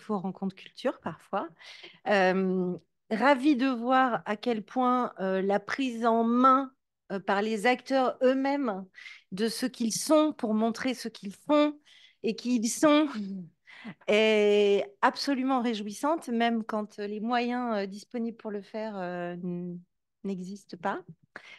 faux rencontres culture parfois. Euh, ravi de voir à quel point la prise en main par les acteurs eux-mêmes de ce qu'ils sont pour montrer ce qu'ils font et qui ils sont est absolument réjouissante, même quand les moyens disponibles pour le faire n'existent pas.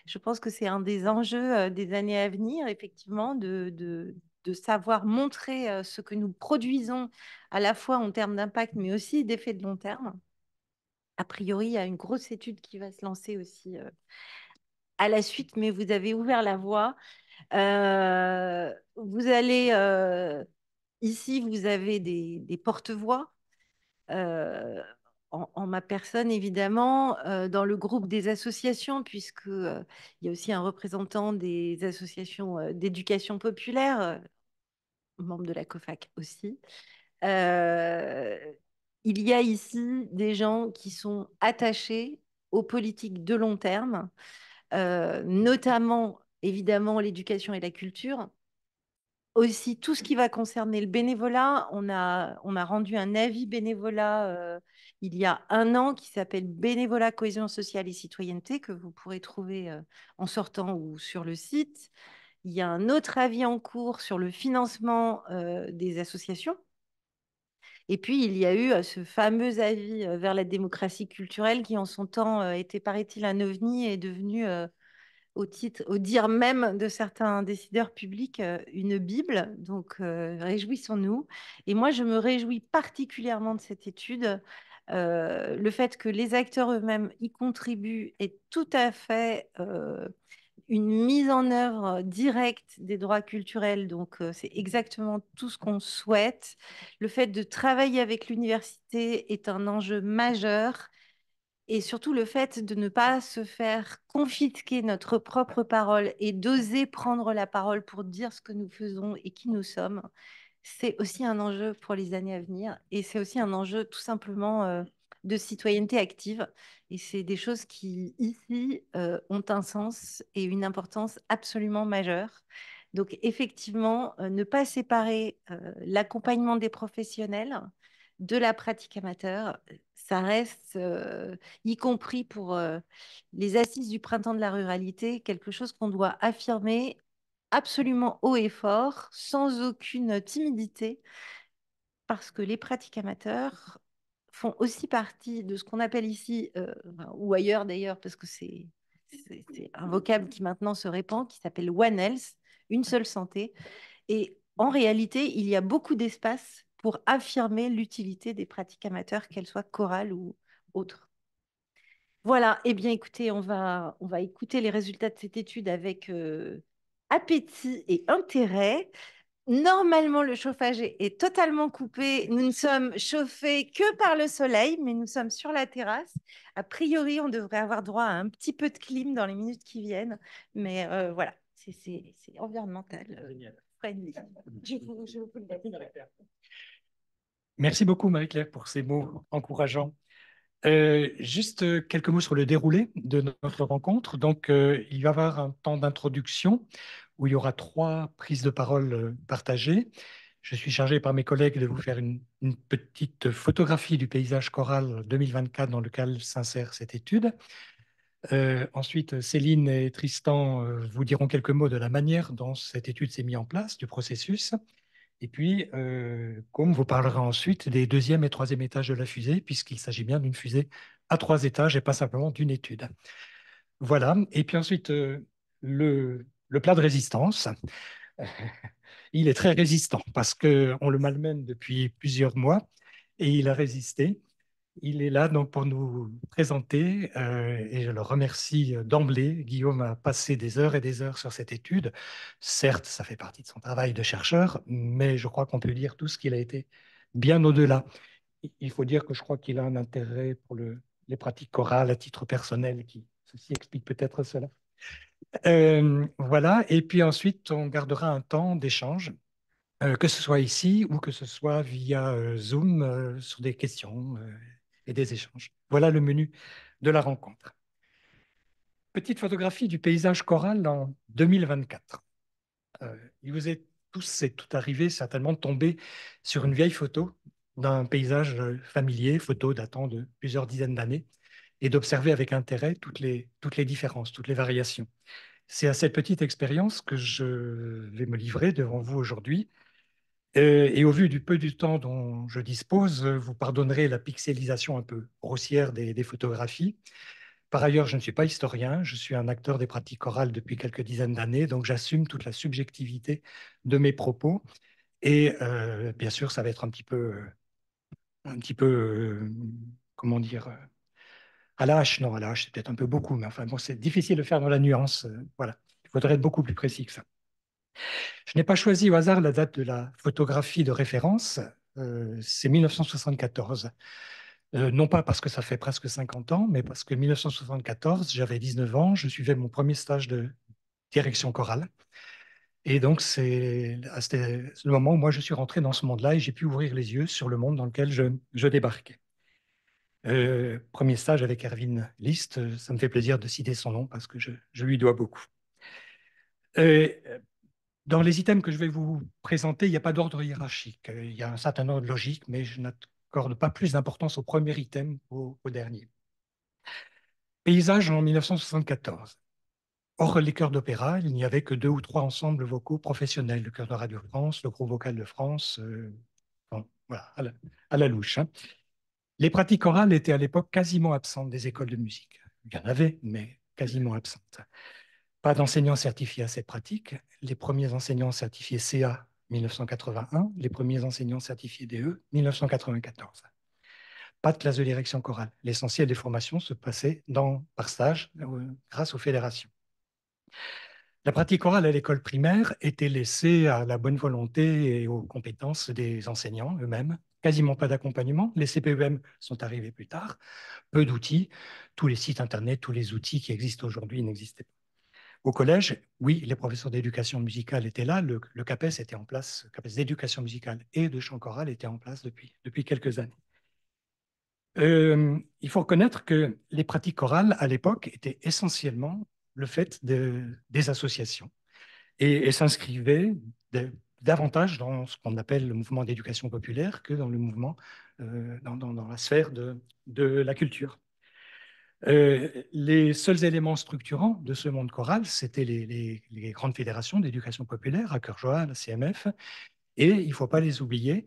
Je pense que c'est un des enjeux des années à venir, effectivement, de, de de savoir montrer ce que nous produisons à la fois en termes d'impact, mais aussi d'effet de long terme. A priori, il y a une grosse étude qui va se lancer aussi à la suite, mais vous avez ouvert la voie. vous allez ici, vous avez des, porte-voix en, ma personne, évidemment, euh, dans le groupe des associations, puisqu'il euh, il y a aussi un représentant des associations euh, d'éducation populaire, membre de la COFAC aussi. il y a ici des gens qui sont attachés aux politiques de long terme, notamment, évidemment, l'éducation et la culture, aussi tout ce qui va concerner le bénévolat. On a, on a rendu un avis bénévolat il y a un an qui s'appelle Bénévolat, cohésion sociale et citoyenneté, que vous pourrez trouver euh, en sortant ou sur le site. Il y a un autre avis en cours sur le financement euh, des associations. Et puis, il y a eu euh, ce fameux avis vers la démocratie culturelle qui, en son temps, était, paraît-il, un ovni et est devenu au titre, au dire même de certains décideurs publics, une Bible. Donc, réjouissons-nous. Et moi, je me réjouis particulièrement de cette étude euh, le fait que les acteurs eux-mêmes y contribuent est tout à fait euh, une mise en œuvre directe des droits culturels. Donc, euh, c'est exactement tout ce qu'on souhaite. Le fait de travailler avec l'université est un enjeu majeur. Et surtout le fait de ne pas se faire confisquer notre propre parole et d'oser prendre la parole pour dire ce que nous faisons et qui nous sommes, c'est aussi un enjeu pour les années à venir et c'est aussi un enjeu tout simplement euh, de citoyenneté active. Et c'est des choses qui, ici, euh, ont un sens et une importance absolument majeure. Donc, effectivement, euh, ne pas séparer l'accompagnement des professionnels de la pratique amateur, ça reste, y compris pour les assises du printemps de la ruralité, quelque chose qu'on doit affirmer absolument haut et fort, sans aucune timidité, parce que les pratiques amateurs font aussi partie de ce qu'on appelle ici, euh, ou ailleurs d'ailleurs, parce que c'est un vocable qui maintenant se répand, qui s'appelle One Health, une seule santé. Et en réalité, il y a beaucoup d'espace pour affirmer l'utilité des pratiques amateurs, qu'elles soient chorales ou autres. Voilà, eh bien écoutez, on va, on va écouter les résultats de cette étude avec euh, appétit et intérêt. Normalement, le chauffage est, totalement coupé. Nous ne sommes chauffés que par le soleil, mais nous sommes sur la terrasse. A priori, on devrait avoir droit à un petit peu de clim dans les minutes qui viennent. Mais euh, voilà, c'est environnemental. Euh, Merci beaucoup, Marie-Claire, pour ces mots encourageants. Euh, juste euh, quelques mots sur le déroulé de notre rencontre. Donc, euh, il va y avoir un temps d'introduction où il y aura trois prises de parole partagées. Je suis chargé par mes collègues de vous faire une, petite photographie du paysage choral 2024 dans lequel s'insère cette étude. ensuite, Céline et Tristan vous diront quelques mots de la manière dont cette étude s'est mise en place, du processus. Et puis, euh, comme vous parlerez ensuite des deuxième et troisième étages de la fusée, puisqu'il s'agit bien d'une fusée à trois étages et pas simplement d'une étude. Voilà. Et puis ensuite, euh, le, le, plat de résistance. il est très résistant parce qu'on le malmène depuis plusieurs mois et il a résisté. Il est là donc pour nous présenter, euh, et je le remercie euh, d'emblée. Guillaume a passé des heures et des heures sur cette étude. Certes, ça fait partie de son travail de chercheur, mais je crois qu'on peut dire tout ce qu'il a été bien au-delà. Il faut dire que je crois qu'il a un intérêt pour les pratiques chorales à titre personnel, qui ceci explique peut-être cela. Euh, voilà, et puis ensuite, on gardera un temps d'échange que ce soit ici ou que ce soit via Zoom sur des questions et des échanges. Voilà le menu de la rencontre. Petite photographie du paysage choral en 2024. Euh, il vous est tous tout arrivé certainement de tomber sur une vieille photo d'un paysage euh, familier, photo datant de plusieurs dizaines d'années, et d'observer avec intérêt toutes les, toutes les différences, toutes les variations. C'est à cette petite expérience que je vais me livrer devant vous aujourd'hui et, au vu du peu du temps dont je dispose, euh, vous pardonnerez la pixelisation un peu grossière des, photographies. Par ailleurs, je ne suis pas historien, je suis un acteur des pratiques orales depuis quelques dizaines d'années, donc j'assume toute la subjectivité de mes propos. Et euh, bien sûr, ça va être un petit peu, euh, un petit peu, comment dire, à lâche, Non, à lâche, c'est peut-être un peu beaucoup, mais enfin, bon, c'est difficile de faire dans la nuance. voilà, il faudrait être beaucoup plus précis que ça. Je n'ai pas choisi au hasard la date de la photographie de référence, euh, c'est 1974. Euh, non pas parce que ça fait presque 50 ans, mais parce que 1974, j'avais 19 ans, je suivais mon premier stage de direction chorale. Et donc, c'est ah, le moment où moi, je suis rentré dans ce monde-là et j'ai pu ouvrir les yeux sur le monde dans lequel je, débarquais. Euh, premier stage avec Erwin List, ça me fait plaisir de citer son nom parce que je, lui dois beaucoup. Euh, dans les items que je vais vous présenter, il n'y a pas d'ordre hiérarchique. Euh, il y a un certain ordre logique, mais je n'accorde pas plus d'importance au premier item qu'au dernier. Paysage en 1974. Hors les chœurs d'opéra, il n'y avait que deux ou trois ensembles vocaux professionnels, le chœur de Radio France, le groupe vocal de France, euh, à, la, louche. Hein. Les pratiques orales étaient à l'époque quasiment absentes des écoles de musique. Il y en avait, mais quasiment absentes. Pas d'enseignants certifiés à cette pratique. Les premiers enseignants certifiés CA 1981, les premiers enseignants certifiés DE 1994. Pas de classe de direction chorale. L'essentiel des formations se passait dans, par stage euh, grâce aux fédérations. La pratique orale à l'école primaire était laissée à la bonne volonté et aux compétences des enseignants eux-mêmes. Quasiment pas d'accompagnement. Les CPEM sont arrivés plus tard. Peu d'outils. Tous les sites Internet, tous les outils qui existent aujourd'hui n'existaient pas. Au collège, oui, les professeurs d'éducation musicale étaient là, le, CAPES était en place, le CAPES d'éducation musicale et de chant choral était en place depuis, depuis quelques années. Euh, il faut reconnaître que les pratiques chorales à l'époque étaient essentiellement le fait des associations et, s'inscrivaient davantage dans ce qu'on appelle le mouvement d'éducation populaire que dans le mouvement, euh, dans, dans, dans, la sphère de, de la culture. Euh, les seuls éléments structurants de ce monde choral, c'était les, grandes fédérations d'éducation populaire, à cœur la CMF, et il ne faut pas les oublier,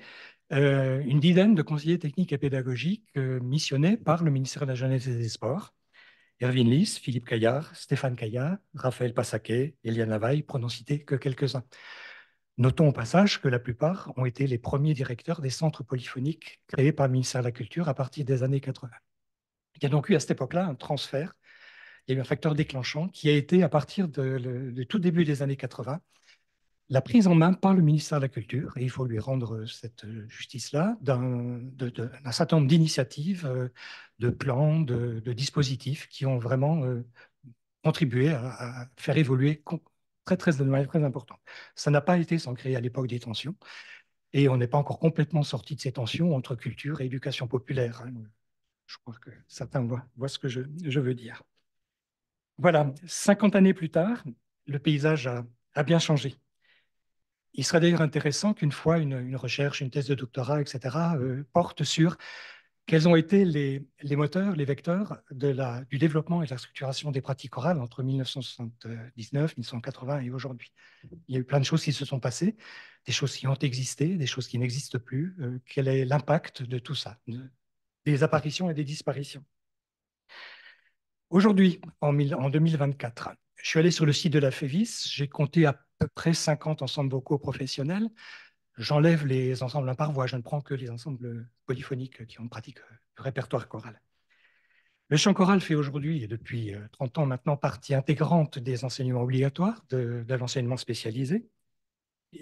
euh, une dizaine de conseillers techniques et pédagogiques euh, missionnés par le ministère de la Jeunesse et des Sports, Erwin Lys, Philippe Caillard, Stéphane Caillard, Raphaël Passaquet, Eliane Lavaille, pour citer que quelques-uns. Notons au passage que la plupart ont été les premiers directeurs des centres polyphoniques créés par le ministère de la Culture à partir des années 80. Il y a donc eu à cette époque-là un transfert, il y a eu un facteur déclenchant qui a été à partir de, tout début des années 80, la prise en main par le ministère de la Culture, et il faut lui rendre cette justice-là, d'un certain nombre d'initiatives, euh, de plans, de, dispositifs qui ont vraiment euh, contribué à, faire évoluer très, très, de manière très importante. Ça n'a pas été sans créer à l'époque des tensions, et on n'est pas encore complètement sorti de ces tensions entre culture et éducation populaire. Hein. Je crois que certains voient, ce que je, je, veux dire. Voilà, 50 années plus tard, le paysage a, bien changé. Il serait d'ailleurs intéressant qu'une fois une, une, recherche, une thèse de doctorat, etc., euh, porte sur quels ont été les, les moteurs, les vecteurs de la, du développement et de la structuration des pratiques orales entre 1979, 1980 et aujourd'hui. Il y a eu plein de choses qui se sont passées, des choses qui ont existé, des choses qui n'existent plus. Euh, quel est l'impact de tout ça, des apparitions et des disparitions. Aujourd'hui, en, 2024, je suis allé sur le site de la FEVIS, j'ai compté à peu près 50 ensembles vocaux professionnels. J'enlève les ensembles par voix, je ne prends que les ensembles polyphoniques qui ont une pratique du euh, répertoire choral. Le chant choral fait aujourd'hui, et depuis 30 euh, ans maintenant, partie intégrante des enseignements obligatoires de, l'enseignement spécialisé.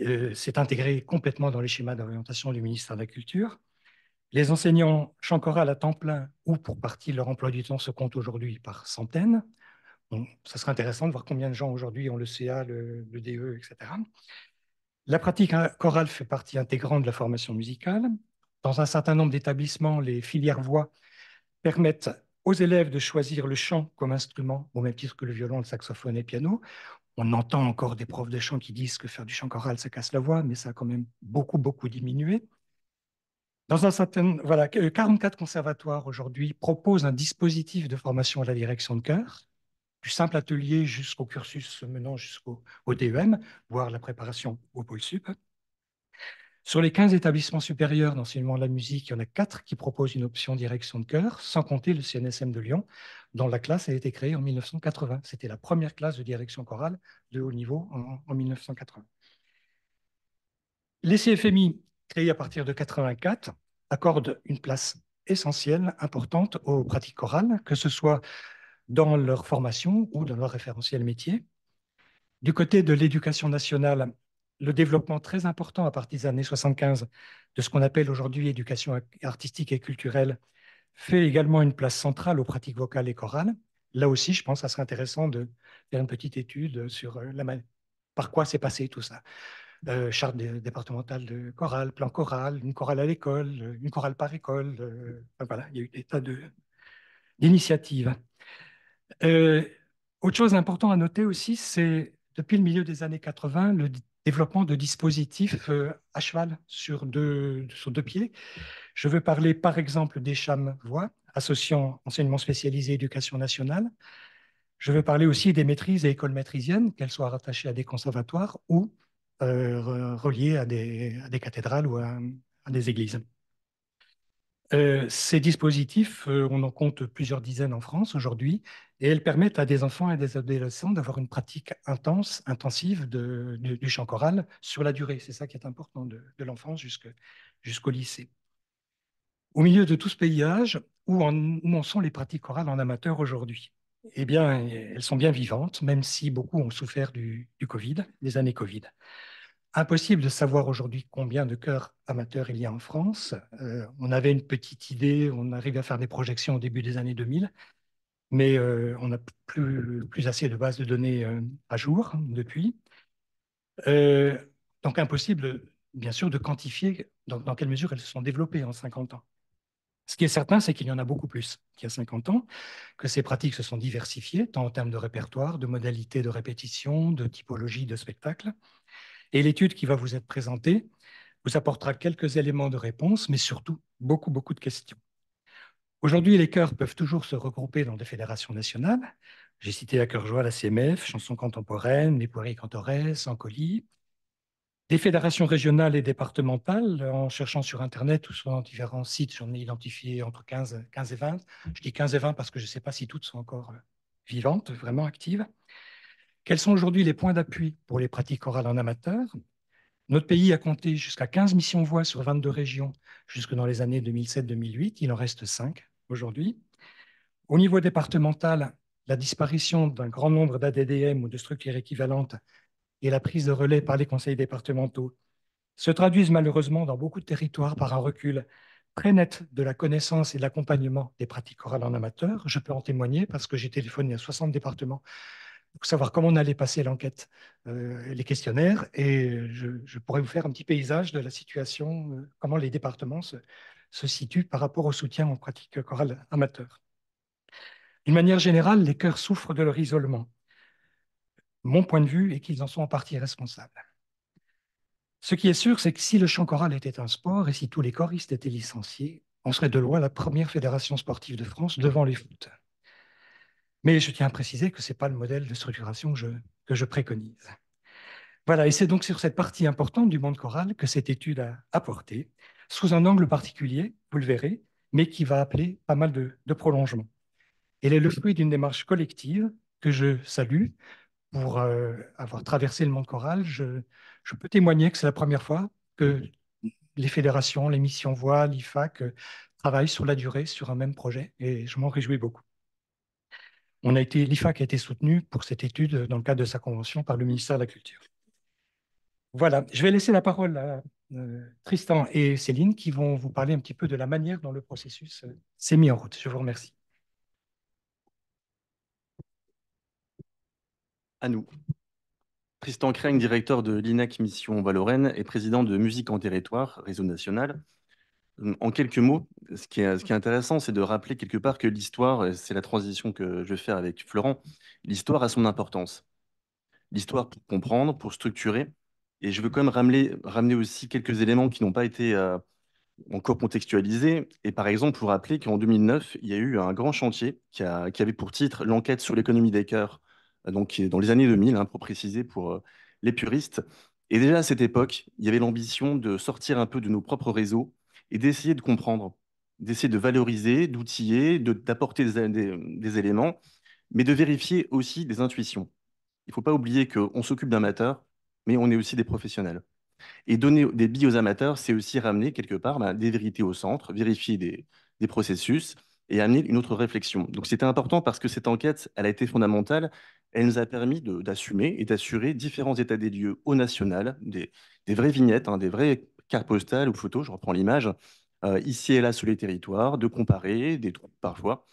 Euh, c'est intégré complètement dans les schémas d'orientation du ministère de la Culture. Les enseignants choral à temps plein ou pour partie, leur emploi du temps se compte aujourd'hui par centaines. Bon, ça serait intéressant de voir combien de gens aujourd'hui ont le CA, le, le DE, etc. La pratique chorale fait partie intégrante de la formation musicale. Dans un certain nombre d'établissements, les filières voix permettent aux élèves de choisir le chant comme instrument, au même titre que le violon, le saxophone et le piano. On entend encore des profs de chant qui disent que faire du chant choral, ça casse la voix, mais ça a quand même beaucoup, beaucoup diminué. Dans un certain, voilà, 44 euh, conservatoires aujourd'hui proposent un dispositif de formation à la direction de chœur, du simple atelier jusqu'au cursus menant jusqu'au DEM, voire la préparation au pôle sup. Sur les 15 établissements supérieurs d'enseignement de la musique, il y en a 4 qui proposent une option direction de chœur, sans compter le CNSM de Lyon, dont la classe a été créée en 1980. C'était la première classe de direction chorale de haut niveau en, 1980. Les CFMI, créés à partir de 1984, accorde une place essentielle, importante aux pratiques chorales, que ce soit dans leur formation ou dans leur référentiel métier. Du côté de l'éducation nationale, le développement très important à partir des années 75 de ce qu'on appelle aujourd'hui éducation artistique et culturelle fait également une place centrale aux pratiques vocales et chorales. Là aussi, je pense que ça serait intéressant de faire une petite étude sur euh, la, par quoi s'est passé tout ça charte départementale de chorale, plan choral, une chorale à l'école, une chorale par école. Euh, voilà, il y a eu des tas d'initiatives. Euh, autre chose importante à noter aussi, c'est depuis le milieu des années 80, le développement de dispositifs euh, à cheval sur deux, sur deux pieds. Je veux parler par exemple des chams-voix, associant enseignement spécialisé et éducation nationale. Je veux parler aussi des maîtrises et écoles maîtrisiennes, qu'elles soient rattachées à des conservatoires ou euh, reliés à des, cathédrales ou à, des églises. Euh, ces dispositifs, euh, on en compte plusieurs dizaines en France aujourd'hui, et elles permettent à des enfants et des adolescents d'avoir une pratique intense, intensive du chant choral sur la durée. C'est ça qui est important, de, l'enfance jusqu'au lycée. Au milieu de tout ce paysage, où en, où en sont les pratiques chorales en amateur aujourd'hui eh bien, elles sont bien vivantes, même si beaucoup ont souffert du, Covid, des années Covid. Impossible de savoir aujourd'hui combien de cœurs amateurs il y a en France. Euh, on avait une petite idée, on arrive à faire des projections au début des années 2000, mais euh, on n'a plus, assez de bases de données euh, à jour depuis. donc impossible, bien sûr, de quantifier dans, dans, quelle mesure elles se sont développées en 50 ans. Ce qui est certain, c'est qu'il y en a beaucoup plus qu'il y a 50 ans, que ces pratiques se sont diversifiées, tant en termes de répertoire, de modalités de répétition, de typologie de spectacle. Et l'étude qui va vous être présentée vous apportera quelques éléments de réponse, mais surtout beaucoup, beaucoup de questions. Aujourd'hui, les chœurs peuvent toujours se regrouper dans des fédérations nationales. J'ai cité à cœur joie la CMF, Chansons contemporaines, Les Poiries Cantores, Sancoli, des fédérations régionales et départementales, en cherchant sur Internet ou sur différents sites, j'en ai identifié entre 15, 15 et 20. Je dis 15 et 20 parce que je ne sais pas si toutes sont encore euh, vivantes, vraiment actives. Quels sont aujourd'hui les points d'appui pour les pratiques orales en amateur Notre pays a compté jusqu'à 15 missions voix sur 22 régions jusque dans les années 2007-2008. Il en reste 5 aujourd'hui. Au niveau départemental, la disparition d'un grand nombre d'ADDM ou de structures équivalentes et la prise de relais par les conseils départementaux se traduisent malheureusement dans beaucoup de territoires par un recul très net de la connaissance et de l'accompagnement des pratiques chorales en amateur. Je peux en témoigner parce que j'ai téléphoné à 60 départements pour savoir comment on allait passer l'enquête, euh, les questionnaires, et je, pourrais vous faire un petit paysage de la situation, euh, comment les départements se, se, situent par rapport au soutien aux pratiques chorales amateurs. D'une manière générale, les chœurs souffrent de leur isolement mon point de vue est qu'ils en sont en partie responsables. Ce qui est sûr, c'est que si le chant choral était un sport et si tous les choristes étaient licenciés, on serait de loin la première fédération sportive de France devant les foot. Mais je tiens à préciser que ce n'est pas le modèle de structuration que je, préconise. Voilà, et c'est donc sur cette partie importante du monde choral que cette étude a apporté, sous un angle particulier, vous le verrez, mais qui va appeler pas mal de, de prolongements. Elle est le fruit d'une démarche collective que je salue, pour euh, avoir traversé le monde choral, je, peux témoigner que c'est la première fois que les fédérations, les missions voix, l'IFAC euh, travaillent sur la durée sur un même projet et je m'en réjouis beaucoup. On a été, l'IFAC a été soutenu pour cette étude dans le cadre de sa convention par le ministère de la Culture. Voilà, je vais laisser la parole à euh, Tristan et Céline qui vont vous parler un petit peu de la manière dont le processus s'est mis en route. Je vous remercie. à nous. Tristan Crane, directeur de l'INAC Mission Valorraine et président de Musique en Territoire, réseau national. Euh, en quelques mots, ce qui est, ce qui est intéressant, c'est de rappeler quelque part que l'histoire, c'est la transition que je vais faire avec Florent, l'histoire a son importance. L'histoire pour comprendre, pour structurer. Et je veux quand même ramener, aussi quelques éléments qui n'ont pas été euh, encore contextualisés. Et par exemple, vous rappeler qu'en 2009, il y a eu un grand chantier qui, qui avait pour titre L'enquête sur l'économie des cœurs donc dans les années 2000, hein, pour préciser, pour euh, les puristes. Et déjà à cette époque, il y avait l'ambition de sortir un peu de nos propres réseaux et d'essayer de comprendre, d'essayer de valoriser, d'outiller, d'apporter des, éléments, mais de vérifier aussi des intuitions. Il ne faut pas oublier qu'on s'occupe d'amateurs, mais on est aussi des professionnels. Et donner des billes aux amateurs, c'est aussi ramener quelque part ben, des vérités au centre, vérifier des, des processus et amener une autre réflexion. Donc c'était important parce que cette enquête, elle a été fondamentale elle nous a permis d'assumer et d'assurer différents états des lieux au national, des, vraies vignettes, hein, des vraies cartes postales ou photos, je reprends l'image, euh, ici et là sur les territoires, de comparer des trous parfois.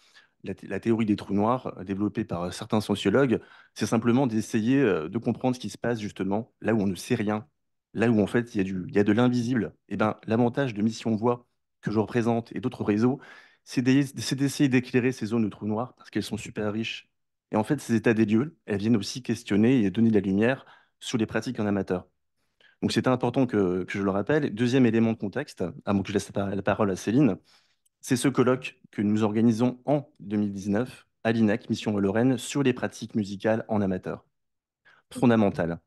La, théorie des trous noirs euh, développée par euh, certains sociologues, c'est simplement d'essayer de comprendre ce qui se passe justement là où on ne sait rien, là où en fait il y a, du, il de l'invisible. Et eh ben l'avantage de Mission Voix que je représente et d'autres réseaux, c'est d'essayer d'éclairer ces zones de trous noirs parce qu'elles sont super riches et en fait, ces états des lieux, elles viennent aussi questionner et donner de la lumière sur les pratiques en amateur. Donc c'est important que, je le rappelle. Deuxième élément de contexte, avant que je laisse la, parole à Céline, c'est ce colloque que nous organisons en 2019 à l'INAC, Mission Lorraine, sur les pratiques musicales en amateur. Fondamental.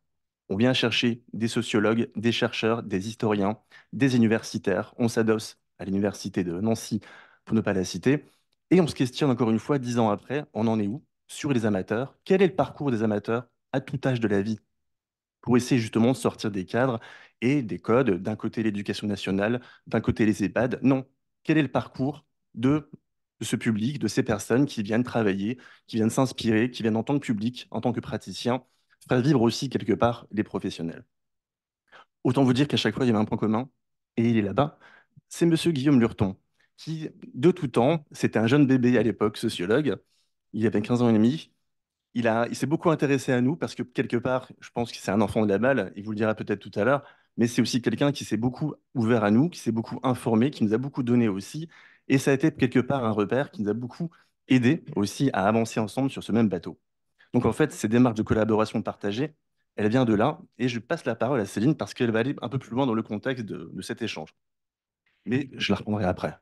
On vient chercher des sociologues, des chercheurs, des historiens, des universitaires. On s'adosse à l'université de Nancy, pour ne pas la citer. Et on se questionne encore une fois, dix ans après, on en est où sur les amateurs. Quel est le parcours des amateurs à tout âge de la vie pour essayer justement de sortir des cadres et des codes, d'un côté l'éducation nationale, d'un côté les EHPAD. Non, quel est le parcours de, ce public, de ces personnes qui viennent travailler, qui viennent s'inspirer, qui viennent en tant que public, en tant que praticien, faire vivre aussi quelque part les professionnels. Autant vous dire qu'à chaque fois, il y avait un point commun, et il est là-bas, c'est Monsieur Guillaume Lurton, qui, de tout temps, c'était un jeune bébé à l'époque, sociologue, il y avait 15 ans et demi. Il, il s'est beaucoup intéressé à nous parce que quelque part, je pense que c'est un enfant de la balle, il vous le dira peut-être tout à l'heure, mais c'est aussi quelqu'un qui s'est beaucoup ouvert à nous, qui s'est beaucoup informé, qui nous a beaucoup donné aussi. Et ça a été quelque part un repère qui nous a beaucoup aidé aussi à avancer ensemble sur ce même bateau. Donc en fait, ces démarches de collaboration partagée, elle vient de là. Et je passe la parole à Céline parce qu'elle va aller un peu plus loin dans le contexte de, cet échange. Mais je la répondrai après.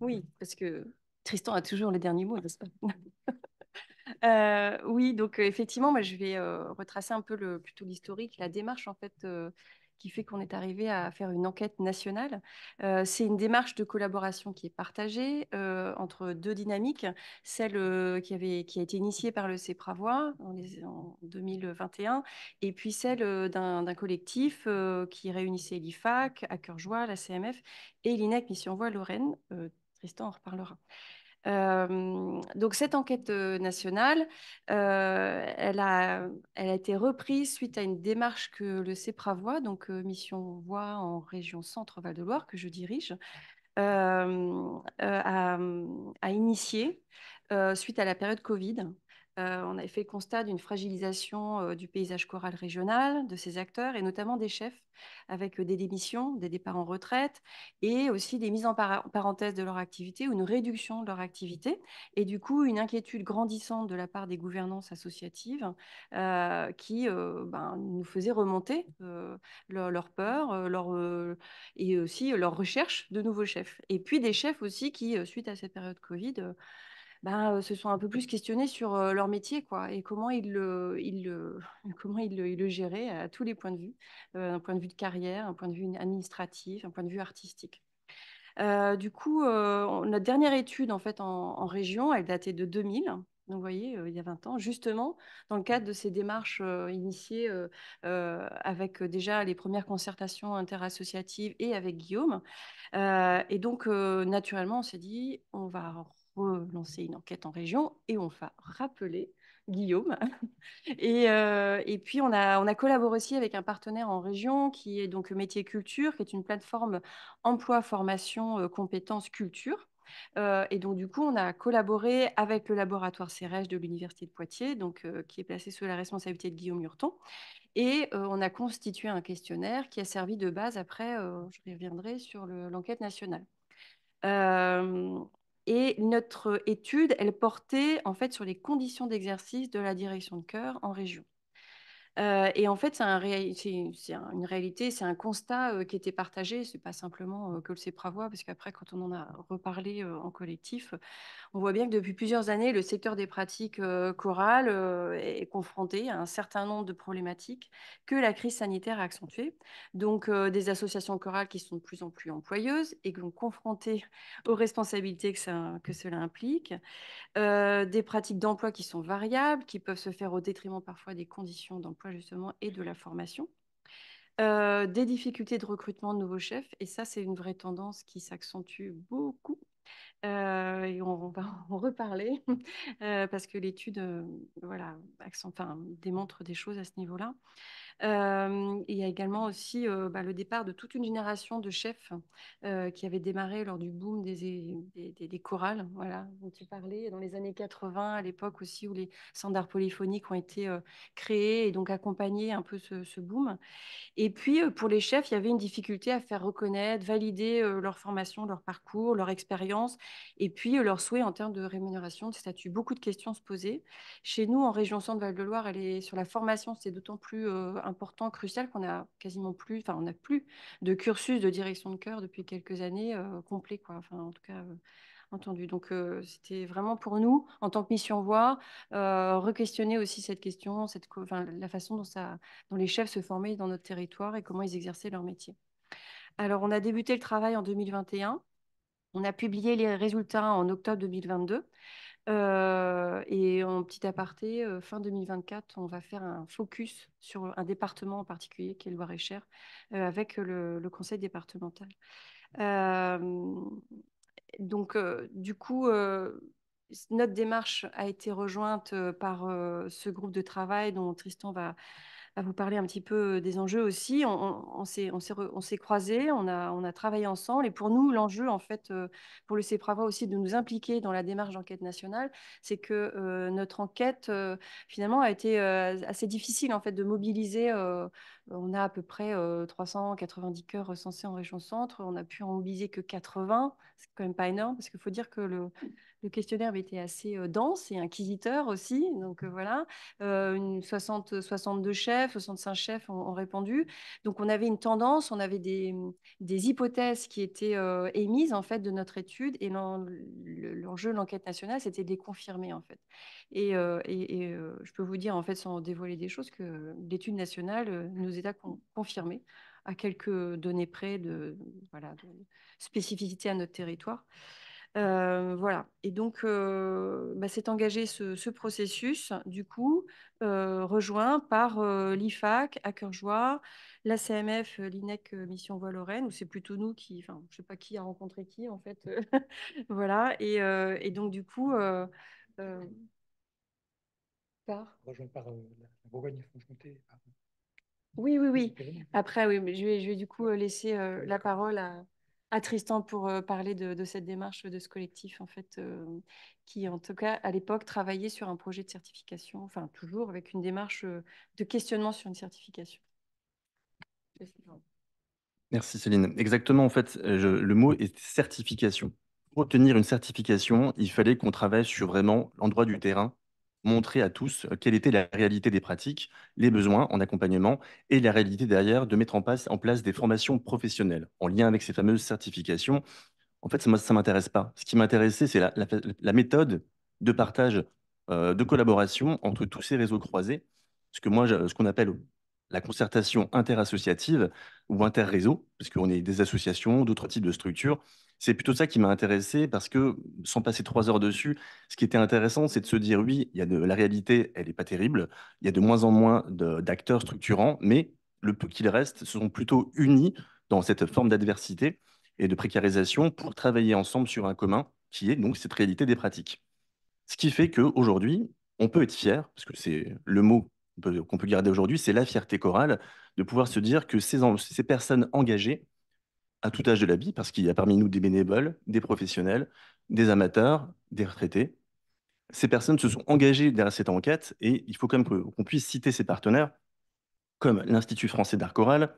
Oui, parce que Tristan a toujours le dernier mot, n'est-ce pas euh, Oui, donc euh, effectivement, moi, je vais euh, retracer un peu le, plutôt l'historique, la démarche en fait qui fait qu'on est arrivé à faire une enquête nationale. c'est une démarche de collaboration qui est partagée entre deux dynamiques, celle qui, avait, qui a été initiée par le CEPRAVOI en, en, 2021, et puis celle d'un collectif qui réunissait l'IFAC, joie, la CMF et l'INEC Mission Voix Lorraine Tristan en reparlera. Euh, donc cette enquête euh, nationale, euh, elle, a, elle, a, été reprise suite à une démarche que le CEPRAVOI, donc Mission Voix en région Centre-Val de Loire, que je dirige, a, a initiée suite à la période Covid. Euh, on avait fait constat d'une fragilisation euh, du paysage choral régional, de ses acteurs et notamment des chefs, avec euh, des démissions, des départs en retraite et aussi des mises en parenthèse de leur activité ou une réduction de leur activité. Et du coup, une inquiétude grandissante de la part des gouvernances associatives qui ben, nous faisait remonter leur, peur et aussi leur recherche de nouveaux chefs. Et puis des chefs aussi qui, suite à cette période Covid, ben, se sont un peu plus questionnés sur leur métier quoi, et comment ils le, le comment ils le, géraient à tous les points de vue, un point de vue de carrière, un point de vue administratif, un point de vue artistique. du coup, notre dernière étude en fait en, région, elle datait de 2000. Donc, vous voyez, il y a 20 ans, justement, dans le cadre de ces démarches initiées avec déjà les premières concertations interassociatives et avec Guillaume. et donc, naturellement, on s'est dit, on va relancer une enquête en région et on va rappeler Guillaume. Euh, et, puis, on a, on a, collaboré aussi avec un partenaire en région qui est donc Métier Culture, qui est une plateforme emploi, formation, euh, compétences, culture. Euh, et donc, du coup, on a collaboré avec le laboratoire CRH de l'Université de Poitiers, donc, qui est placé sous la responsabilité de Guillaume Hurton. Et on a constitué un questionnaire qui a servi de base après, je reviendrai sur l'enquête nationale. Et notre étude, elle portait en fait sur les conditions d'exercice de la direction de cœur en région et en fait, c'est une réalité, c'est un constat qui était partagé. C'est pas simplement que le voit, parce qu'après, quand on en a reparlé en collectif, on voit bien que depuis plusieurs années, le secteur des pratiques chorales est confronté à un certain nombre de problématiques que la crise sanitaire a accentuées. Donc, des associations chorales qui sont de plus en plus employeuses et qui sont confrontées aux responsabilités que cela implique, des pratiques d'emploi qui sont variables, qui peuvent se faire au détriment parfois des conditions d'emploi justement et de la formation. Euh, des difficultés de recrutement de nouveaux chefs, et ça c'est une vraie tendance qui s'accentue beaucoup. Euh, et on, va en reparler euh, parce que l'étude démontre des choses à ce niveau-là il y a également aussi bah, le départ de toute une génération de chefs qui avaient démarré lors du boom des, des, chorales, voilà, dont tu parlais, dans les années 80, à l'époque aussi où les standards polyphoniques ont été créés et donc accompagnés un peu ce, boom. Et puis, pour les chefs, il y avait une difficulté à faire reconnaître, valider leur formation, leur parcours, leur expérience, et puis leur souhait en termes de rémunération, de statut. Beaucoup de questions se posaient. Chez nous, en région Centre-Val-de-Loire, elle est sur la formation, c'est d'autant plus important, crucial, qu'on a quasiment plus, enfin, on n'a plus de cursus de direction de cœur depuis quelques années euh, complet, quoi. Enfin, en tout cas euh, entendu. Donc, euh, c'était vraiment pour nous, en tant que mission voix, euh, re-questionner aussi cette question, cette, la façon dont, ça, dont les chefs se formaient dans notre territoire et comment ils exerçaient leur métier. Alors, on a débuté le travail en 2021. On a publié les résultats en octobre 2022 et en petit aparté, fin 2024, on va faire un focus sur un département en particulier, qui est le Loire et cher avec le, le, conseil départemental. donc, du coup, notre démarche a été rejointe par ce groupe de travail dont Tristan va, à vous parler un petit peu des enjeux aussi. On, on, on s'est croisés, on a, on a travaillé ensemble. Et pour nous, l'enjeu, en fait, pour le CEPRAVA aussi, de nous impliquer dans la démarche d'enquête nationale, c'est que notre enquête, finalement, a été assez difficile, en fait, de mobiliser on a à peu près 390 cœurs recensés en région centre. On n'a pu en mobiliser que 80. C'est quand même pas énorme parce qu'il faut dire que le, mmh. questionnaire était assez dense et inquisiteur aussi. Donc mmh. voilà, 60, 62 chefs, 65 chefs ont, répondu. Donc on avait une tendance, on avait des, mmh, hypothèses qui étaient émises en fait de notre étude et l'enjeu de l'enquête nationale, c'était de les confirmer en fait. Et, et je peux vous dire en fait sans dévoiler des choses que l'étude nationale nous États confirmés, à quelques données près de, voilà, à notre territoire. Euh, voilà. Et donc, euh, bah, c'est engagé ce, processus, du coup, euh, rejoint par l'IFAC, à Hackerjoie, la CMF, l'INEC Mission Voie Lorraine, où c'est plutôt nous qui, enfin, je sais pas qui a rencontré qui, en fait. voilà. Et, et, donc, du coup, par. Rejoint par la bourgogne franche oui, oui, oui. Après, oui, je, vais, du coup euh, laisser euh, la parole à, Tristan pour euh, parler de, cette démarche de ce collectif, en fait, qui, en tout cas, à l'époque, travaillait sur un projet de certification, enfin, toujours avec une démarche de questionnement sur une certification. Merci, Céline. Exactement, en fait, le mot est certification. Pour obtenir une certification, il fallait qu'on travaille sur vraiment l'endroit du terrain montrer à tous euh, quelle était la réalité des pratiques, les besoins en accompagnement et la réalité derrière de mettre en place, des formations professionnelles en lien avec ces fameuses certifications. En fait, moi, ça ne m'intéresse pas. Ce qui m'intéressait, c'est la, méthode de partage, euh, de collaboration entre tous ces réseaux croisés, ce que moi, ce qu'on appelle la concertation interassociative ou interréseau, parce qu'on est des associations, d'autres types de structures, c'est plutôt ça qui m'a intéressé parce que, sans passer trois heures dessus, ce qui était intéressant, c'est de se dire oui, il y de, la réalité, elle n'est pas terrible. Il y a de moins en moins d'acteurs structurants, mais le peu qu'il reste se sont plutôt unis dans cette forme d'adversité et de précarisation pour travailler ensemble sur un commun qui est donc cette réalité des pratiques. Ce qui fait qu'aujourd'hui, on peut être fier, parce que c'est le mot qu'on peut garder aujourd'hui, c'est la fierté chorale, de pouvoir se dire que ces personnes engagées à tout âge de la vie, parce qu'il y a parmi nous des bénévoles, des professionnels, des amateurs, des retraités. Ces personnes se sont engagées derrière cette enquête et il faut quand même qu'on puisse citer ces partenaires comme l'Institut français d'art choral,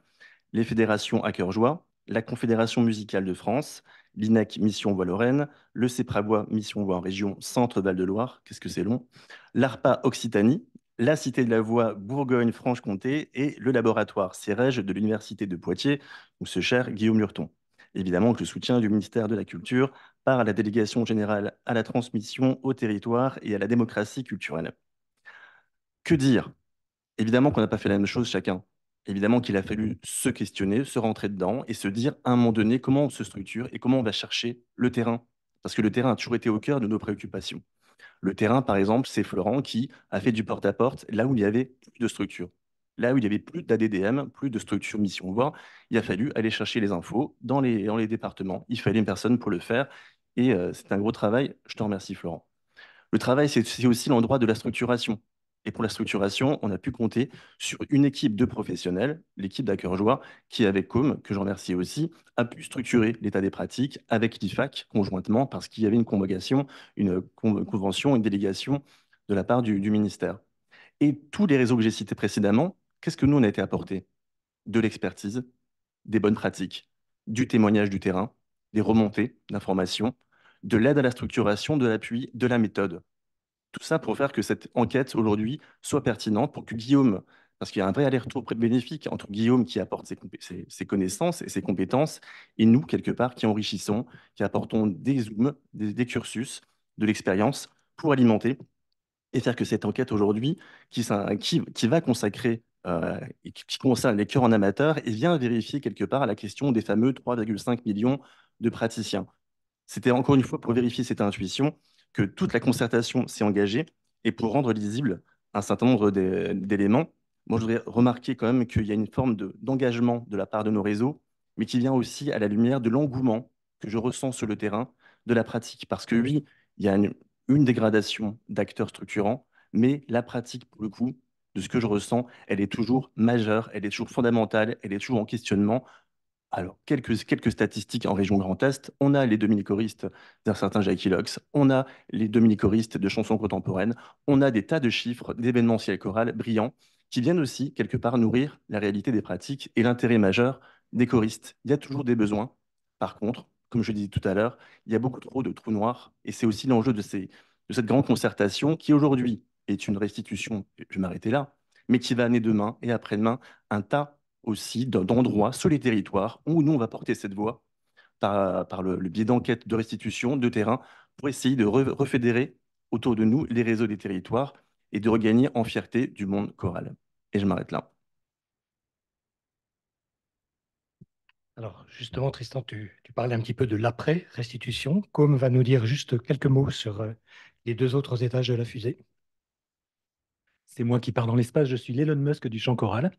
les fédérations à cœur joie, la Confédération musicale de France, l'INAC Mission Voix-Lorraine, le CEPRAVOI Mission Voix en région Centre-Val-de-Loire, qu'est-ce que c'est long, l'ARPA Occitanie, la Cité de la Voix Bourgogne-Franche-Comté et le laboratoire CEREG de l'Université de Poitiers, où se cher Guillaume Lurton. Évidemment que le soutien du ministère de la Culture par la délégation générale à la transmission au territoire et à la démocratie culturelle. Que dire Évidemment qu'on n'a pas fait la même chose chacun. Évidemment qu'il a fallu se questionner, se rentrer dedans et se dire à un moment donné comment on se structure et comment on va chercher le terrain. Parce que le terrain a toujours été au cœur de nos préoccupations. Le terrain, par exemple, c'est Florent qui a fait du porte-à-porte là où il y avait plus de structure. Là où il n'y avait plus d'ADDM, plus de structure mission voir, il a fallu aller chercher les infos dans les, départements. Il fallait une personne pour le faire. Et euh, c'est un gros travail. Je te remercie, Florent. Le travail, c'est aussi l'endroit de la structuration. Et pour la structuration, on a pu compter sur une équipe de professionnels, l'équipe d'Acœur qui avec Com, que je remercie aussi, a pu structurer l'état des pratiques avec l'IFAC conjointement parce qu'il y avait une convocation, une convention, une délégation de la part du, du ministère. Et tous les réseaux que j'ai cités précédemment, qu'est-ce que nous, on a été apporté De l'expertise, des bonnes pratiques, du témoignage du terrain, des remontées d'informations, de l'aide à la structuration, de l'appui, de la méthode. Tout ça pour faire que cette enquête aujourd'hui soit pertinente, pour que Guillaume, parce qu'il y a un vrai aller-retour bénéfique entre Guillaume qui apporte ses, connaissances et ses compétences, et nous, quelque part, qui enrichissons, qui apportons des zooms, des, cursus, de l'expérience pour alimenter et faire que cette enquête aujourd'hui, qui, va consacrer, euh, qui concerne les cœurs en amateur, et vient vérifier quelque part la question des fameux 3,5 millions de praticiens. C'était encore une fois pour vérifier cette intuition que toute la concertation s'est engagée et pour rendre lisible un certain nombre d'éléments. Moi, je voudrais remarquer quand même qu'il y a une forme d'engagement de, la part de nos réseaux, mais qui vient aussi à la lumière de l'engouement que je ressens sur le terrain de la pratique. Parce que oui, il y a une dégradation d'acteurs structurants, mais la pratique, pour le coup, de ce que je ressens, elle est toujours majeure, elle est toujours fondamentale, elle est toujours en questionnement alors, quelques, quelques statistiques en région Grand Est. On a les demi-choristes d'un certain Jackie Lox, on a les dominicoristes de chansons contemporaines, on a des tas de chiffres et chorales brillants qui viennent aussi, quelque part, nourrir la réalité des pratiques et l'intérêt majeur des choristes. Il y a toujours des besoins. Par contre, comme je disais tout à l'heure, il y a beaucoup trop de trous noirs et c'est aussi l'enjeu de, de cette grande concertation qui, aujourd'hui, est une restitution, je vais m'arrêter là, mais qui va amener demain et après-demain un tas aussi d'endroits sur les territoires où nous, on va porter cette voie par, le, biais d'enquêtes de restitution, de terrain, pour essayer de refédérer autour de nous les réseaux des territoires et de regagner en fierté du monde choral. Et je m'arrête là. Alors justement, Tristan, tu, parlais un petit peu de l'après-restitution. Comme va nous dire juste quelques mots sur euh, les deux autres étages de la fusée. C'est moi qui pars dans l'espace, je suis l'Elon Musk du champ choral.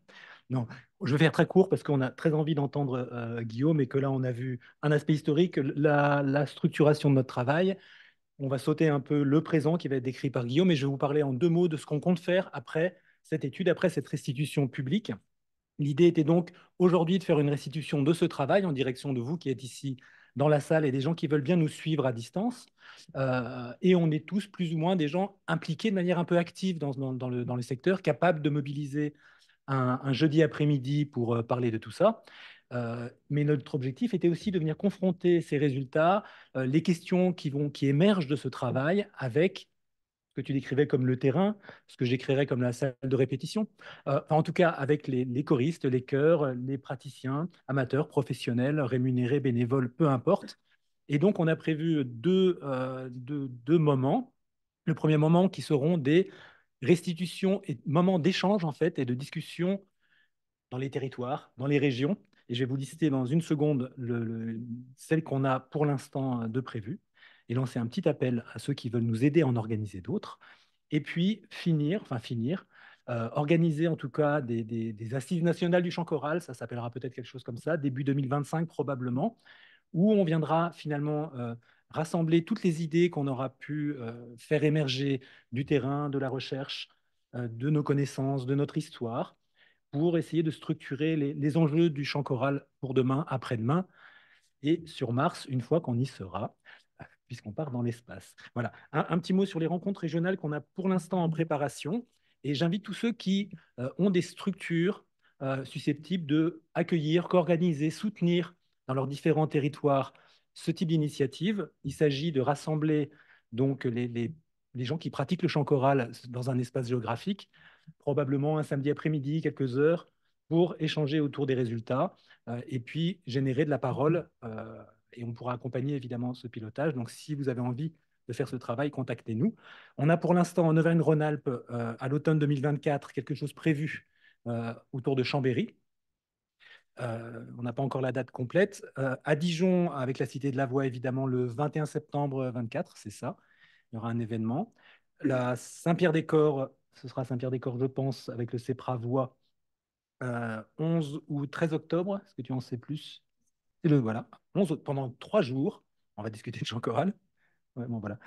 Non, je vais faire très court parce qu'on a très envie d'entendre euh, Guillaume et que là, on a vu un aspect historique, la, structuration de notre travail. On va sauter un peu le présent qui va être décrit par Guillaume et je vais vous parler en deux mots de ce qu'on compte faire après cette étude, après cette restitution publique. L'idée était donc aujourd'hui de faire une restitution de ce travail en direction de vous qui êtes ici dans la salle et des gens qui veulent bien nous suivre à distance. Euh, et on est tous plus ou moins des gens impliqués de manière un peu active dans, dans le, secteur, capables de mobiliser un, jeudi après-midi pour euh, parler de tout ça. Euh, mais notre objectif était aussi de venir confronter ces résultats, euh, les questions qui, vont, qui émergent de ce travail avec ce que tu décrivais comme le terrain, ce que j'écrirais comme la salle de répétition, en tout cas avec les, choristes, les chœurs, les praticiens, amateurs, professionnels, rémunérés, bénévoles, peu importe. Et donc, on a prévu deux, deux moments. Le premier moment qui seront des restitution et moment d'échange en fait et de discussion dans les territoires, dans les régions. Et je vais vous lister dans une seconde le, celle qu'on a pour l'instant euh, de prévue et lancer un petit appel à ceux qui veulent nous aider à en organiser d'autres. Et puis finir, enfin finir, euh, organiser en tout cas des, des, assises nationales du chant choral, ça s'appellera peut-être quelque chose comme ça, début 2025 probablement, où on viendra finalement euh, rassembler toutes les idées qu'on aura pu euh, faire émerger du terrain, de la recherche, euh, de nos connaissances, de notre histoire, pour essayer de structurer les, enjeux du chant choral pour demain, après-demain, et sur Mars, une fois qu'on y sera, puisqu'on part dans l'espace. Voilà, un, petit mot sur les rencontres régionales qu'on a pour l'instant en préparation, et j'invite tous ceux qui euh, ont des structures susceptibles de accueillir, co soutenir dans leurs différents territoires ce type d'initiative. Il s'agit de rassembler donc les, gens qui pratiquent le chant choral dans un espace géographique, probablement un samedi après-midi, quelques heures, pour échanger autour des résultats euh, et puis générer de la parole. Euh, et on pourra accompagner évidemment ce pilotage. Donc, si vous avez envie de faire ce travail, contactez-nous. On a pour l'instant en Auvergne-Rhône-Alpes, euh, à l'automne 2024, quelque chose prévu autour de Chambéry, euh, on n'a pas encore la date complète. Euh, à Dijon, avec la Cité de la Voix, évidemment, le 21 septembre 24, euh, c'est ça. Il y aura un événement. La Saint-Pierre-des-Corps, ce sera Saint-Pierre-des-Corps, je pense, avec le CEPRA Voix, 11 ou 13 octobre. Est-ce que tu en sais plus Et Voilà, pendant trois jours. On va discuter de Jean Corral. bon, voilà.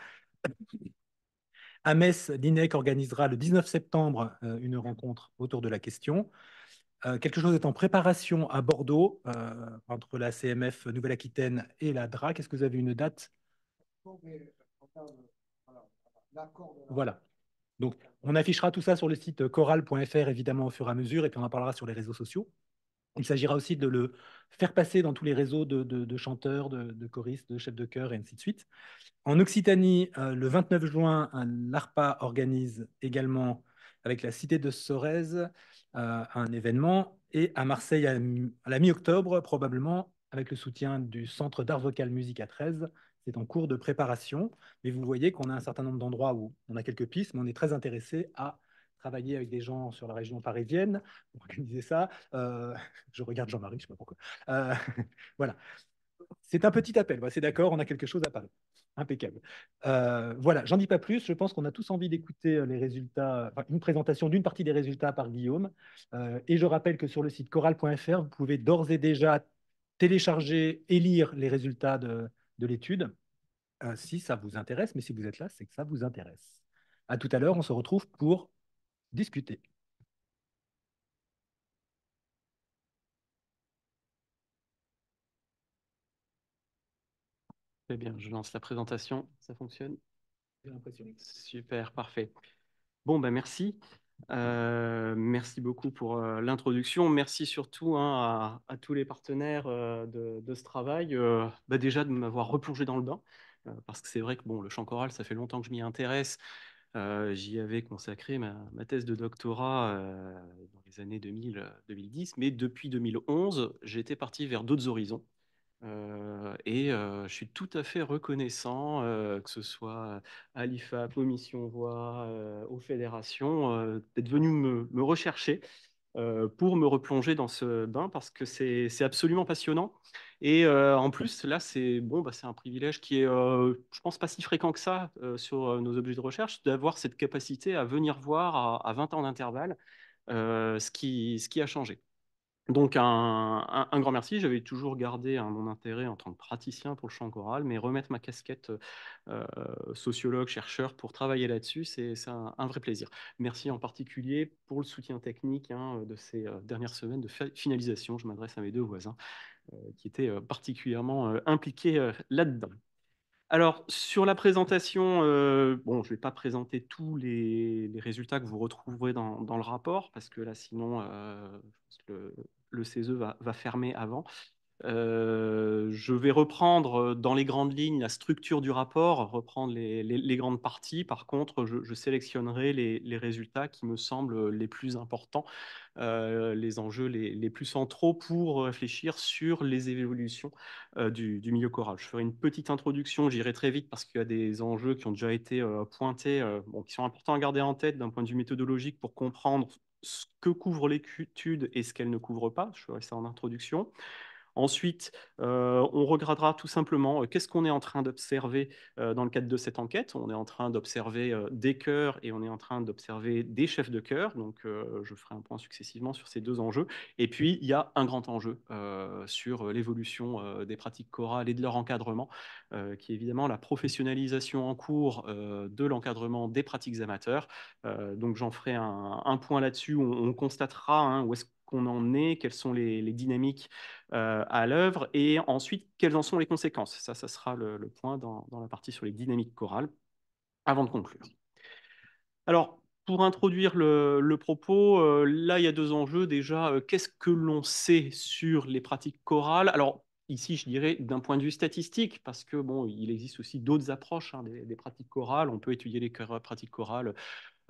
À Metz, l'INEC organisera le 19 septembre une rencontre autour de la question. Euh, quelque chose est en préparation à Bordeaux, euh, entre la CMF Nouvelle-Aquitaine et la DRA. Est-ce que vous avez une date Voilà. Donc, on affichera tout ça sur le site choral.fr, évidemment, au fur et à mesure, et puis on en parlera sur les réseaux sociaux. Il s'agira aussi de le faire passer dans tous les réseaux de, chanteurs, de, choristes, de chefs de chœur, et ainsi de suite. En Occitanie, euh, le 29 juin, l'ARPA organise également, avec la Cité de Sorèze, à un événement et à Marseille à, la mi-octobre, probablement avec le soutien du Centre d'art vocal musique à 13. C'est en cours de préparation, mais vous voyez qu'on a un certain nombre d'endroits où on a quelques pistes, mais on est très intéressé à travailler avec des gens sur la région parisienne pour organiser ça. Euh, je regarde Jean-Marie, je ne sais pas pourquoi. Euh, voilà. C'est un petit appel. C'est d'accord, on a quelque chose à parler. Impeccable. Euh, voilà, j'en dis pas plus. Je pense qu'on a tous envie d'écouter euh, les résultats, une présentation d'une partie des résultats par Guillaume. Euh, et je rappelle que sur le site choral.fr, vous pouvez d'ores et déjà télécharger et lire les résultats de, l'étude. si ça vous intéresse, mais si vous êtes là, c'est que ça vous intéresse. À tout à l'heure, on se retrouve pour discuter. Très bien, je lance la présentation. Ça fonctionne Super, parfait. Bon, ben merci. Euh, merci beaucoup pour euh, l'introduction. Merci surtout hein, à, tous les partenaires euh, de, ce travail. Ben, déjà de m'avoir replongé dans le bain, parce que c'est vrai que bon, le chant choral, ça fait longtemps que je m'y intéresse. J'y avais consacré ma, thèse de doctorat dans les années 2000, 2010, mais depuis 2011, j'étais parti vers d'autres horizons. Euh, et euh, je suis tout à fait reconnaissant, euh, que ce soit à l'IFA, aux Missions Voix, aux fédérations, d'être venu me, rechercher pour me replonger dans ce bain parce que c'est absolument passionnant. Et en plus, là, c'est bon, bah, un privilège qui est, je pense, pas si fréquent que ça sur nos objets de recherche, d'avoir cette capacité à venir voir à, 20 ans d'intervalle ce, ce qui a changé. Donc un, grand merci. J'avais toujours gardé hein, mon intérêt en tant que praticien pour le chant choral, mais remettre ma casquette euh, euh, sociologue, chercheur pour travailler là-dessus, c'est un, vrai plaisir. Merci en particulier pour le soutien technique hein, de ces euh, dernières semaines de finalisation. Je m'adresse à mes deux voisins qui étaient particulièrement impliqués là-dedans. Alors, sur la présentation, euh, bon, je ne vais pas présenter tous les, résultats que vous retrouverez dans, le rapport, parce que là, sinon, euh, le, CESE e va fermer avant. Euh, je vais reprendre euh, dans les grandes lignes la structure du rapport, reprendre les, grandes parties. Par contre, je, sélectionnerai les, résultats qui me semblent les plus importants, euh, les enjeux les, plus centraux pour réfléchir sur les évolutions du, milieu choral. Je ferai une petite introduction, j'irai très vite parce qu'il y a des enjeux qui ont déjà été pointés, qui sont importants à garder en tête d'un point de vue méthodologique pour comprendre ce que couvre l'étude et ce qu'elle ne couvre pas. Je ferai ça en introduction. Ensuite, euh, on regardera tout simplement euh, qu'est-ce qu'on est en train d'observer euh, dans le cadre de cette enquête. On est en train d'observer des cœurs et on est en train d'observer des chefs de cœur. Donc, je ferai un point successivement sur ces deux enjeux. Et puis, il y a un grand enjeu sur l'évolution des pratiques chorales et de leur encadrement, qui est évidemment la professionnalisation en cours de l'encadrement des pratiques amateurs. donc, j'en ferai un, point là-dessus. On, constatera hein, où est-ce en est, quelles sont les, dynamiques euh, à l'œuvre, et ensuite quelles en sont les conséquences. Ça, ça sera le, point dans, la partie sur les dynamiques chorales, avant de conclure. Alors, pour introduire le, propos, euh, là, il y a deux enjeux. Déjà, euh, qu'est-ce que l'on sait sur les pratiques chorales Alors, ici, je dirais, d'un point de vue statistique, parce que bon, il existe aussi d'autres approches hein, des, des, pratiques chorales. On peut étudier les pratiques chorales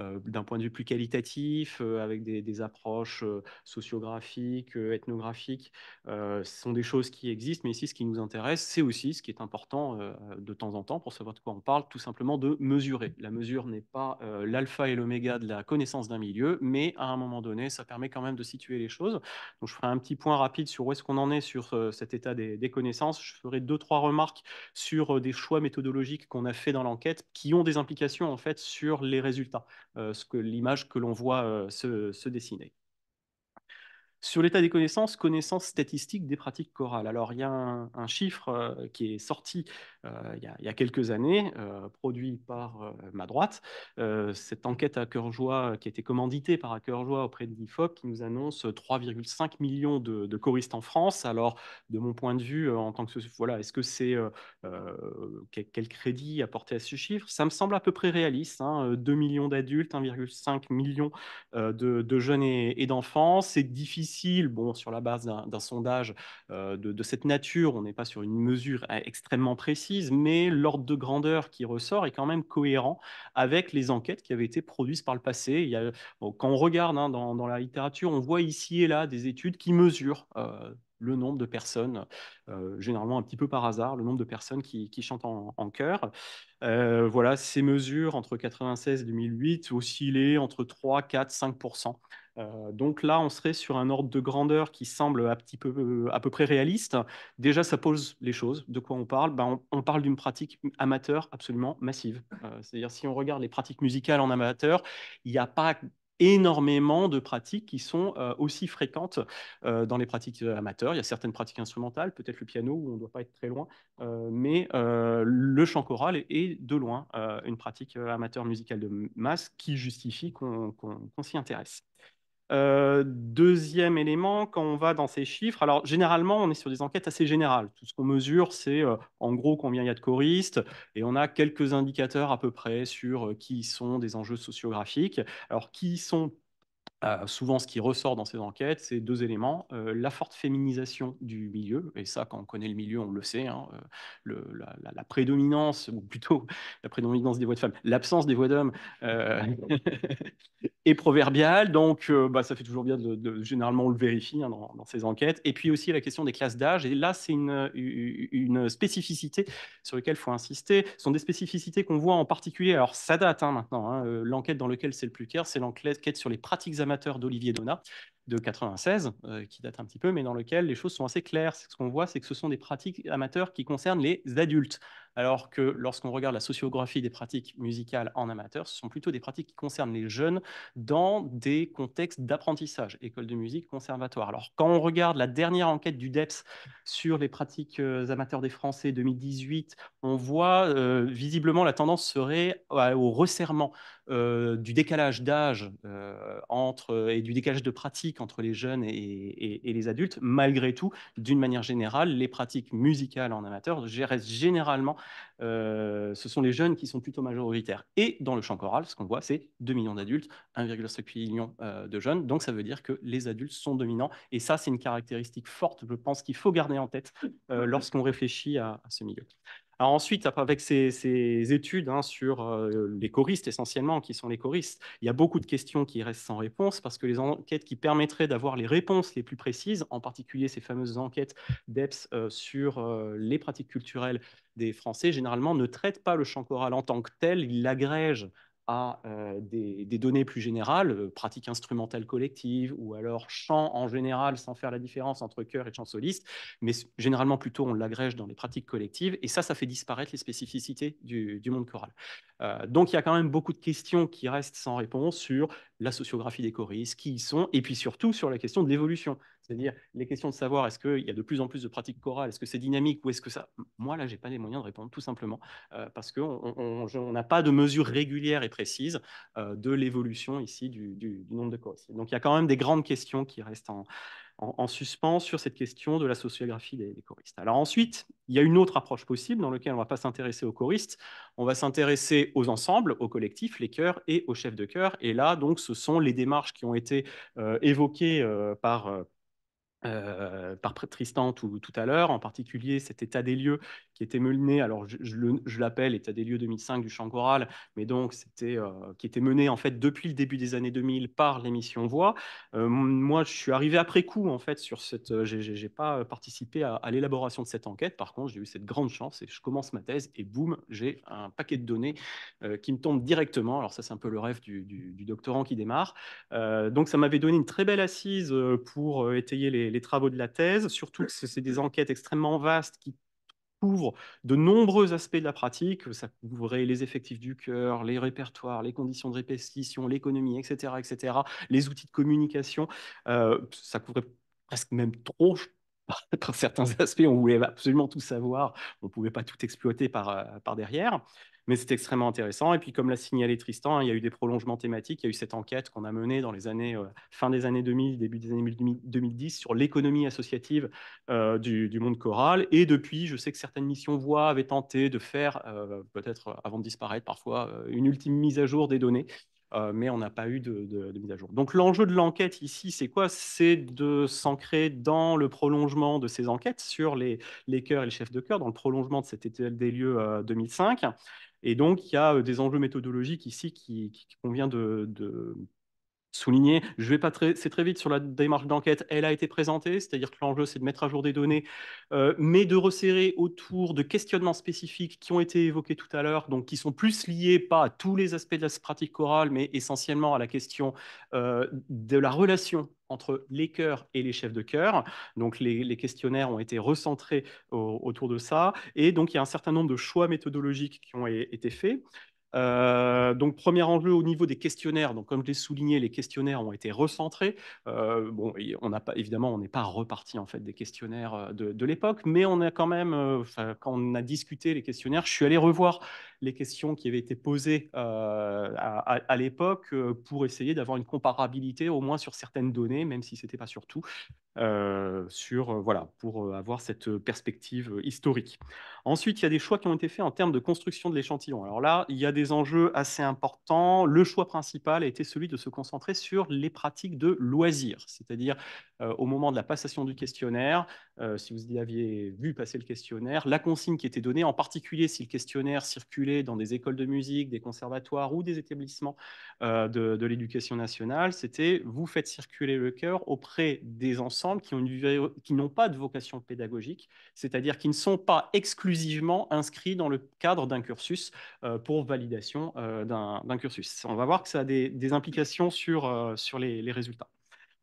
euh, d'un point de vue plus qualitatif, euh, avec des, approches euh, sociographiques, ethnographiques. ce sont des choses qui existent, mais ici, ce qui nous intéresse, c'est aussi ce qui est important de temps en temps pour savoir de quoi on parle, tout simplement de mesurer. La mesure n'est pas l'alpha et l'oméga de la connaissance d'un milieu, mais à un moment donné, ça permet quand même de situer les choses. Donc, je ferai un petit point rapide sur où est-ce qu'on en est sur cet état des, des, connaissances. Je ferai deux, trois remarques sur des choix méthodologiques qu'on a fait dans l'enquête qui ont des implications en fait sur les résultats. Euh, ce que l'image que l'on voit euh, se, dessiner sur l'état des connaissances, connaissances statistiques des pratiques chorales. Alors, il y a un, chiffre euh, qui est sorti euh, il, y a, quelques années, euh, produit par euh, ma droite. cette enquête à cœur joie qui a été commanditée par à cœur joie auprès de l'IFOP qui nous annonce 3,5 millions de, choristes en France. Alors, de mon point de vue, en tant que voilà, est-ce que c'est quel, crédit apporter à ce chiffre Ça me semble à peu près réaliste. 2 hein, millions d'adultes, 1,5 million de, jeunes et, d'enfants. C'est difficile, bon, sur la base d'un sondage de cette nature, on n'est pas sur une mesure eh, extrêmement précise mais l'ordre de grandeur qui ressort est quand même cohérent avec les enquêtes qui avaient été produites par le passé. quand on regarde hein, dans, la littérature, on voit ici et là des études qui mesurent euh, le nombre de personnes, euh, généralement un petit peu par hasard, le nombre de personnes qui, chantent en, chœur. Euh, voilà, ces mesures entre 1996 et 2008 oscillaient entre 3, 4, 5 euh, donc là, on serait sur un ordre de grandeur qui semble à, petit peu, euh, à peu près réaliste. Déjà, ça pose les choses. De quoi on parle ben, on, parle d'une pratique amateur absolument massive. Euh, c'est-à-dire, si on regarde les pratiques musicales en amateur, il n'y a pas énormément de pratiques qui sont aussi fréquentes dans les pratiques amateurs. Il y a certaines pratiques instrumentales, peut-être le piano où on ne doit pas être très loin, mais le chant choral est, de loin une pratique amateur musicale de masse qui justifie qu'on s'y intéresse. Euh, deuxième élément, quand on va dans ces chiffres, alors généralement, on est sur des enquêtes assez générales. Tout ce qu'on mesure, c'est euh, en gros combien il y a de choristes, et on a quelques indicateurs à peu près sur euh, qui sont des enjeux sociographiques. Alors, qui sont souvent, ce qui ressort dans ces enquêtes, c'est deux éléments. la forte féminisation du milieu, et ça, quand on connaît le milieu, on le sait, hein, la, prédominance, ou plutôt la prédominance des voix de femmes, l'absence des voix d'hommes, Et proverbial, donc euh, bah, ça fait toujours bien de, généralement le vérifier hein, dans, ces enquêtes. Et puis aussi la question des classes d'âge, et là c'est une, spécificité sur laquelle il faut insister. Ce sont des spécificités qu'on voit en particulier, alors ça date hein, maintenant, hein, euh, l'enquête dans laquelle c'est le plus clair, c'est l'enquête sur les pratiques amateurs d'Olivier Donat de 96, euh, qui date un petit peu, mais dans lequel les choses sont assez claires. Ce qu'on voit, c'est que ce sont des pratiques amateurs qui concernent les adultes alors que lorsqu'on regarde la sociographie des pratiques musicales en amateur, ce sont plutôt des pratiques qui concernent les jeunes dans des contextes d'apprentissage, école de musique, conservatoire. Alors quand on regarde la dernière enquête du DEPS sur les pratiques euh, amateurs des Français 2018, on voit euh, visiblement la tendance serait au resserrement euh, du décalage d'âge entre et du décalage de pratiques entre les jeunes et, les adultes. Malgré tout, d'une manière générale, les pratiques musicales en amateur restent généralement euh, ce sont les jeunes qui sont plutôt majoritaires. Et dans le champ choral, ce qu'on voit, c'est 2 millions d'adultes, 1,5 million euh, de jeunes. Donc ça veut dire que les adultes sont dominants. Et ça, c'est une caractéristique forte, je pense, qu'il faut garder en tête euh, lorsqu'on réfléchit à ce milieu ensuite, avec ces, études hein, sur les choristes essentiellement, qui sont les choristes, il y a beaucoup de questions qui restent sans réponse parce que les enquêtes qui permettraient d'avoir les réponses les plus précises, en particulier ces fameuses enquêtes d'EPS sur les pratiques culturelles des Français, généralement ne traitent pas le chant choral en tant que tel, ils l'agrègent à euh, des, données plus générales, euh, pratiques instrumentales collectives ou alors chant en général, sans faire la différence entre chœur et chant soliste, mais généralement plutôt on l'agrège dans les pratiques collectives, et ça, ça fait disparaître les spécificités du, monde choral. Euh, donc il y a quand même beaucoup de questions qui restent sans réponse sur la sociographie des choristes, qui y sont, et puis surtout sur la question de l'évolution. C'est-à-dire les questions de savoir est-ce qu'il y a de plus en plus de pratiques chorales, est-ce que c'est dynamique ou est-ce que ça. Moi, là, je n'ai pas les moyens de répondre, tout simplement, euh, parce qu'on n'a pas de mesure régulière et précise euh, de l'évolution ici du, nombre de choristes. Donc il y a quand même des grandes questions qui restent en, suspens sur cette question de la sociographie des, choristes. Alors ensuite, il y a une autre approche possible dans laquelle on ne va pas s'intéresser aux choristes, on va s'intéresser aux ensembles, aux collectifs, les chœurs et aux chefs de chœur. Et là, donc, ce sont les démarches qui ont été euh, évoquées par par Tristan tout, tout à l'heure, en particulier cet état des lieux était menée, alors je, je l'appelle état des lieux 2005 du chant choral, mais donc c'était euh, qui était mené en fait depuis le début des années 2000 par l'émission Voix. Euh, moi, je suis arrivé après coup en fait sur cette, euh, j'ai pas participé à, l'élaboration de cette enquête. Par contre, j'ai eu cette grande chance et je commence ma thèse et boum, j'ai un paquet de données qui me tombent directement. Alors ça, c'est un peu le rêve du, doctorant qui démarre. donc ça m'avait donné une très belle assise pour étayer les, les travaux de la thèse, surtout que c'est des enquêtes extrêmement vastes qui couvre de nombreux aspects de la pratique. Ça couvrait les effectifs du cœur, les répertoires, les conditions de répétition, l'économie, etc., etc., les outils de communication. Euh, ça couvrait presque même trop, par, certains aspects, on voulait absolument tout savoir, on ne pouvait pas tout exploiter euh, par, derrière, mais c'est extrêmement intéressant. Et puis, comme l'a signalé Tristan, il y a eu des prolongements thématiques, il y a eu cette enquête qu'on a menée dans les années, euh, fin des années 2000, début des années 2010, sur l'économie associative euh, du, du, monde choral. Et depuis, je sais que certaines missions voix avaient tenté de faire, peut-être avant de disparaître parfois, une ultime mise à jour des données euh, mais on n'a pas eu de, mise à jour. Donc l'enjeu de l'enquête ici, c'est quoi C'est de s'ancrer dans le prolongement de ces enquêtes sur les, les cœurs et les chefs de cœur, dans le prolongement de cet état des lieux 2005. Euh, et donc, il y a euh, des enjeux méthodologiques ici qui, qui, convient de souligner. Je vais pas très, c'est très vite sur la démarche d'enquête. Elle a été présentée, c'est-à-dire que l'enjeu c'est de mettre à jour des données, euh, mais de resserrer autour de questionnements spécifiques qui ont été évoqués tout à l'heure, donc qui sont plus liés pas à tous les aspects de la pratique chorale, mais essentiellement à la question euh, de la relation entre les chœurs et les chefs de chœur. Donc les, questionnaires ont été recentrés autour de ça. Et donc il y a un certain nombre de choix méthodologiques qui ont été faits. Euh, donc, premier enjeu au niveau des questionnaires. Donc, comme je l'ai souligné, les questionnaires ont été recentrés. Euh, bon, on a pas, évidemment, on n'est pas reparti en fait des questionnaires euh, de, l'époque, mais on a quand même, quand on a discuté les questionnaires, je suis allé revoir les questions qui avaient été posées à, l'époque pour essayer d'avoir une comparabilité au moins sur certaines données, même si c'était pas sur tout, sur voilà, pour avoir cette perspective historique. Ensuite, il y a des choix qui ont été faits en termes de construction de l'échantillon. Alors là, il y a des enjeux assez importants, le choix principal a été celui de se concentrer sur les pratiques de loisirs, c'est-à-dire euh, au moment de la passation du questionnaire, euh, si vous y aviez vu passer le questionnaire, la consigne qui était donnée, en particulier si le questionnaire circulait dans des écoles de musique, des conservatoires ou des établissements euh, de, de l'éducation nationale, c'était vous faites circuler le cœur auprès des ensembles qui, ont qui n'ont pas de vocation pédagogique, c'est-à-dire qui ne sont pas exclusivement inscrits dans le cadre d'un cursus pour valider euh, d'un cursus. On va voir que ça a des, implications sur, euh, sur les, résultats.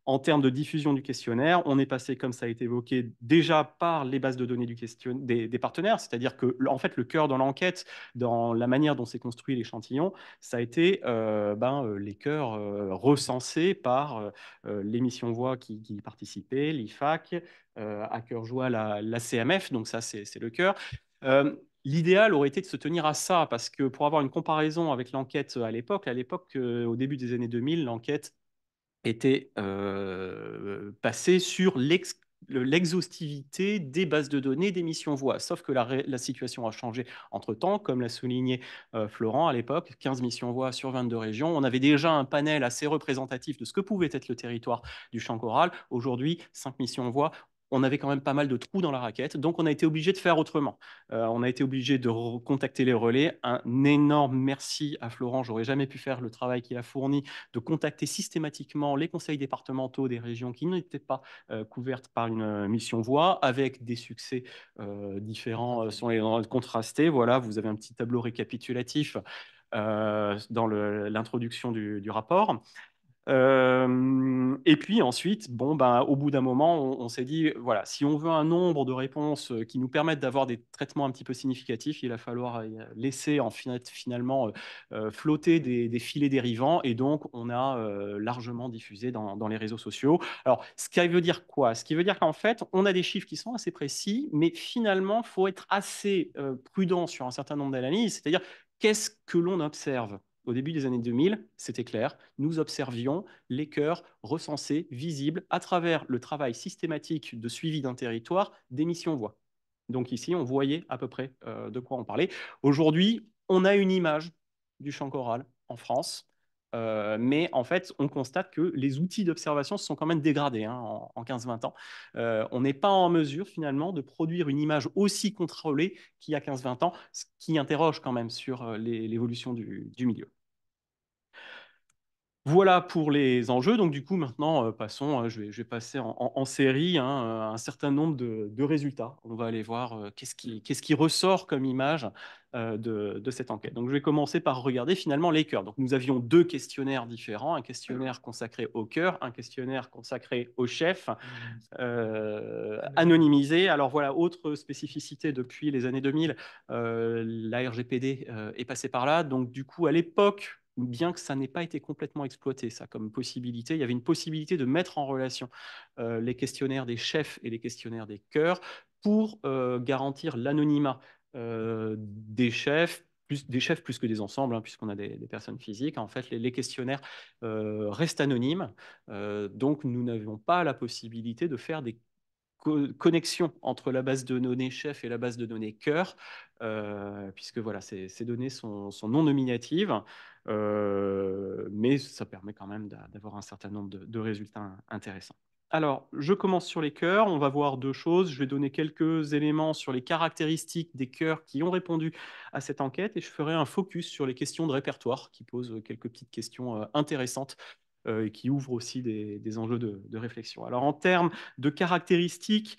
En termes de diffusion du questionnaire, on est passé, comme ça a été évoqué, déjà par les bases de données du question... des, partenaires, c'est-à-dire que, en fait, le cœur dans l'enquête, dans la manière dont s'est construit l'échantillon, ça a été euh, ben, les cœurs recensés par l'émission Voix qui, y participait, l'IFAC, à cœur joie la, la, CMF, donc ça, c'est le cœur. L'idéal aurait été de se tenir à ça, parce que pour avoir une comparaison avec l'enquête euh, à l'époque, à l'époque, euh, au début des années 2000, l'enquête était euh, passée sur l'exhaustivité des bases de données des missions voix. Sauf que la, situation a changé entre-temps, comme l'a souligné Florent à l'époque, 15 missions voix sur 22 régions. On avait déjà un panel assez représentatif de ce que pouvait être le territoire du champ choral. Aujourd'hui, 5 missions voix, on avait quand même pas mal de trous dans la raquette, donc on a été obligé de faire autrement. Euh, on a été obligé de contacter les relais. Un énorme merci à Florent, j'aurais jamais pu faire le travail qu'il a fourni, de contacter systématiquement les conseils départementaux des régions qui n'étaient pas euh, couvertes par une euh, mission voix, avec des succès différents sont contrastés. Voilà, vous avez un petit tableau récapitulatif dans l'introduction du rapport et puis ensuite, bon, ben, au bout d'un moment, on, s'est dit, voilà, si on veut un nombre de réponses euh, qui nous permettent d'avoir des traitements un petit peu significatifs, il va falloir euh, laisser en finalement euh, flotter des, filets dérivants. Et donc, on a largement diffusé dans, les réseaux sociaux. Alors, ce qui veut dire quoi Ce qui veut dire qu'en fait, on a des chiffres qui sont assez précis, mais finalement, faut être assez prudent sur un certain nombre d'analyses, c'est-à-dire qu'est-ce que l'on observe au début des années 2000, c'était clair, nous observions les cœurs recensés, visibles, à travers le travail systématique de suivi d'un territoire, des missions voix. Donc ici, on voyait à peu près euh, de quoi on parlait. Aujourd'hui, on a une image du champ choral en France, euh, mais en fait, on constate que les outils d'observation se sont quand même dégradés hein, en, 15-20 ans. Euh, on n'est pas en mesure finalement de produire une image aussi contrôlée qu'il y a 15-20 ans, ce qui interroge quand même sur l'évolution du milieu. Voilà pour les enjeux. Donc du coup, maintenant, euh, passons, euh, je vais, passer en, série hein, euh, un certain nombre de, résultats. On va aller voir qu'est-ce qui, ressort comme image de, cette enquête. Donc je vais commencer par regarder finalement les cœurs. Donc nous avions deux questionnaires différents, un questionnaire consacré au cœur, un questionnaire consacré au chef, anonymisé. Alors voilà, autre spécificité depuis les années 2000, la RGPD est passée par là. Donc du coup, à l'époque bien que ça n'ait pas été complètement exploité, ça, comme possibilité. Il y avait une possibilité de mettre en relation euh, les questionnaires des chefs et les questionnaires des cœurs pour euh, garantir l'anonymat euh, des chefs, plus, des chefs plus que des ensembles, hein, puisqu'on a des, personnes physiques. En fait, les, questionnaires restent anonymes, donc nous n'avions pas la possibilité de faire des connexions entre la base de données chef et la base de données cœur, puisque voilà, ces, données sont, sont non nominatives. Euh, mais ça permet quand même d'avoir un certain nombre de, résultats intéressants. Alors, je commence sur les cœurs. On va voir deux choses. Je vais donner quelques éléments sur les caractéristiques des cœurs qui ont répondu à cette enquête et je ferai un focus sur les questions de répertoire qui posent quelques petites questions euh, intéressantes euh, et qui ouvrent aussi des, enjeux de, réflexion. Alors, en termes de caractéristiques,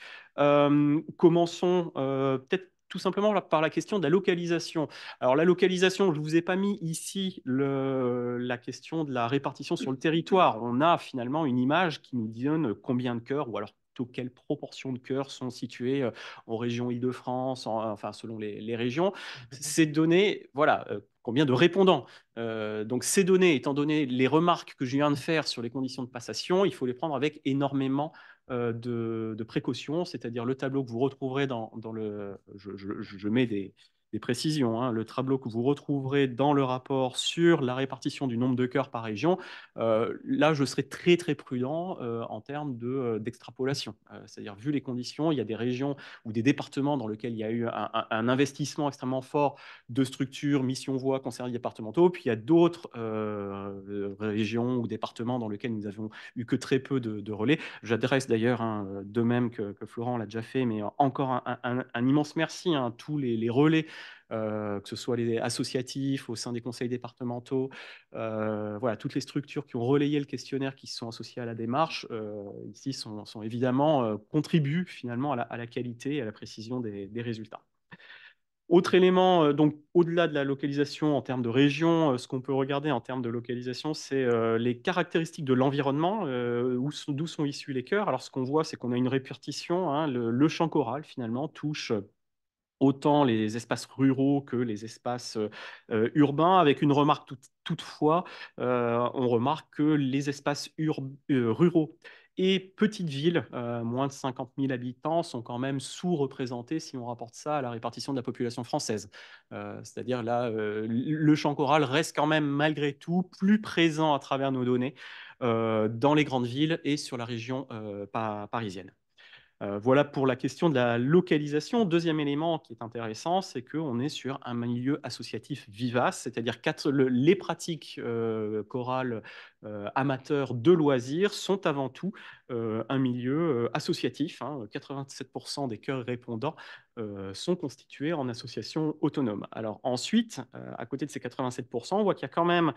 commençons peut-être tout simplement par la question de la localisation. Alors la localisation, je ne vous ai pas mis ici la question de la répartition sur le territoire. On a finalement une image qui nous donne combien de cœurs, ou alors quelle proportion de cœurs sont situés euh, en région Île-de-France, enfin selon les, régions. Ces données, voilà, euh, combien de répondants. Euh, donc ces données, étant donné les remarques que je viens de faire sur les conditions de passation, il faut les prendre avec énormément euh, de, précaution, c'est-à-dire le tableau que vous retrouverez dans, le... je mets des, des précisions. Hein. Le tableau que vous retrouverez dans le rapport sur la répartition du nombre de cœurs par région, euh, là, je serai très très prudent euh, en termes euh, d'extrapolation. De, d'extrapolation. C'est-à-dire, vu les conditions, il y a des régions ou des départements dans lesquels il y a eu un, investissement extrêmement fort de structures, missions, voies, conseils départementaux, puis il y a d'autres régions ou départements dans lesquels nous avons eu que très peu de, relais. J'adresse d'ailleurs, hein, de même que, Florent l'a déjà fait, mais encore un, immense merci à hein, tous les relais euh, que ce soit les associatifs, au sein des conseils départementaux, euh, voilà, toutes les structures qui ont relayé le questionnaire, qui sont associées à la démarche, euh, ici sont, sont évidemment contribuent finalement à la, qualité et à la précision des, résultats. Autre élément, donc au-delà de la localisation en termes de région, ce qu'on peut regarder en termes de localisation, c'est les caractéristiques de l'environnement, d'où sont, issus les cœurs. Alors ce qu'on voit, c'est qu'on a une répartition. Hein, le, le, champ choral, finalement, touche autant les espaces ruraux que les espaces urbains, avec une remarque toutefois, on remarque que les espaces ruraux et petites villes, moins de 50 000 habitants, sont quand même sous représentés si on rapporte ça à la répartition de la population française. C'est-à-dire là, le champ choral reste quand même malgré tout plus présent à travers nos données dans les grandes villes et sur la région parisienne. Euh, voilà pour la question de la localisation. Deuxième élément qui est intéressant, c'est qu'on est sur un milieu associatif vivace, c'est-à-dire que les pratiques euh, chorales euh, amateurs de loisirs sont avant tout un milieu associatif. Hein. 87% des chœurs répondants sont constitués en associations autonomes. Alors ensuite, à côté de ces 87%, on voit qu'il y a quand même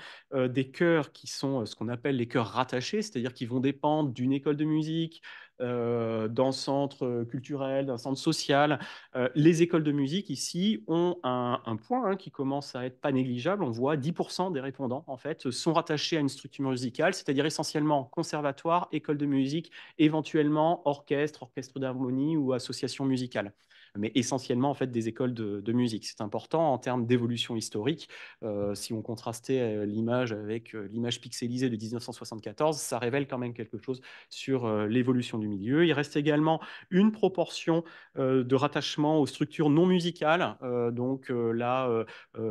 des chœurs qui sont ce qu'on appelle les chœurs rattachés, c'est-à-dire qui vont dépendre d'une école de musique, euh, d'un centre euh, culturel, d'un centre social. Euh, les écoles de musique ici ont un, point hein, qui commence à être pas négligeable. On voit 10% des répondants en fait sont rattachés à une structure musicale, c'est-à-dire essentiellement conservatoire, école de musique, éventuellement orchestre, orchestre d'harmonie ou association musicale mais essentiellement en fait des écoles de, musique. C'est important en termes d'évolution historique. Euh, si on contrastait euh, l'image avec euh, l'image pixelisée de 1974, ça révèle quand même quelque chose sur l'évolution du milieu. Il reste également une proportion de rattachement aux structures non musicales, donc là,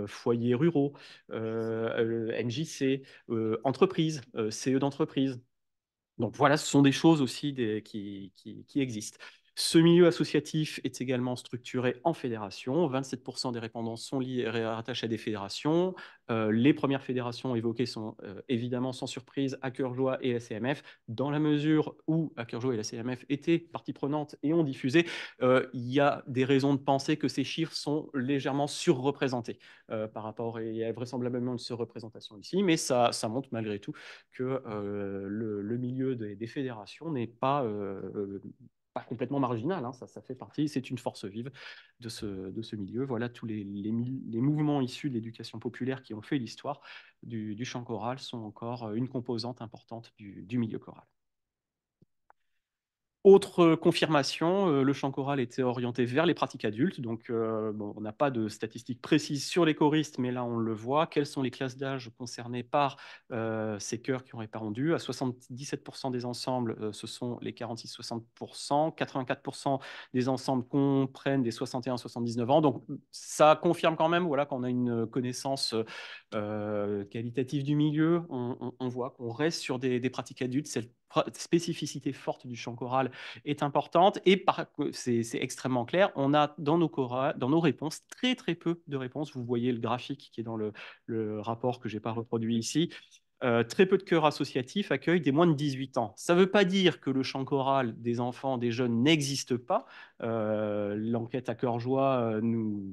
foyers ruraux, NJC, entreprises, CE d'entreprise. Donc voilà, ce sont des choses aussi qui existent. Ce milieu associatif est également structuré en fédérations. 27% des répondants sont liés, rattachés à des fédérations. Euh, les premières fédérations évoquées sont euh, évidemment sans surprise joie et la CMF. Dans la mesure où joie et la CMF étaient partie prenante et ont diffusé, euh, il y a des raisons de penser que ces chiffres sont légèrement surreprésentés par rapport, et il y a vraisemblablement une surreprésentation ici, mais ça, montre malgré tout que le, milieu des fédérations n'est pas pas complètement marginal, hein, ça, fait partie, c'est une force vive de ce, milieu. Voilà tous les, mouvements issus de l'éducation populaire qui ont fait l'histoire du, chant choral sont encore euh, une composante importante du milieu choral. Autre euh, confirmation, euh, le champ choral était orienté vers les pratiques adultes, donc euh, on n'a pas de statistiques précises sur les choristes, mais là on le voit, quelles sont les classes d'âge concernées par ces chœurs qui ont répondu À 77% des ensembles, ce sont les 46-60%, 84% des ensembles comprennent des 61-79 ans, donc ça confirme quand même voilà, qu'on a une connaissance qualitative du milieu, on, voit qu'on reste sur des, pratiques adultes, c'est spécificité forte du chant choral est importante et c'est extrêmement clair. On a dans nos, dans nos réponses très très peu de réponses. Vous voyez le graphique qui est dans le, rapport que je n'ai pas reproduit ici. Euh, très peu de cœurs associatifs accueillent des moins de 18 ans. Ça ne veut pas dire que le chant choral des enfants, des jeunes n'existe pas, euh, l'enquête à cœur joie euh, nous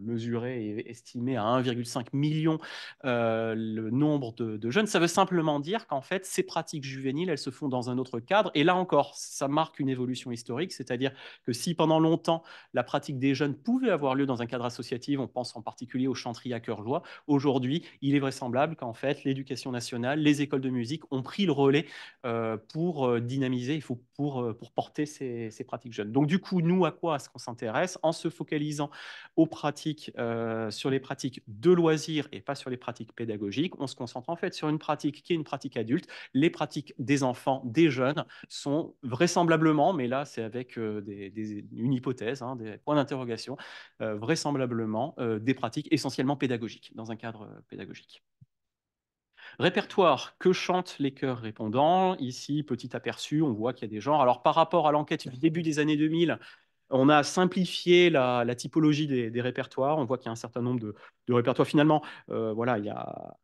mesurait et estimait à 1,5 million euh, le nombre de, jeunes. Ça veut simplement dire qu'en fait, ces pratiques juvéniles, elles se font dans un autre cadre. Et là encore, ça marque une évolution historique, c'est-à-dire que si pendant longtemps, la pratique des jeunes pouvait avoir lieu dans un cadre associatif, on pense en particulier aux chanteries à cœur joie, aujourd'hui, il est vraisemblable qu'en fait, l'éducation nationale, les écoles de musique ont pris le relais pour dynamiser, il faut pour, pour porter ces, ces pratiques jeunes. Donc du coup, nous à quoi est-ce qu'on s'intéresse en se focalisant aux euh, sur les pratiques de loisirs et pas sur les pratiques pédagogiques. On se concentre en fait sur une pratique qui est une pratique adulte. Les pratiques des enfants, des jeunes sont vraisemblablement, mais là c'est avec euh, une hypothèse, hein, des points d'interrogation, euh, vraisemblablement des pratiques essentiellement pédagogiques, dans un cadre pédagogique. Répertoire, que chantent les chœurs répondants Ici, petit aperçu, on voit qu'il y a des genres. Alors, par rapport à l'enquête du début des années 2000, on a simplifié la, typologie des, répertoires. On voit qu'il y a un certain nombre de, répertoires. Finalement, euh, voilà, il y a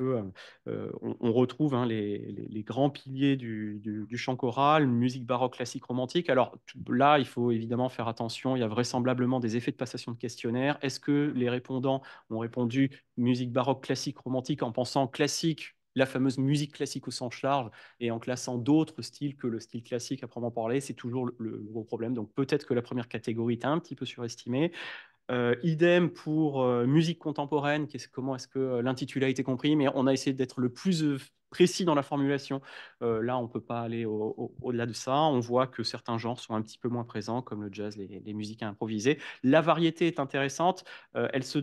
euh, euh, on, retrouve hein, les, grands piliers du, chant choral, musique baroque, classique, romantique. Alors là, il faut évidemment faire attention, il y a vraisemblablement des effets de passation de questionnaire. Est-ce que les répondants ont répondu musique baroque, classique, romantique en pensant classique la fameuse musique classique au sens large et en classant d'autres styles que le style classique à proprement parler, c'est toujours le, gros problème. Donc peut-être que la première catégorie est un petit peu surestimée. Euh, idem pour euh, musique contemporaine, comment est-ce que euh, l'intitulé a été compris, mais on a essayé d'être le plus précis dans la formulation. là, on ne peut pas aller au-delà de ça. On voit que certains genres sont un petit peu moins présents, comme le jazz, les, musiques à improviser. La variété est intéressante. elle se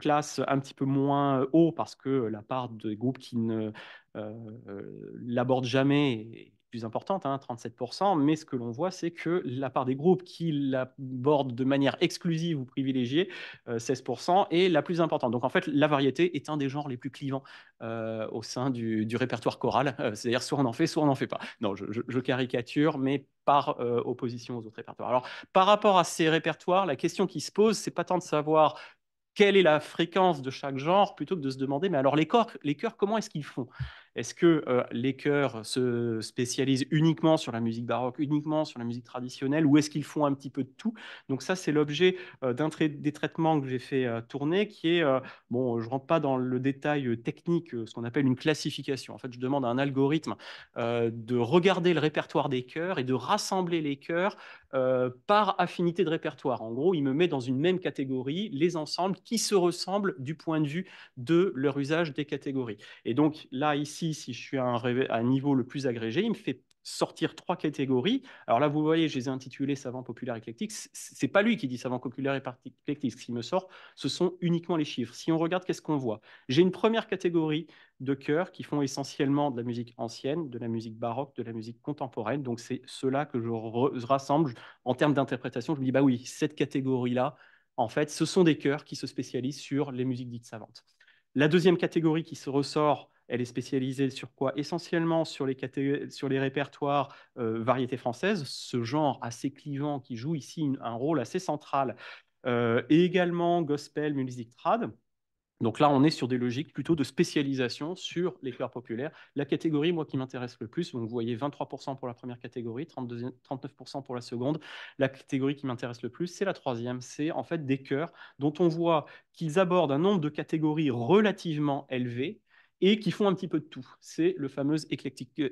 classe un petit peu moins haut parce que la part de groupes qui ne l'abordent jamais plus importante, 37%, hein, mais ce que l'on voit, c'est que la part des groupes qui la bordent de manière exclusive ou privilégiée, 16%, euh, est la plus importante. Donc en fait, la variété est un des genres les plus clivants euh, au sein du, répertoire choral, euh, c'est-à-dire soit on en fait, soit on n'en fait pas. Non, je, caricature, mais par opposition aux autres répertoires. Alors par rapport à ces répertoires, la question qui se pose, c'est pas tant de savoir quelle est la fréquence de chaque genre, plutôt que de se demander, mais alors les, corps, les chœurs, comment est-ce qu'ils font est-ce que les chœurs se spécialisent uniquement sur la musique baroque, uniquement sur la musique traditionnelle, ou est-ce qu'ils font un petit peu de tout Donc ça, c'est l'objet d'un des traitements que j'ai fait tourner, qui est, bon, je ne rentre pas dans le détail technique, ce qu'on appelle une classification. En fait, je demande à un algorithme de regarder le répertoire des chœurs et de rassembler les chœurs par affinité de répertoire. En gros, il me met dans une même catégorie les ensembles qui se ressemblent du point de vue de leur usage des catégories. Et donc là, ici, si je suis à un, à niveau le plus agrégé, il me fait sortir trois catégories. Alors là, vous voyez, je les ai intitulées savants populaires éclectiques. C'est pas lui qui dit savants populaires éclectiques. Ce qu'il me sort, ce sont uniquement les chiffres. Si on regarde, qu'est-ce qu'on voit J'ai une première catégorie de chœurs qui font essentiellement de la musique ancienne, de la musique baroque, de la musique contemporaine. Donc c'est cela que je rassemble en termes d'interprétation. Je me dis bah oui, cette catégorie-là, en fait, ce sont des chœurs qui se spécialisent sur les musiques dites savantes. La deuxième catégorie qui se ressort elle est spécialisée sur quoi Essentiellement sur les, sur les répertoires euh, variétés françaises, ce genre assez clivant qui joue ici un rôle assez central, euh, et également gospel, music trad. Donc là, on est sur des logiques plutôt de spécialisation sur les chœurs populaires. La catégorie, moi, qui m'intéresse le plus, donc vous voyez 23% pour la première catégorie, 32, 39% pour la seconde. La catégorie qui m'intéresse le plus, c'est la troisième. C'est en fait des chœurs dont on voit qu'ils abordent un nombre de catégories relativement élevé, et qui font un petit peu de tout. C'est le fameux euh,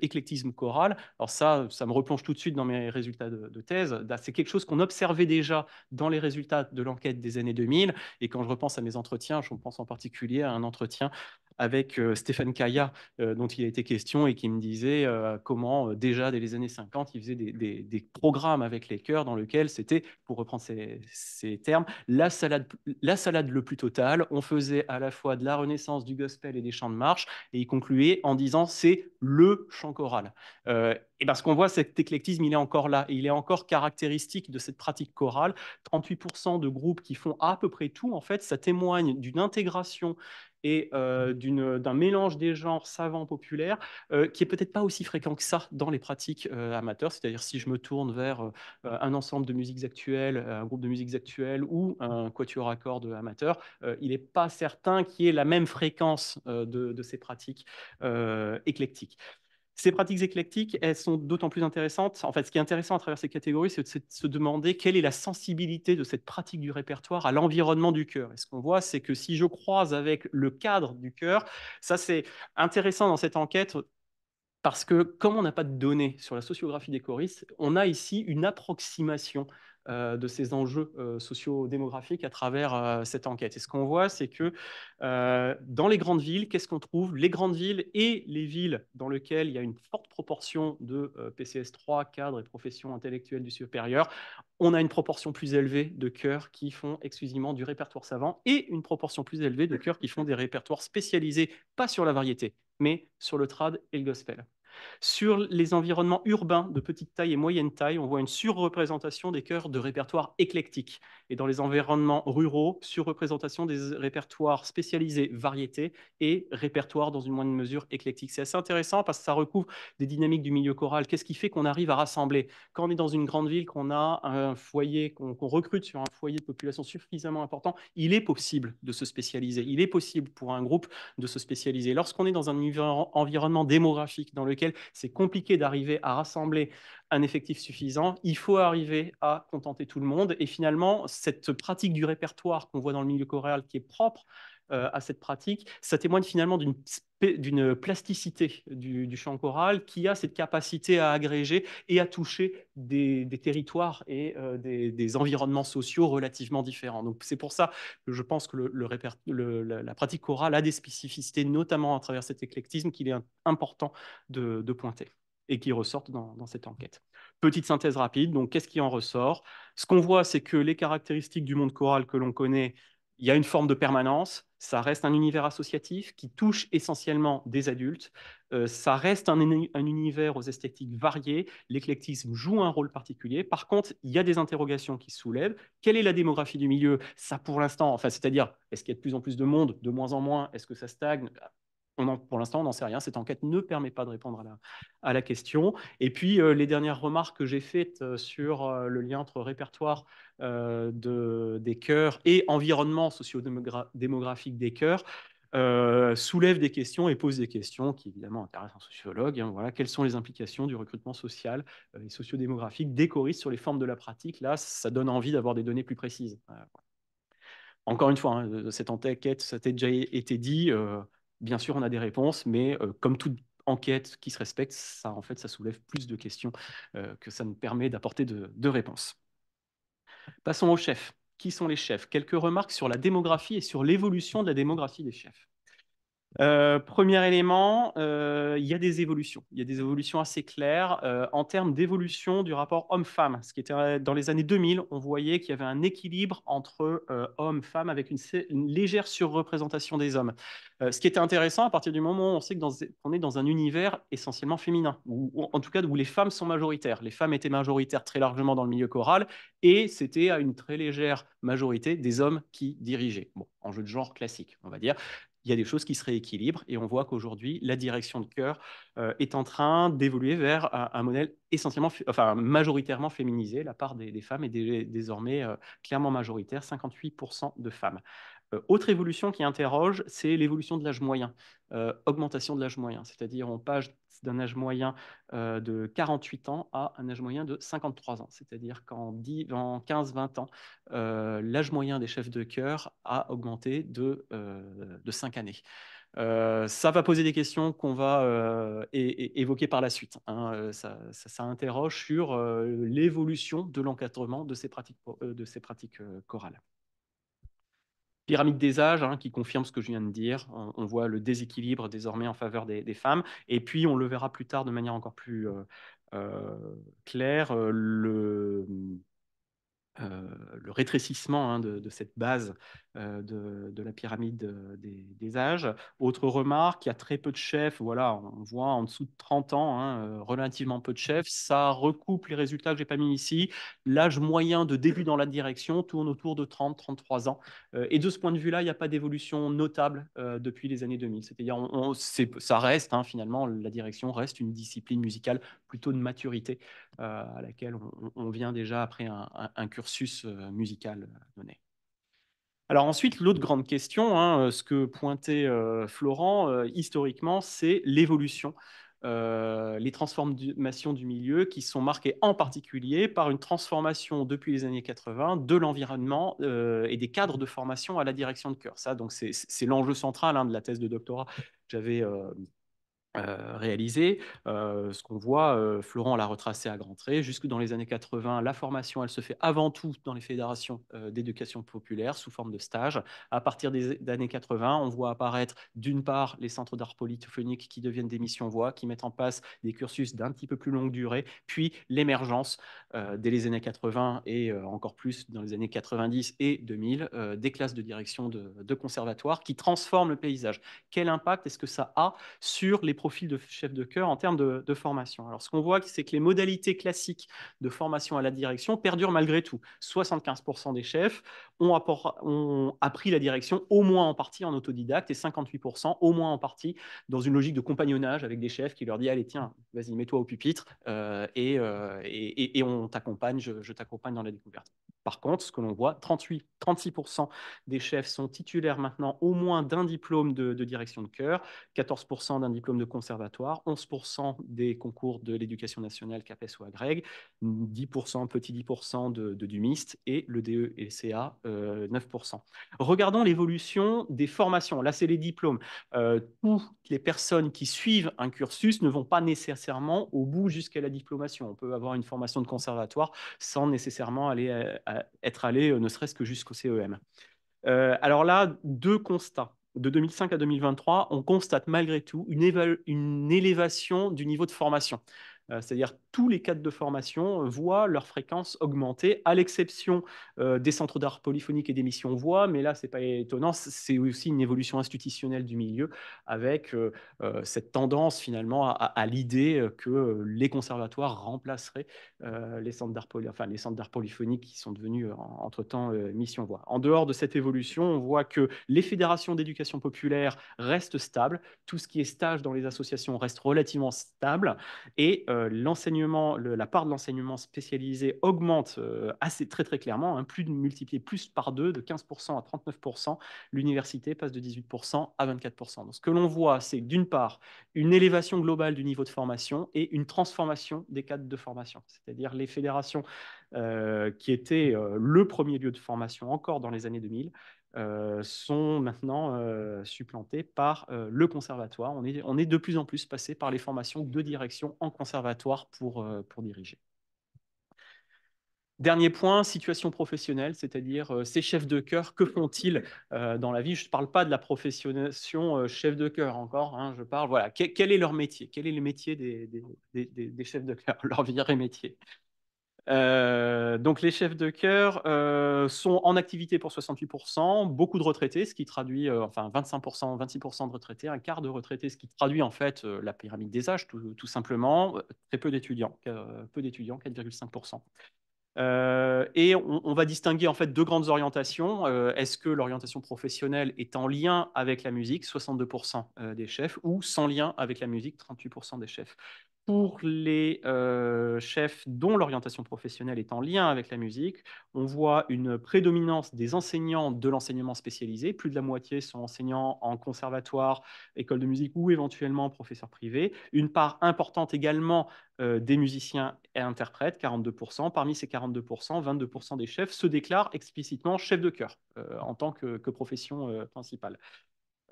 éclectisme choral. Alors ça, ça me replonge tout de suite dans mes résultats de, thèse. C'est quelque chose qu'on observait déjà dans les résultats de l'enquête des années 2000. Et quand je repense à mes entretiens, je pense en particulier à un entretien avec euh, Stéphane Kaya, euh, dont il a été question, et qui me disait euh, comment, déjà dès les années 50, il faisait des, programmes avec les chœurs dans lesquels c'était, pour reprendre ces, termes, la salade, la salade le plus totale. On faisait à la fois de la Renaissance, du gospel et des chants de marche, et il concluait en disant c'est le chant choral. Euh, et parce qu'on voit cet éclectisme, il est encore là, et il est encore caractéristique de cette pratique chorale. 38% de groupes qui font à peu près tout, en fait, ça témoigne d'une intégration et euh, mmh. d'un mélange des genres savants populaires euh, qui est peut-être pas aussi fréquent que ça dans les pratiques euh, amateurs. C'est-à-dire si je me tourne vers un ensemble de musiques actuelles, un groupe de musiques actuelles ou un quatuor à cordes amateur, il n'est pas certain qu'il y ait la même fréquence de, ces pratiques éclectiques. Ces pratiques éclectiques, elles sont d'autant plus intéressantes. En fait, ce qui est intéressant à travers ces catégories, c'est de se demander quelle est la sensibilité de cette pratique du répertoire à l'environnement du cœur. Et ce qu'on voit, c'est que si je croise avec le cadre du cœur, ça c'est intéressant dans cette enquête parce que comme on n'a pas de données sur la sociographie des choristes, on a ici une approximation euh, de ces enjeux euh, socio-démographiques à travers euh, cette enquête. Et ce qu'on voit, c'est que dans les grandes villes, qu'est-ce qu'on trouve Les grandes villes et les villes dans lesquelles il y a une forte proportion de PCS 3, cadres et professions intellectuelles du supérieur, on a une proportion plus élevée de cœurs qui font exclusivement du répertoire savant et une proportion plus élevée de cœurs qui font des répertoires spécialisés, pas sur la variété, mais sur le trad et le gospel. Sur les environnements urbains de petite taille et moyenne taille, on voit une surreprésentation des chœurs de répertoires éclectiques. Et dans les environnements ruraux, surreprésentation des répertoires spécialisés, variétés et répertoires dans une moindre mesure éclectique. C'est assez intéressant parce que ça recouvre des dynamiques du milieu choral. Qu'est-ce qui fait qu'on arrive à rassembler Quand on est dans une grande ville, qu'on a un foyer, qu'on recrute sur un foyer de population suffisamment important, il est possible de se spécialiser. Il est possible pour un groupe de se spécialiser. Lorsqu'on est dans un environnement démographique dans lequel c'est compliqué d'arriver à rassembler un effectif suffisant. Il faut arriver à contenter tout le monde. Et finalement, cette pratique du répertoire qu'on voit dans le milieu choréal qui est propre euh, à cette pratique, ça témoigne finalement d'une plasticité du, du, chant choral qui a cette capacité à agréger et à toucher des, des territoires et euh, des, des, environnements sociaux relativement différents. Donc c'est pour ça que je pense que le, le, la pratique chorale a des spécificités, notamment à travers cet éclectisme qu'il est important de, de, pointer et qui ressortent dans, dans cette enquête. Petite synthèse rapide, donc qu'est-ce qui en ressort Ce qu'on voit, c'est que les caractéristiques du monde choral que l'on connaît il y a une forme de permanence, ça reste un univers associatif qui touche essentiellement des adultes, euh, ça reste un, univers aux esthétiques variées, l'éclectisme joue un rôle particulier. Par contre, il y a des interrogations qui soulèvent. Quelle est la démographie du milieu Ça, pour l'instant, enfin, c'est-à-dire, est-ce qu'il y a de plus en plus de monde, de moins en moins Est-ce que ça stagne pour l'instant, on n'en sait rien. Cette enquête ne permet pas de répondre à la, question. Et puis, euh, les dernières remarques que j'ai faites euh, sur euh, le lien entre répertoire des cœurs et environnement socio-démographique des cœurs soulèvent des questions et posent des questions qui, évidemment, intéressent un sociologue. Hein, voilà. Quelles sont les implications du recrutement social et socio-démographique des choristes sur les formes de la pratique Là, ça donne envie d'avoir des données plus précises. Encore une fois, hein, cette enquête, ça a déjà été dit Bien sûr, on a des réponses, mais euh, comme toute enquête qui se respecte, ça, en fait, ça soulève plus de questions euh, que ça ne permet d'apporter de, de réponses. Passons aux chefs. Qui sont les chefs Quelques remarques sur la démographie et sur l'évolution de la démographie des chefs. Euh, premier élément, euh, il y a des évolutions. Il y a des évolutions assez claires euh, en termes d'évolution du rapport homme-femme. Ce qui était dans les années 2000, on voyait qu'il y avait un équilibre entre hommes-femmes avec une, légère surreprésentation des hommes. ce qui était intéressant à partir du moment où on sait que on est dans un univers essentiellement féminin, ou en tout cas où les femmes sont majoritaires. Les femmes étaient majoritaires très largement dans le milieu choral, et c'était à une très légère majorité des hommes qui dirigeaient. Bon, jeu de genre classique, on va dire il y a des choses qui se rééquilibrent et on voit qu'aujourd'hui, la direction de cœur euh, est en train d'évoluer vers un, modèle essentiellement, enfin majoritairement féminisé. La part des, femmes est désormais euh, clairement majoritaire, 58% de femmes. Euh, autre évolution qui interroge, c'est l'évolution de l'âge moyen, euh, augmentation de l'âge moyen, c'est-à-dire on passe d'un âge moyen euh, de 48 ans à un âge moyen de 53 ans, c'est-à-dire qu'en 15-20 ans, l'âge moyen des chefs de chœur a augmenté de, 5 années. ça va poser des questions qu'on va évoquer par la suite. Hein. Ça, interroge sur l'évolution de l'encadrement de ces pratiques chorales. Pyramide des âges, hein, qui confirme ce que je viens de dire. On, voit le déséquilibre désormais en faveur des, femmes. Et puis, on le verra plus tard de manière encore plus euh, euh, claire, euh, le, rétrécissement hein, de, cette base euh, de, la pyramide euh, des, âges. Autre remarque, il y a très peu de chefs, voilà, on voit en dessous de 30 ans, hein, euh, relativement peu de chefs. Ça recoupe les résultats que j'ai pas mis ici. L'âge moyen de début dans la direction tourne autour de 30-33 ans. et de ce point de vue-là, il n'y a pas d'évolution notable depuis les années 2000. C'est-à-dire, ça reste hein, finalement, la direction reste une discipline musicale plutôt de maturité à laquelle on, vient déjà après un cursus musical donné. Alors ensuite, l'autre grande question, hein, euh, ce que pointait euh, Florent euh, historiquement, c'est l'évolution. les transformations du milieu qui sont marquées en particulier par une transformation depuis les années 80 de l'environnement et des cadres de formation à la direction de cœur. Ça, donc, c'est l'enjeu central hein, de la thèse de doctorat que j'avais euh, réalisé. Euh, ce qu'on voit, euh, Florent l'a retracé à grands traits. Jusque dans les années 80, la formation, elle se fait avant tout dans les fédérations d'éducation populaire sous forme de stage. À partir des années 80, on voit apparaître d'une part les centres d'art polytophonique qui deviennent des missions voix, qui mettent en place des cursus d'un petit peu plus longue durée, puis l'émergence dès les années 80 et encore plus dans les années 90 et 2000 des classes de direction de, de conservatoire qui transforment le paysage. Quel impact est-ce que ça a sur les profil de chef de cœur en termes de, formation. Alors, ce qu'on voit, c'est que les modalités classiques de formation à la direction perdurent malgré tout. 75% des chefs ont, appris la direction au moins en partie en autodidacte et 58% au moins en partie dans une logique de compagnonnage avec des chefs qui leur disent « allez tiens vas-y mets-toi au pupitre euh, euh, et, et, on t'accompagne, je, t'accompagne dans la découverte. Par contre, ce que l'on voit, 38, 36% des chefs sont titulaires maintenant au moins d'un diplôme de, de direction de cœur, 14% d'un diplôme de conservatoire, 11% des concours de l'éducation nationale CAPES ou AGREG, 10%, petit 10% de, de, du MIST et le DE et CA, 9%. Euh, Regardons l'évolution des formations. Là, c'est les diplômes. Euh, toutes les personnes qui suivent un cursus ne vont pas nécessairement au bout jusqu'à la diplomation. On peut avoir une formation de conservatoire sans nécessairement aller euh, être allé ne serait-ce que jusqu'au CEM. alors là, deux constats de 2005 à 2023, on constate malgré tout une, élévation du niveau de formation. Euh, c'est-à-dire tous les cadres de formation euh, voient leur fréquence augmenter, à l'exception euh, des centres d'art polyphonique et des missions voix, mais là, ce n'est pas étonnant, c'est aussi une évolution institutionnelle du milieu, avec euh, cette tendance finalement à, l'idée que les conservatoires remplaceraient les centres d'art enfin, les centres d'art polyphonique qui sont devenus entre-temps missions voix. En dehors de cette évolution, on voit que les fédérations d'éducation populaire restent stables, tout ce qui est stage dans les associations reste relativement stable, et l'enseignement la part de l'enseignement spécialisé augmente euh, assez très très clairement, hein, plus de multiplié plus par deux, de 15% à 39%, l'université passe de 18% à 24%. Donc ce que l'on voit, c'est d'une part une élévation globale du niveau de formation et une transformation des cadres de formation, c'est-à-dire les fédérations euh, qui étaient euh, le premier lieu de formation encore dans les années 2000, euh, sont maintenant euh, supplantés par euh, le conservatoire. On est, de plus en plus passé par les formations de direction en conservatoire pour, diriger. Dernier point, situation professionnelle, c'est-à-dire ces chefs de cœur, que font-ils dans la vie Je ne parle pas de la profession chef de cœur encore, hein, je parle, quel, est leur métier Quel est le métier des, des chefs de cœur, leur vie et métier euh, donc les chefs de cœur euh, sont en activité pour 68%, beaucoup de retraités, ce qui traduit, euh, enfin 25%, 26% de retraités, un quart de retraités, ce qui traduit en fait la pyramide des âges tout, simplement, très peu d'étudiants, peu d'étudiants, 4,5%. et on, va distinguer en fait deux grandes orientations. Est-ce que l'orientation professionnelle est en lien avec la musique, 62% des chefs, ou sans lien avec la musique, 38% des chefs pour les euh, chefs dont l'orientation professionnelle est en lien avec la musique, on voit une prédominance des enseignants de l'enseignement spécialisé. Plus de la moitié sont enseignants en conservatoire, école de musique ou éventuellement professeurs privés. Une part importante également euh, des musiciens et interprètes, 42%. Parmi ces 42%, 22% des chefs se déclarent explicitement chefs de chœur euh, en tant que profession principale.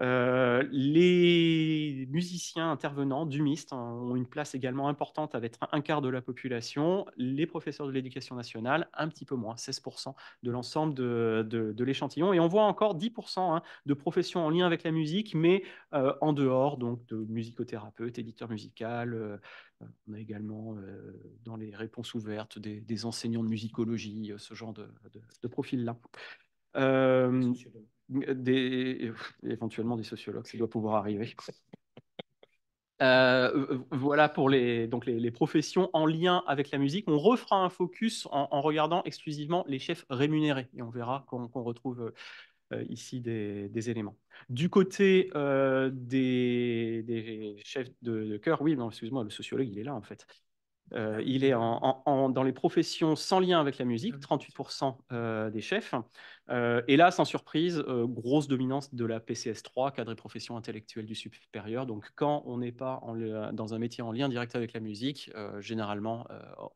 Euh, les musiciens intervenants du MIST ont une place également importante avec un quart de la population, les professeurs de l'éducation nationale un petit peu moins, 16% de l'ensemble de, de, l'échantillon. Et on voit encore 10% hein, de professions en lien avec la musique, mais euh, en dehors, donc de musicothérapeute, éditeur musical. Euh, on a également dans les réponses ouvertes des, des, enseignants de musicologie, ce genre de, de profil-là. Euh, des, éventuellement des sociologues, ça doit pouvoir arriver. Euh, voilà pour les, donc les, professions en lien avec la musique. On refera un focus en, regardant exclusivement les chefs rémunérés et on verra qu'on retrouve euh, ici des, éléments. Du côté des, chefs de, chœur, oui, non, excuse-moi, le sociologue, il est là en fait. il est dans les professions sans lien avec la musique, 38% ah des chefs. Euh, et là, sans surprise, euh, grosse dominance de la PCS3, cadre et profession intellectuelle du supérieur. Donc, quand on n'est pas dans un métier en lien direct avec la musique, euh, généralement,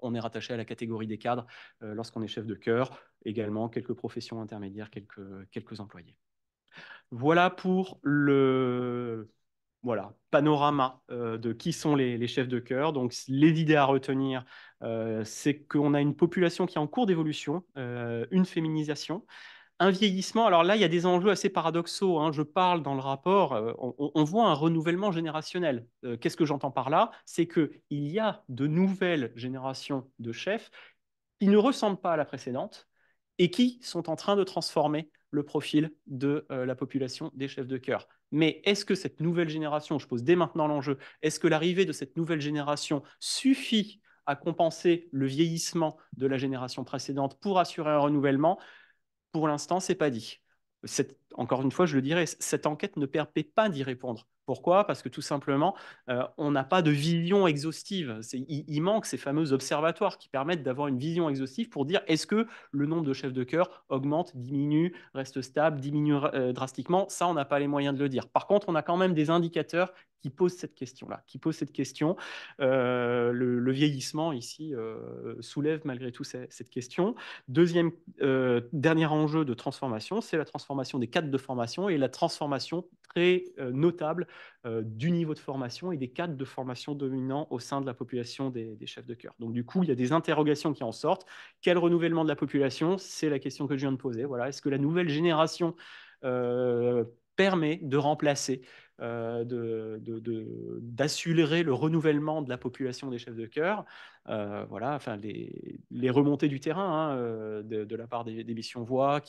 on est rattaché à la catégorie des cadres lorsqu'on est chef de chœur, également quelques professions intermédiaires, quelques, employés. Voilà pour le panorama de qui sont les, chefs de cœur. Donc, les idées à retenir, c'est qu'on a une population qui est en cours d'évolution, une féminisation, un vieillissement. Alors là, il y a des enjeux assez paradoxaux. Hein. Je parle dans le rapport, euh, on, voit un renouvellement générationnel. Euh, qu'est-ce que j'entends par là C'est qu'il y a de nouvelles générations de chefs qui ne ressemblent pas à la précédente et qui sont en train de transformer le profil de euh, la population des chefs de cœur. Mais est-ce que cette nouvelle génération, je pose dès maintenant l'enjeu, est-ce que l'arrivée de cette nouvelle génération suffit à compenser le vieillissement de la génération précédente pour assurer un renouvellement pour l'instant, c'est pas dit. encore une fois, je le dirais, cette enquête ne permet pas d'y répondre. Pourquoi Parce que tout simplement, euh, on n'a pas de vision exhaustive. Il, manque ces fameux observatoires qui permettent d'avoir une vision exhaustive pour dire est-ce que le nombre de chefs de cœur augmente, diminue, reste stable, diminue euh, drastiquement. Ça, on n'a pas les moyens de le dire. Par contre, on a quand même des indicateurs qui posent cette question-là, qui posent cette question. Euh, le, vieillissement ici soulève malgré tout cette, cette question. Deuxième, dernier enjeu de transformation, c'est la transformation des cadres de formation et la transformation très notable euh, du niveau de formation et des cadres de formation dominants au sein de la population des, chefs de cœur. Donc du coup, il y a des interrogations qui en sortent. Quel renouvellement de la population C'est la question que je viens de poser. Voilà, est-ce que la nouvelle génération euh, permet de remplacer euh, d'assurer le renouvellement de la population des chefs de cœur. Euh, voilà, enfin les, remontées du terrain hein, euh, de, la part des, missions voix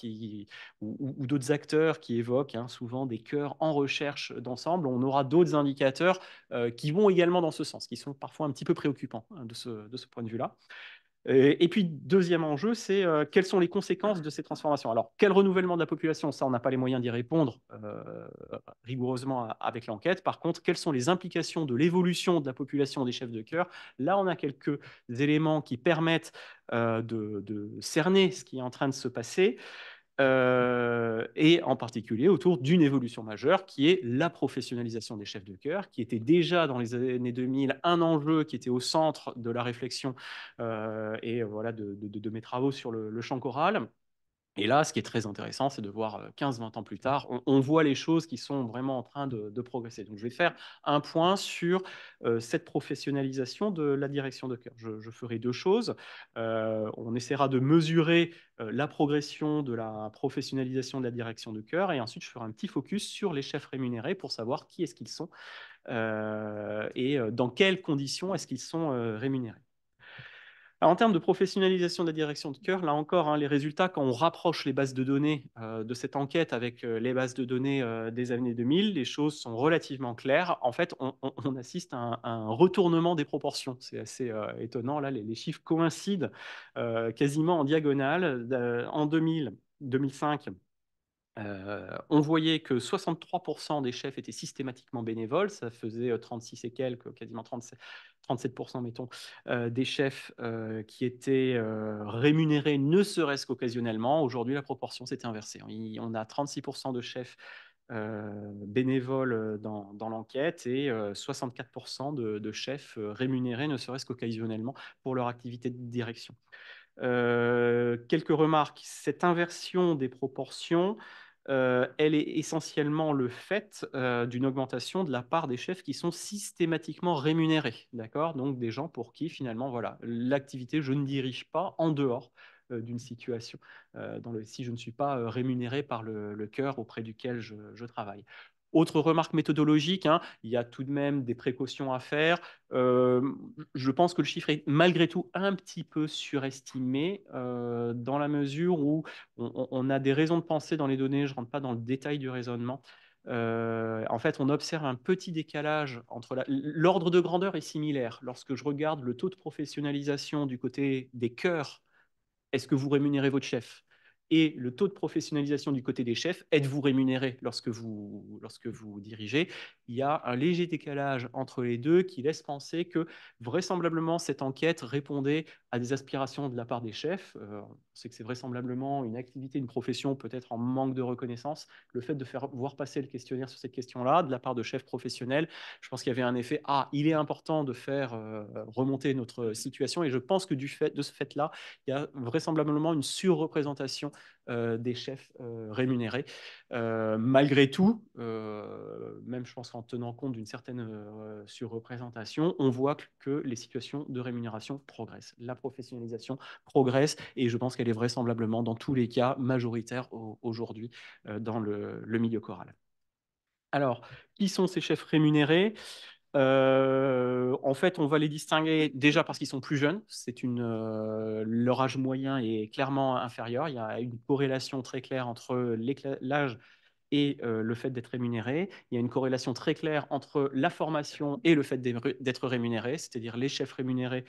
ou, d'autres acteurs qui évoquent hein, souvent des cœurs en recherche d'ensemble. On aura d'autres indicateurs qui vont également dans ce sens, qui sont parfois un petit peu préoccupants hein, de, ce, point de vue-là. Et, puis, deuxième enjeu, c'est euh, quelles sont les conséquences de ces transformations Alors, quel renouvellement de la population Ça, on n'a pas les moyens d'y répondre euh, rigoureusement avec l'enquête. Par contre, quelles sont les implications de l'évolution de la population des chefs de cœur Là, on a quelques éléments qui permettent euh, de, cerner ce qui est en train de se passer. Euh, et en particulier autour d'une évolution majeure qui est la professionnalisation des chefs de chœur, qui était déjà dans les années 2000 un enjeu qui était au centre de la réflexion euh, et voilà de, mes travaux sur le, le chant choral. Et là, ce qui est très intéressant, c'est de voir 15-20 ans plus tard, on, voit les choses qui sont vraiment en train de, progresser. Donc, je vais faire un point sur cette professionnalisation de la direction de cœur. Je, ferai deux choses. on essaiera de mesurer la progression de la professionnalisation de la direction de cœur. Et ensuite, je ferai un petit focus sur les chefs rémunérés pour savoir qui est-ce qu'ils sont et dans quelles conditions est-ce qu'ils sont rémunérés en termes de professionnalisation de la direction de cœur, là encore, hein, les résultats, quand on rapproche les bases de données euh, de cette enquête avec euh, les bases de données euh, des années 2000, les choses sont relativement claires. En fait, on, assiste à un, retournement des proportions. C'est assez étonnant. Là, les, chiffres coïncident quasiment en diagonale. en 2000, 2005, on voyait que 63% des chefs étaient systématiquement bénévoles, ça faisait 36 et quelques, quasiment 37, 37% mettons, euh, des chefs euh, qui étaient euh, rémunérés ne serait-ce qu'occasionnellement. Aujourd'hui, la proportion s'est inversée. On, a 36% de chefs bénévoles dans, l'enquête et 64% de, chefs rémunérés ne serait-ce qu'occasionnellement pour leur activité de direction. quelques remarques. Cette inversion des proportions euh, elle est essentiellement le fait euh, d'une augmentation de la part des chefs qui sont systématiquement rémunérés, d'accord Donc des gens pour qui finalement, voilà, l'activité je ne dirige pas en dehors euh, d'une situation, dans le, si je ne suis pas rémunéré par le, cœur auprès duquel je travaille. Autre remarque méthodologique, hein. il y a tout de même des précautions à faire. je pense que le chiffre est malgré tout un petit peu surestimé dans la mesure où on, a des raisons de penser dans les données, je ne rentre pas dans le détail du raisonnement. en fait, on observe un petit décalage entre l'ordre de grandeur est similaire. Lorsque je regarde le taux de professionnalisation du côté des cœurs, est-ce que vous rémunérez votre chef et le taux de professionnalisation du côté des chefs. Êtes-vous rémunéré lorsque vous, lorsque vous dirigez Il y a un léger décalage entre les deux qui laisse penser que vraisemblablement cette enquête répondait à des aspirations de la part des chefs. c'est euh, que c'est vraisemblablement une activité, une profession peut-être en manque de reconnaissance. Le fait de faire voir passer le questionnaire sur cette question-là de la part de chefs professionnels, je pense qu'il y avait un effet, ah, il est important de faire euh, remonter notre situation et je pense que du fait de ce fait-là, il y a vraisemblablement une surreprésentation euh, des chefs euh, rémunérés. Euh, malgré tout, même je pense qu'en tenant compte d'une certaine surreprésentation, on voit que les situations de rémunération progressent. La professionnalisation progresse et je pense qu'elle est vraisemblablement dans tous les cas majoritaire aujourd'hui dans le, le milieu choral. Alors, qui sont ces chefs rémunérés euh, en fait, on va les distinguer déjà parce qu'ils sont plus jeunes. C'est une, euh, leur âge moyen est clairement inférieur. Il y a une corrélation très claire entre l'âge et euh, le fait d'être rémunéré. Il y a une corrélation très claire entre la formation et le fait d'être rémunéré, c'est-à-dire les chefs rémunérés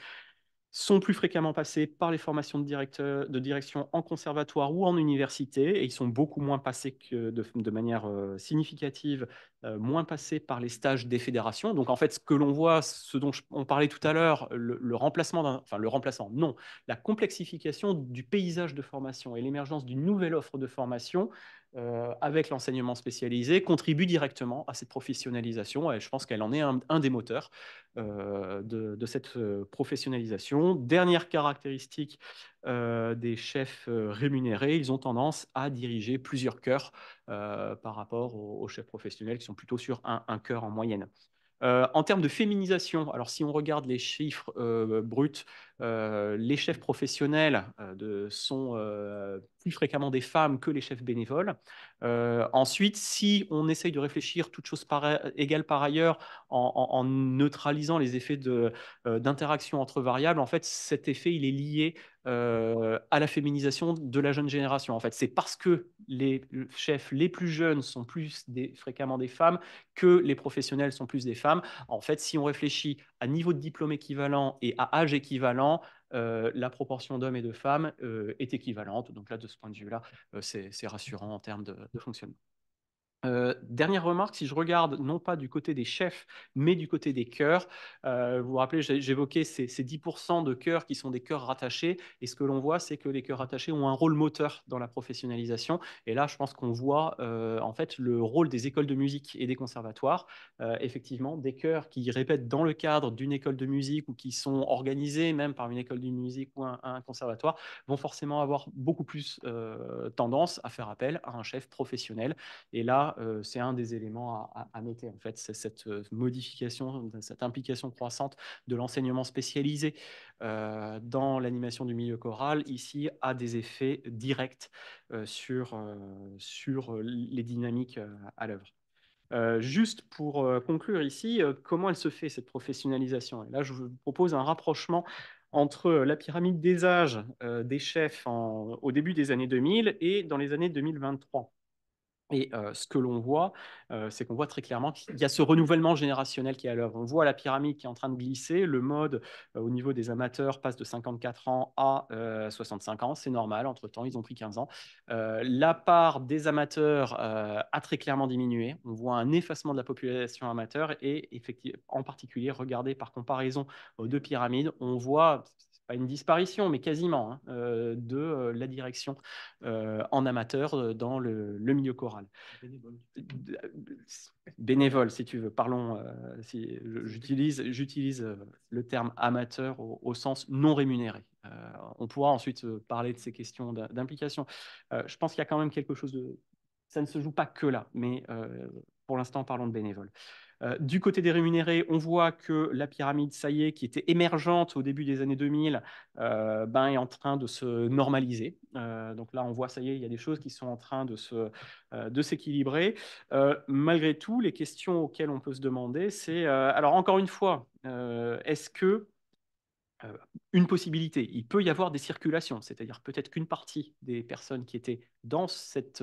sont plus fréquemment passés par les formations de, direction en conservatoire ou en université, et ils sont beaucoup moins passés de, manière significative euh, moins passé par les stages des fédérations. Donc en fait, ce que l'on voit, ce dont on parlait tout à l'heure, le, remplacement, enfin le remplacement, non, la complexification du paysage de formation et l'émergence d'une nouvelle offre de formation euh, avec l'enseignement spécialisé contribue directement à cette professionnalisation. Et je pense qu'elle en est un, des moteurs euh, de, de, cette professionnalisation. Dernière caractéristique euh, des chefs euh, rémunérés, ils ont tendance à diriger plusieurs cœurs euh, par rapport aux, chefs professionnels qui sont plutôt sur un, coeur en moyenne. en termes de féminisation, alors si on regarde les chiffres bruts euh, les chefs professionnels euh, sont euh, plus fréquemment des femmes que les chefs bénévoles. ensuite, si on essaye de réfléchir, toutes choses égales par ailleurs, en, neutralisant les effets d'interaction entre variables, en fait, cet effet, il est lié à la féminisation de la jeune génération. En fait, c'est parce que les chefs les plus jeunes sont plus des, fréquemment des femmes que les professionnels sont plus des femmes. En fait, si on réfléchit à niveau de diplôme équivalent et à âge équivalent, euh, la proportion d'hommes et de femmes euh, est équivalente. Donc là, de ce point de vue-là, euh, c'est rassurant en termes de fonctionnement. Euh, dernière remarque, si je regarde non pas du côté des chefs, mais du côté des cœurs, euh, vous vous rappelez, j'évoquais ces, 10% de chœurs qui sont des chœurs rattachés, et ce que l'on voit, c'est que les chœurs rattachés ont un rôle moteur dans la professionnalisation, et là, je pense qu'on voit euh, en fait le rôle des écoles de musique et des conservatoires, effectivement, des chœurs qui répètent dans le cadre d'une école de musique ou qui sont organisés même par une école de musique ou un, un conservatoire, vont forcément avoir beaucoup plus tendance à faire appel à un chef professionnel, et là, euh, c'est un des éléments à, à, noter, en fait, cette euh, modification, cette implication croissante de l'enseignement spécialisé euh, dans l'animation du milieu choral, ici, a des effets directs sur, les dynamiques à l'œuvre. juste pour conclure ici, comment elle se fait cette professionnalisation Et là, je vous propose un rapprochement entre la pyramide des âges des chefs au début des années 2000 et dans les années 2023. Et ce que l'on voit, c'est qu'on voit très clairement qu'il y a ce renouvellement générationnel qui est à l'œuvre. On voit la pyramide qui est en train de glisser. Le mode au niveau des amateurs passe de 54 ans à 65 ans. C'est normal. Entre-temps, ils ont pris 15 ans. la part des amateurs a très clairement diminué. On voit un effacement de la population amateur. Et effectivement, en particulier, regardez par comparaison aux deux pyramides, on voit, pas une disparition, mais quasiment, hein, euh, de euh, la direction euh, en amateur dans le, milieu choral. Bénévole. si tu veux. Parlons, j'utilise, j'utilise le terme amateur au, sens non rémunéré. on pourra ensuite parler de ces questions d'implication. je pense qu'il y a quand même quelque chose de... Ça ne se joue pas que là, mais pour l'instant, parlons de bénévole. Euh, du côté des rémunérés, on voit que la pyramide, ça y est, qui était émergente au début des années 2000, euh, ben, est en train de se normaliser. Euh, donc là, on voit, ça y est, il y a des choses qui sont en train de, se, de s'équilibrer. malgré tout, les questions auxquelles on peut se demander, c'est, alors encore une fois, est-ce que une possibilité. Il peut y avoir des circulations, c'est-à-dire peut-être qu'une partie des personnes qui étaient dans cette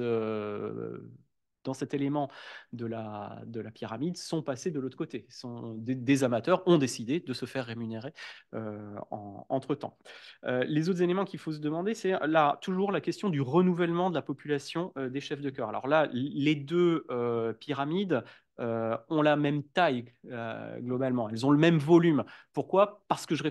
dans cet élément de la, pyramide sont passés de l'autre côté. des, amateurs ont décidé de se faire rémunérer euh, entre-temps. Euh, les autres éléments qu'il faut se demander, c'est là toujours la question du renouvellement de la population euh, des chefs de cœur. Alors là, les deux pyramides euh, ont la même taille euh, globalement, elles ont le même volume. Pourquoi Parce que je,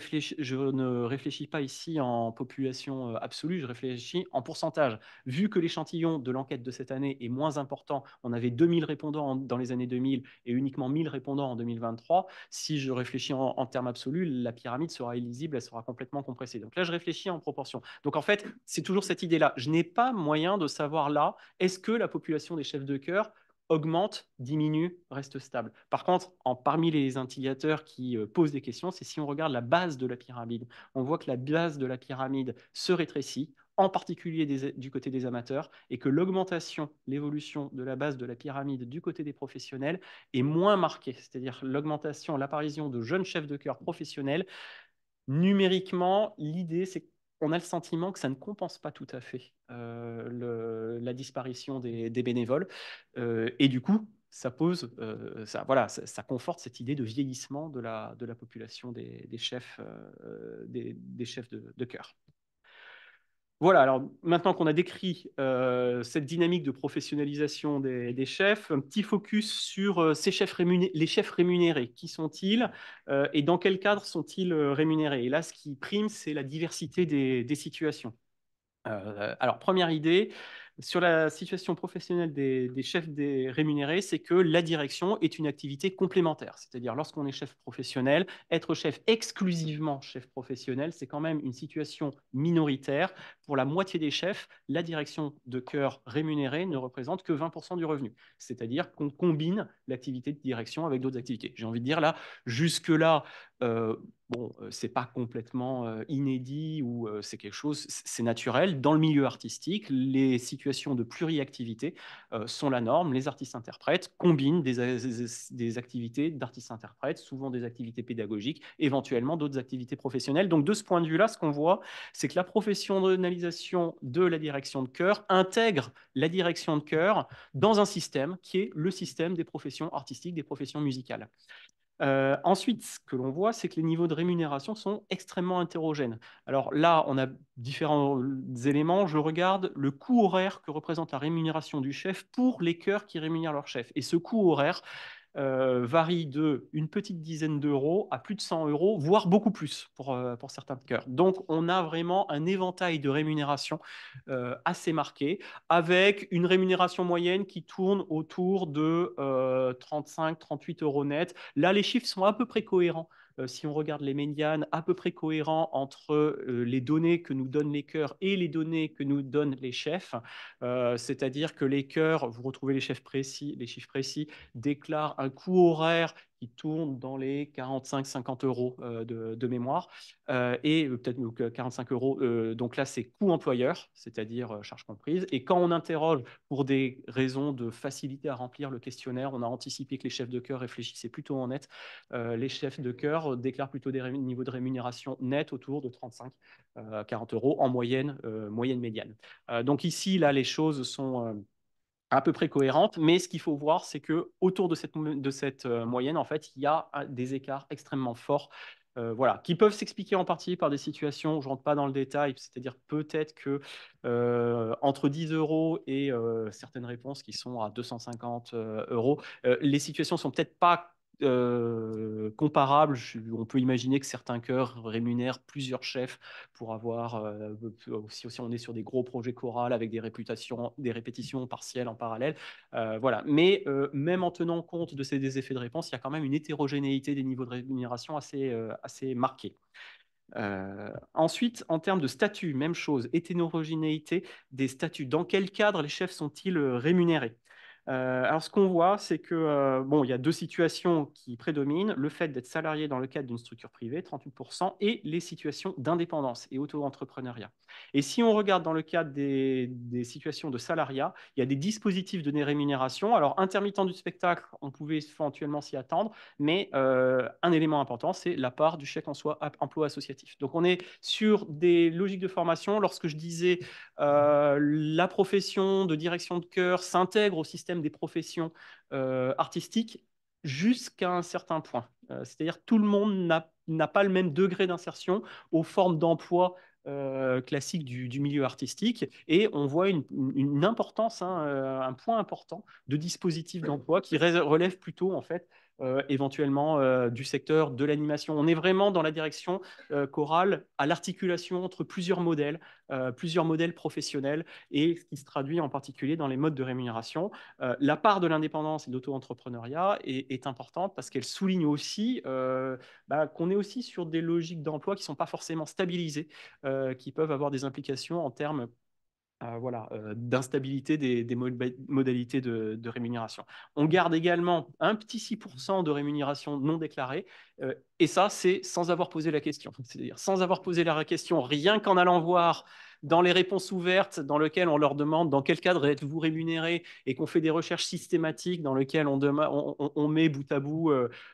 ne réfléchis pas ici en population euh, absolue, je réfléchis en pourcentage. Vu que l'échantillon de l'enquête de cette année est moins important, on avait 2000 répondants dans les années 2000 et uniquement 1000 répondants en 2023, si je réfléchis en, en termes absolus, la pyramide sera illisible, elle sera complètement compressée. Donc là, je réfléchis en proportion. Donc en fait, c'est toujours cette idée-là. Je n'ai pas moyen de savoir là, est-ce que la population des chefs de cœur augmente, diminue, reste stable. Par contre, en, parmi les indicateurs qui euh, posent des questions, c'est si on regarde la base de la pyramide. On voit que la base de la pyramide se rétrécit, en particulier du côté des amateurs, et que l'augmentation, l'évolution de la base de la pyramide du côté des professionnels est moins marquée, c'est-à-dire l'augmentation, l'apparition de jeunes chefs de cœur professionnels. Numériquement, l'idée, c'est on a le sentiment que ça ne compense pas tout à fait euh, la disparition des, bénévoles. Euh, et du coup, ça pose, euh, ça, voilà, ça, conforte cette idée de vieillissement de la, population des, chefs, des, chefs de, de cœur. Voilà, alors maintenant qu'on a décrit euh, cette dynamique de professionnalisation des, chefs, un petit focus sur euh, ces chefs les chefs rémunérés. Qui sont-ils euh, et dans quel cadre sont-ils rémunérés Et là, ce qui prime, c'est la diversité des, situations. alors, première idée, sur la situation professionnelle des, chefs des rémunérés, c'est que la direction est une activité complémentaire. C'est-à-dire, lorsqu'on est chef professionnel, être chef exclusivement chef professionnel, c'est quand même une situation minoritaire pour la moitié des chefs, la direction de cœur rémunérée ne représente que 20% du revenu. C'est-à-dire qu'on combine l'activité de direction avec d'autres activités. J'ai envie de dire là, jusque-là, euh, bon, euh, c'est pas complètement euh, inédit ou euh, c'est quelque chose, c'est naturel. Dans le milieu artistique, les situations de pluriactivité sont la norme. Les artistes interprètes combinent des, des activités d'artistes interprètes, souvent des activités pédagogiques, éventuellement d'autres activités professionnelles. Donc de ce point de vue-là, ce qu'on voit, c'est que la professionnalisation de la direction de cœur intègre la direction de cœur dans un système qui est le système des professions artistiques, des professions musicales. Euh, ensuite, ce que l'on voit, c'est que les niveaux de rémunération sont extrêmement hétérogènes. Alors là, on a différents euh, éléments. Je regarde le coût horaire que représente la rémunération du chef pour les chœurs qui rémunèrent leur chef. Et ce coût horaire, euh, varie de une petite dizaine d'euros à plus de 100 euros, voire beaucoup plus pour, euh, certains cœurs. Donc, on a vraiment un éventail de rémunération euh, assez marqué, avec une rémunération moyenne qui tourne autour de 35-38 euros net. Là, les chiffres sont à peu près cohérents euh, si on regarde les médianes à peu près cohérent entre euh, les données que nous donnent les cœurs et les données que nous donnent les chefs, euh, c'est-à-dire que les cœurs, vous retrouvez les, chefs précis, les chiffres précis, déclarent un coût horaire qui tourne dans les 45-50 euros euh, de, mémoire, euh, et euh, peut-être 45 euros. donc là, c'est coût employeur, c'est-à-dire charge comprise. Et quand on interroge pour des raisons de facilité à remplir le questionnaire, on a anticipé que les chefs de cœur réfléchissaient plutôt en net. les chefs de cœur déclarent plutôt des niveaux de rémunération net autour de 35-40 euros en moyenne, moyenne médiane. donc ici, là, les choses sont à peu près cohérente, mais ce qu'il faut voir, c'est que autour de cette, euh, moyenne, en fait, il y a euh, des écarts extrêmement forts. Euh, voilà, qui peuvent s'expliquer en partie par des situations, où je ne rentre pas dans le détail, c'est-à-dire peut-être que entre 10 euros et certaines réponses qui sont à 250 euros, les situations sont peut-être pas euh, comparables, comparable. on peut imaginer que certains chœurs rémunèrent plusieurs chefs pour avoir, euh, euh, aussi on est sur des gros projets chorales avec des, réputations, des répétitions partielles en parallèle. voilà. Mais même en tenant compte de ces effets de réponse, il y a quand même une hétérogénéité des niveaux de rémunération assez, assez marquée. ensuite, en termes de statut, même chose, hétérogénéité des statuts. Dans quel cadre les chefs sont-ils rémunérés euh, alors, ce qu'on voit, c'est que, euh, bon, il y a deux situations qui prédominent le fait d'être salarié dans le cadre d'une structure privée, 38%, et les situations d'indépendance et auto-entrepreneuriat. Et si on regarde dans le cadre des, situations de salariat, il y a des dispositifs de rémunération. Alors, intermittent du spectacle, on pouvait éventuellement s'y attendre, mais euh, un élément important, c'est la part du chèque en soi emploi associatif. Donc, on est sur des logiques de formation. Lorsque je disais euh, la profession de direction de cœur s'intègre au système des professions euh, artistiques jusqu'à un certain point. Euh, c'est-à-dire tout le monde n'a pas le même degré d'insertion aux formes d'emploi classiques du, milieu artistique. Et on voit une, importance, hein, un point important de dispositifs d'emploi qui relève plutôt en fait euh, éventuellement euh, du secteur de l'animation. On est vraiment dans la direction euh, chorale à l'articulation entre plusieurs modèles, plusieurs modèles professionnels et ce qui se traduit en particulier dans les modes de rémunération. la part de l'indépendance et dauto entrepreneuriat est, importante parce qu'elle souligne aussi bah, qu'on est aussi sur des logiques d'emploi qui ne sont pas forcément stabilisées, qui peuvent avoir des implications en termes voilà, euh, d'instabilité des, bah, modalités de, rémunération. On garde également un petit 6% de rémunération non déclarée, euh, et ça, c'est sans avoir posé la question. C'est-à-dire sans avoir posé la question, rien qu'en allant voir dans les réponses ouvertes, dans lesquelles on leur demande dans quel cadre êtes-vous rémunéré et qu'on fait des recherches systématiques dans lesquelles on, met bout à bout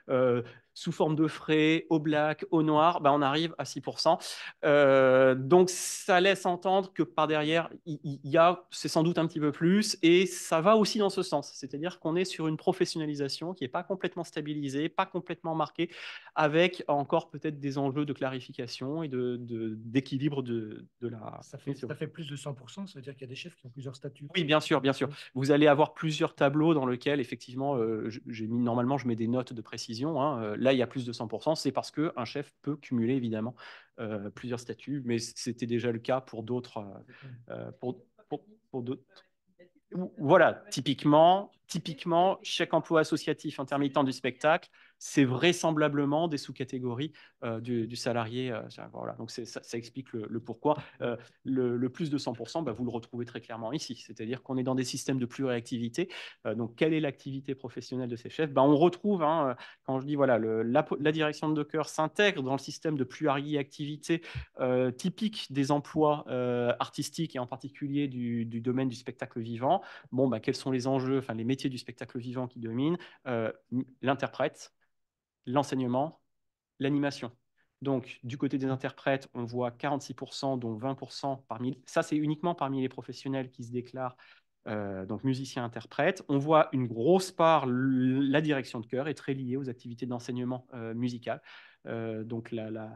euh, sous forme de frais, au black, au noir, ben on arrive à 6%. Euh, donc ça laisse entendre que par derrière, il y, a, c'est sans doute un petit peu plus, et ça va aussi dans ce sens. C'est-à-dire qu'on est sur une professionnalisation qui n'est pas complètement stabilisée, pas complètement marquée, avec encore peut-être des enjeux de clarification et d'équilibre de, d'équilibre de, de, la... Ça fait, ça fait plus de 100%, ça veut dire qu'il y a des chefs qui ont plusieurs statuts. Oui, bien sûr, bien sûr. Vous allez avoir plusieurs tableaux dans lesquels, effectivement, euh, j'ai mis normalement, je mets des notes de précision. Hein, euh, il y a plus de 100%, c'est parce que un chef peut cumuler évidemment euh, plusieurs statuts, mais c'était déjà le cas pour d'autres. Euh, euh, pour, pour, voilà, typiquement, typiquement, chaque emploi associatif intermittent du spectacle, c'est vraisemblablement des sous-catégories euh, du, salarié. Euh, voilà. Donc, ça, explique le, pourquoi. Euh, le, plus de 100%, bah, vous le retrouvez très clairement ici. C'est-à-dire qu'on est dans des systèmes de pluriactivité. donc, quelle est l'activité professionnelle de ces chefs bah, On retrouve, hein, quand je dis voilà, la, la, direction de Docker s'intègre dans le système de pluriactivité typique des emplois artistiques et en particulier du, domaine du spectacle vivant. Bon, bah, quels sont les enjeux, enfin, les du spectacle vivant qui domine, euh, l'interprète, l'enseignement, l'animation. Donc, du côté des interprètes, on voit 46%, dont 20% parmi... Ça, c'est uniquement parmi les professionnels qui se déclarent euh, donc musiciens-interprètes. On voit une grosse part, la direction de chœur est très liée aux activités d'enseignement euh, musical. donc, la,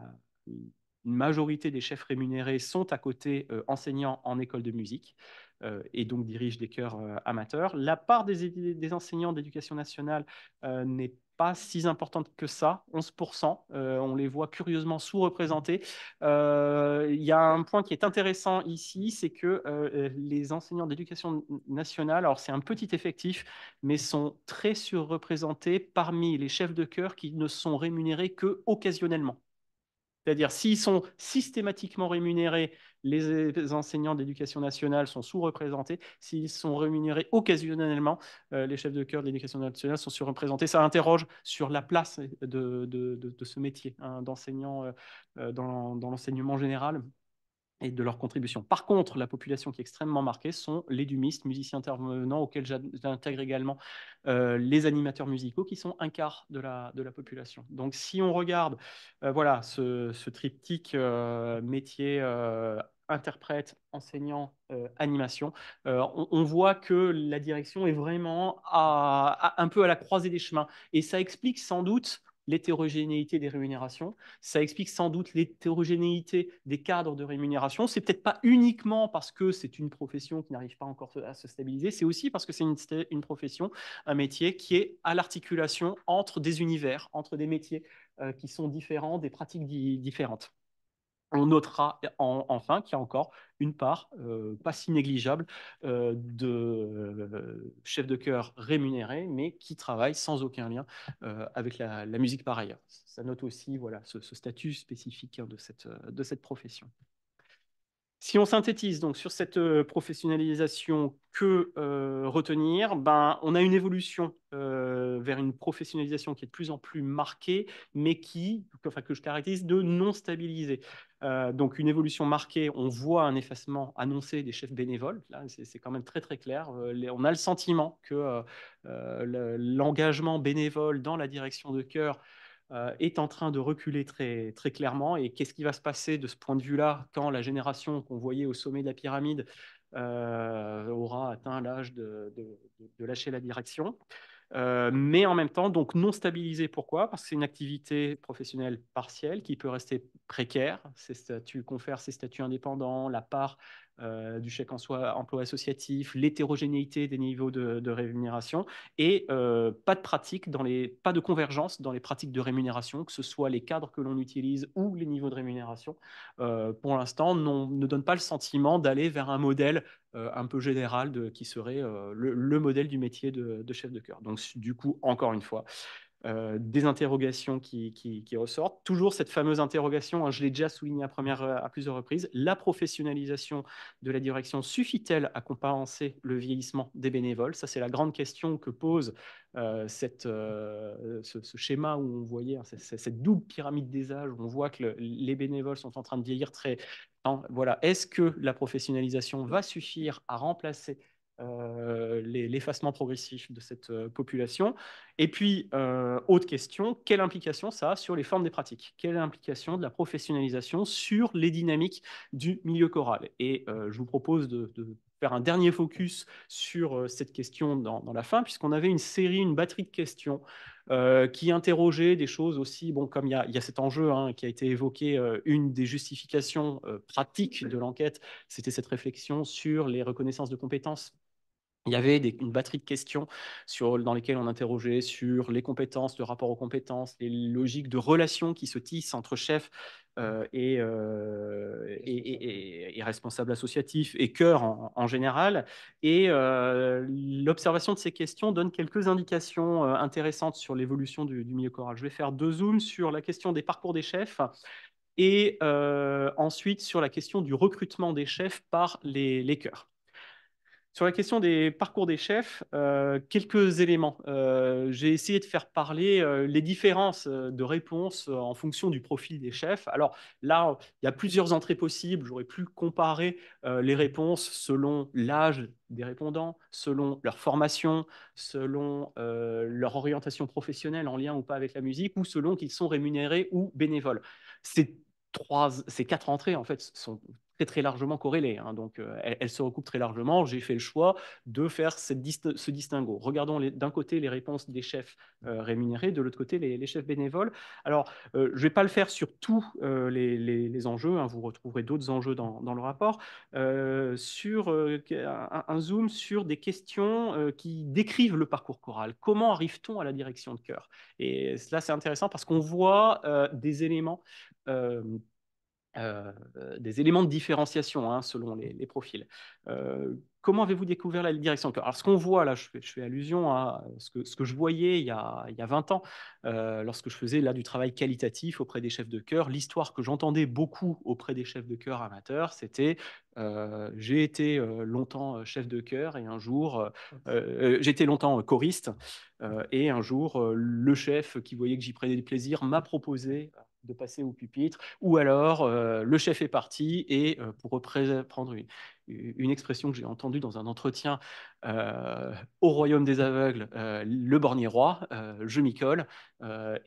majorité des chefs rémunérés sont à côté enseignants en école de musique. Euh, et donc dirigent des chœurs euh, amateurs. La part des, enseignants d'éducation nationale euh, n'est pas si importante que ça, 11%. on les voit curieusement sous-représentés. Il y a un point qui est intéressant ici, c'est que les enseignants d'éducation nationale, alors c'est un petit effectif, mais sont très surreprésentés parmi les chefs de chœur qui ne sont rémunérés que occasionnellement. C'est-à-dire, s'ils sont systématiquement rémunérés, les enseignants d'éducation nationale sont sous-représentés. S'ils sont rémunérés occasionnellement, euh, les chefs de cœur de l'éducation nationale sont sous-représentés. Ça interroge sur la place de, ce métier hein, d'enseignant euh, euh, dans l'enseignement général et de leur contribution. Par contre, la population qui est extrêmement marquée sont les dumistes, musiciens intervenants, auxquels j'intègre également euh, les animateurs musicaux, qui sont un quart de la, de la population. Donc, si on regarde euh, voilà, ce, triptyque euh, métier interprète, enseignant, animation, on, voit que la direction est vraiment un peu à la croisée des chemins. Et ça explique sans doute l'hétérogénéité des rémunérations. Ça explique sans doute l'hétérogénéité des cadres de rémunération. C'est peut-être pas uniquement parce que c'est une profession qui n'arrive pas encore à se stabiliser, c'est aussi parce que c'est une, profession, un métier qui est à l'articulation entre des univers, entre des métiers euh, qui sont différents, des pratiques différentes on notera enfin qu'il y a encore une part euh, pas si négligeable euh, de euh, chefs de chœur rémunérés, mais qui travaillent sans aucun lien avec la, musique par ailleurs. Ça note aussi voilà, ce, statut spécifique hein, de cette profession. Si on synthétise donc sur cette euh, professionnalisation, que euh, retenir ben, On a une évolution euh, vers une professionnalisation qui est de plus en plus marquée, mais qui, enfin, que je caractérise de non stabilisée. donc une évolution marquée, on voit un effacement annoncé des chefs bénévoles, c'est quand même très très clair, on a le sentiment que l'engagement bénévole dans la direction de cœur euh, est en train de reculer très, très clairement. Et qu'est-ce qui va se passer de ce point de vue-là quand la génération qu'on voyait au sommet de la pyramide euh, aura atteint l'âge de, de, lâcher la direction euh, mais en même temps, donc non stabilisé, pourquoi Parce que c'est une activité professionnelle partielle qui peut rester précaire. Ces statuts confèrent ces statuts indépendants, la part euh, du chèque en soi, emploi associatif, l'hétérogénéité des niveaux de, rémunération et euh, pas de pratique dans les, pas de convergence dans les pratiques de rémunération, que ce soit les cadres que l'on utilise ou les niveaux de rémunération, euh, pour l'instant, ne donne pas le sentiment d'aller vers un modèle un peu général qui serait le, modèle du métier de, de chef de cœur. Donc, du coup, encore une fois, euh, des interrogations qui, ressortent. Toujours cette fameuse interrogation, hein, je l'ai déjà souligné euh, à, plusieurs reprises, la professionnalisation de la direction suffit-elle à compenser le vieillissement des bénévoles Ça, c'est la grande question que pose euh, ce, schéma où on voyait hein, cette, double pyramide des âges, où on voit que les bénévoles sont en train de vieillir très... Hein. voilà. Est-ce que la professionnalisation va suffire à remplacer euh, l'effacement progressif de cette euh, population. Et puis, euh, autre question, quelle implication ça a sur les formes des pratiques Quelle implication de la professionnalisation sur les dynamiques du milieu choral Et je vous propose de, faire un dernier focus sur cette question dans, la fin, puisqu'on avait une série, une batterie de questions qui interrogeait des choses aussi, bon, comme il y a, y a cet enjeu hein, qui a été évoqué, une des justifications pratiques de l'enquête, c'était cette réflexion sur les reconnaissances de compétences il y avait une batterie de questions sur, dans lesquelles on interrogeait sur les compétences, le rapport aux compétences, les logiques de relations qui se tissent entre chefs mmh. euh, euh, et, responsables associatifs et cœurs en, général. Et euh, l'observation de ces questions donne quelques indications intéressantes sur l'évolution du, milieu choral. Je vais faire deux zooms sur la question des parcours des chefs et ensuite sur la question du recrutement des chefs par les, les chœurs. Sur la question des parcours des chefs, euh, quelques éléments. Euh, j'ai essayé de faire parler euh, les différences de réponses en fonction du profil des chefs. Alors là, il y a plusieurs entrées possibles. J'aurais pu comparer les réponses selon l'âge des répondants, selon leur formation, selon leur orientation professionnelle en lien ou pas avec la musique, ou selon qu'ils sont rémunérés ou bénévoles. Ces, trois, ces quatre entrées, en fait, sont très largement corrélées. Hein. donc euh, elles, se recoupent très largement. J'ai fait le choix de faire cette ce distinguo. Regardons d'un côté les réponses des chefs euh, rémunérés, de l'autre côté les, chefs bénévoles. Alors euh, je ne vais pas le faire sur tous les, les, enjeux. Hein. vous retrouverez d'autres enjeux dans, dans, le rapport. sur un, zoom sur des questions qui décrivent le parcours choral. Comment arrive-t-on à la direction de chœur Et cela c'est intéressant parce qu'on voit des éléments euh, euh, des éléments de différenciation hein, selon les profils. Euh, comment avez-vous découvert la direction Alors, ce qu'on voit là, je fais, allusion à ce que, ce que je voyais il y a, 20 ans, euh, lorsque je faisais là du travail qualitatif auprès des chefs de chœur. L'histoire que j'entendais beaucoup auprès des chefs de chœur amateurs, c'était j'ai été longtemps chef de chœur et un jour, j'étais longtemps choriste, et un jour, le chef qui voyait que j'y prenais du plaisir m'a proposé euh, de passer au pupitre, ou alors le chef est parti et pour reprendre une, une expression que j'ai entendue dans un entretien euh, au royaume des aveugles, euh, le bornier roi, euh, je m'y colle,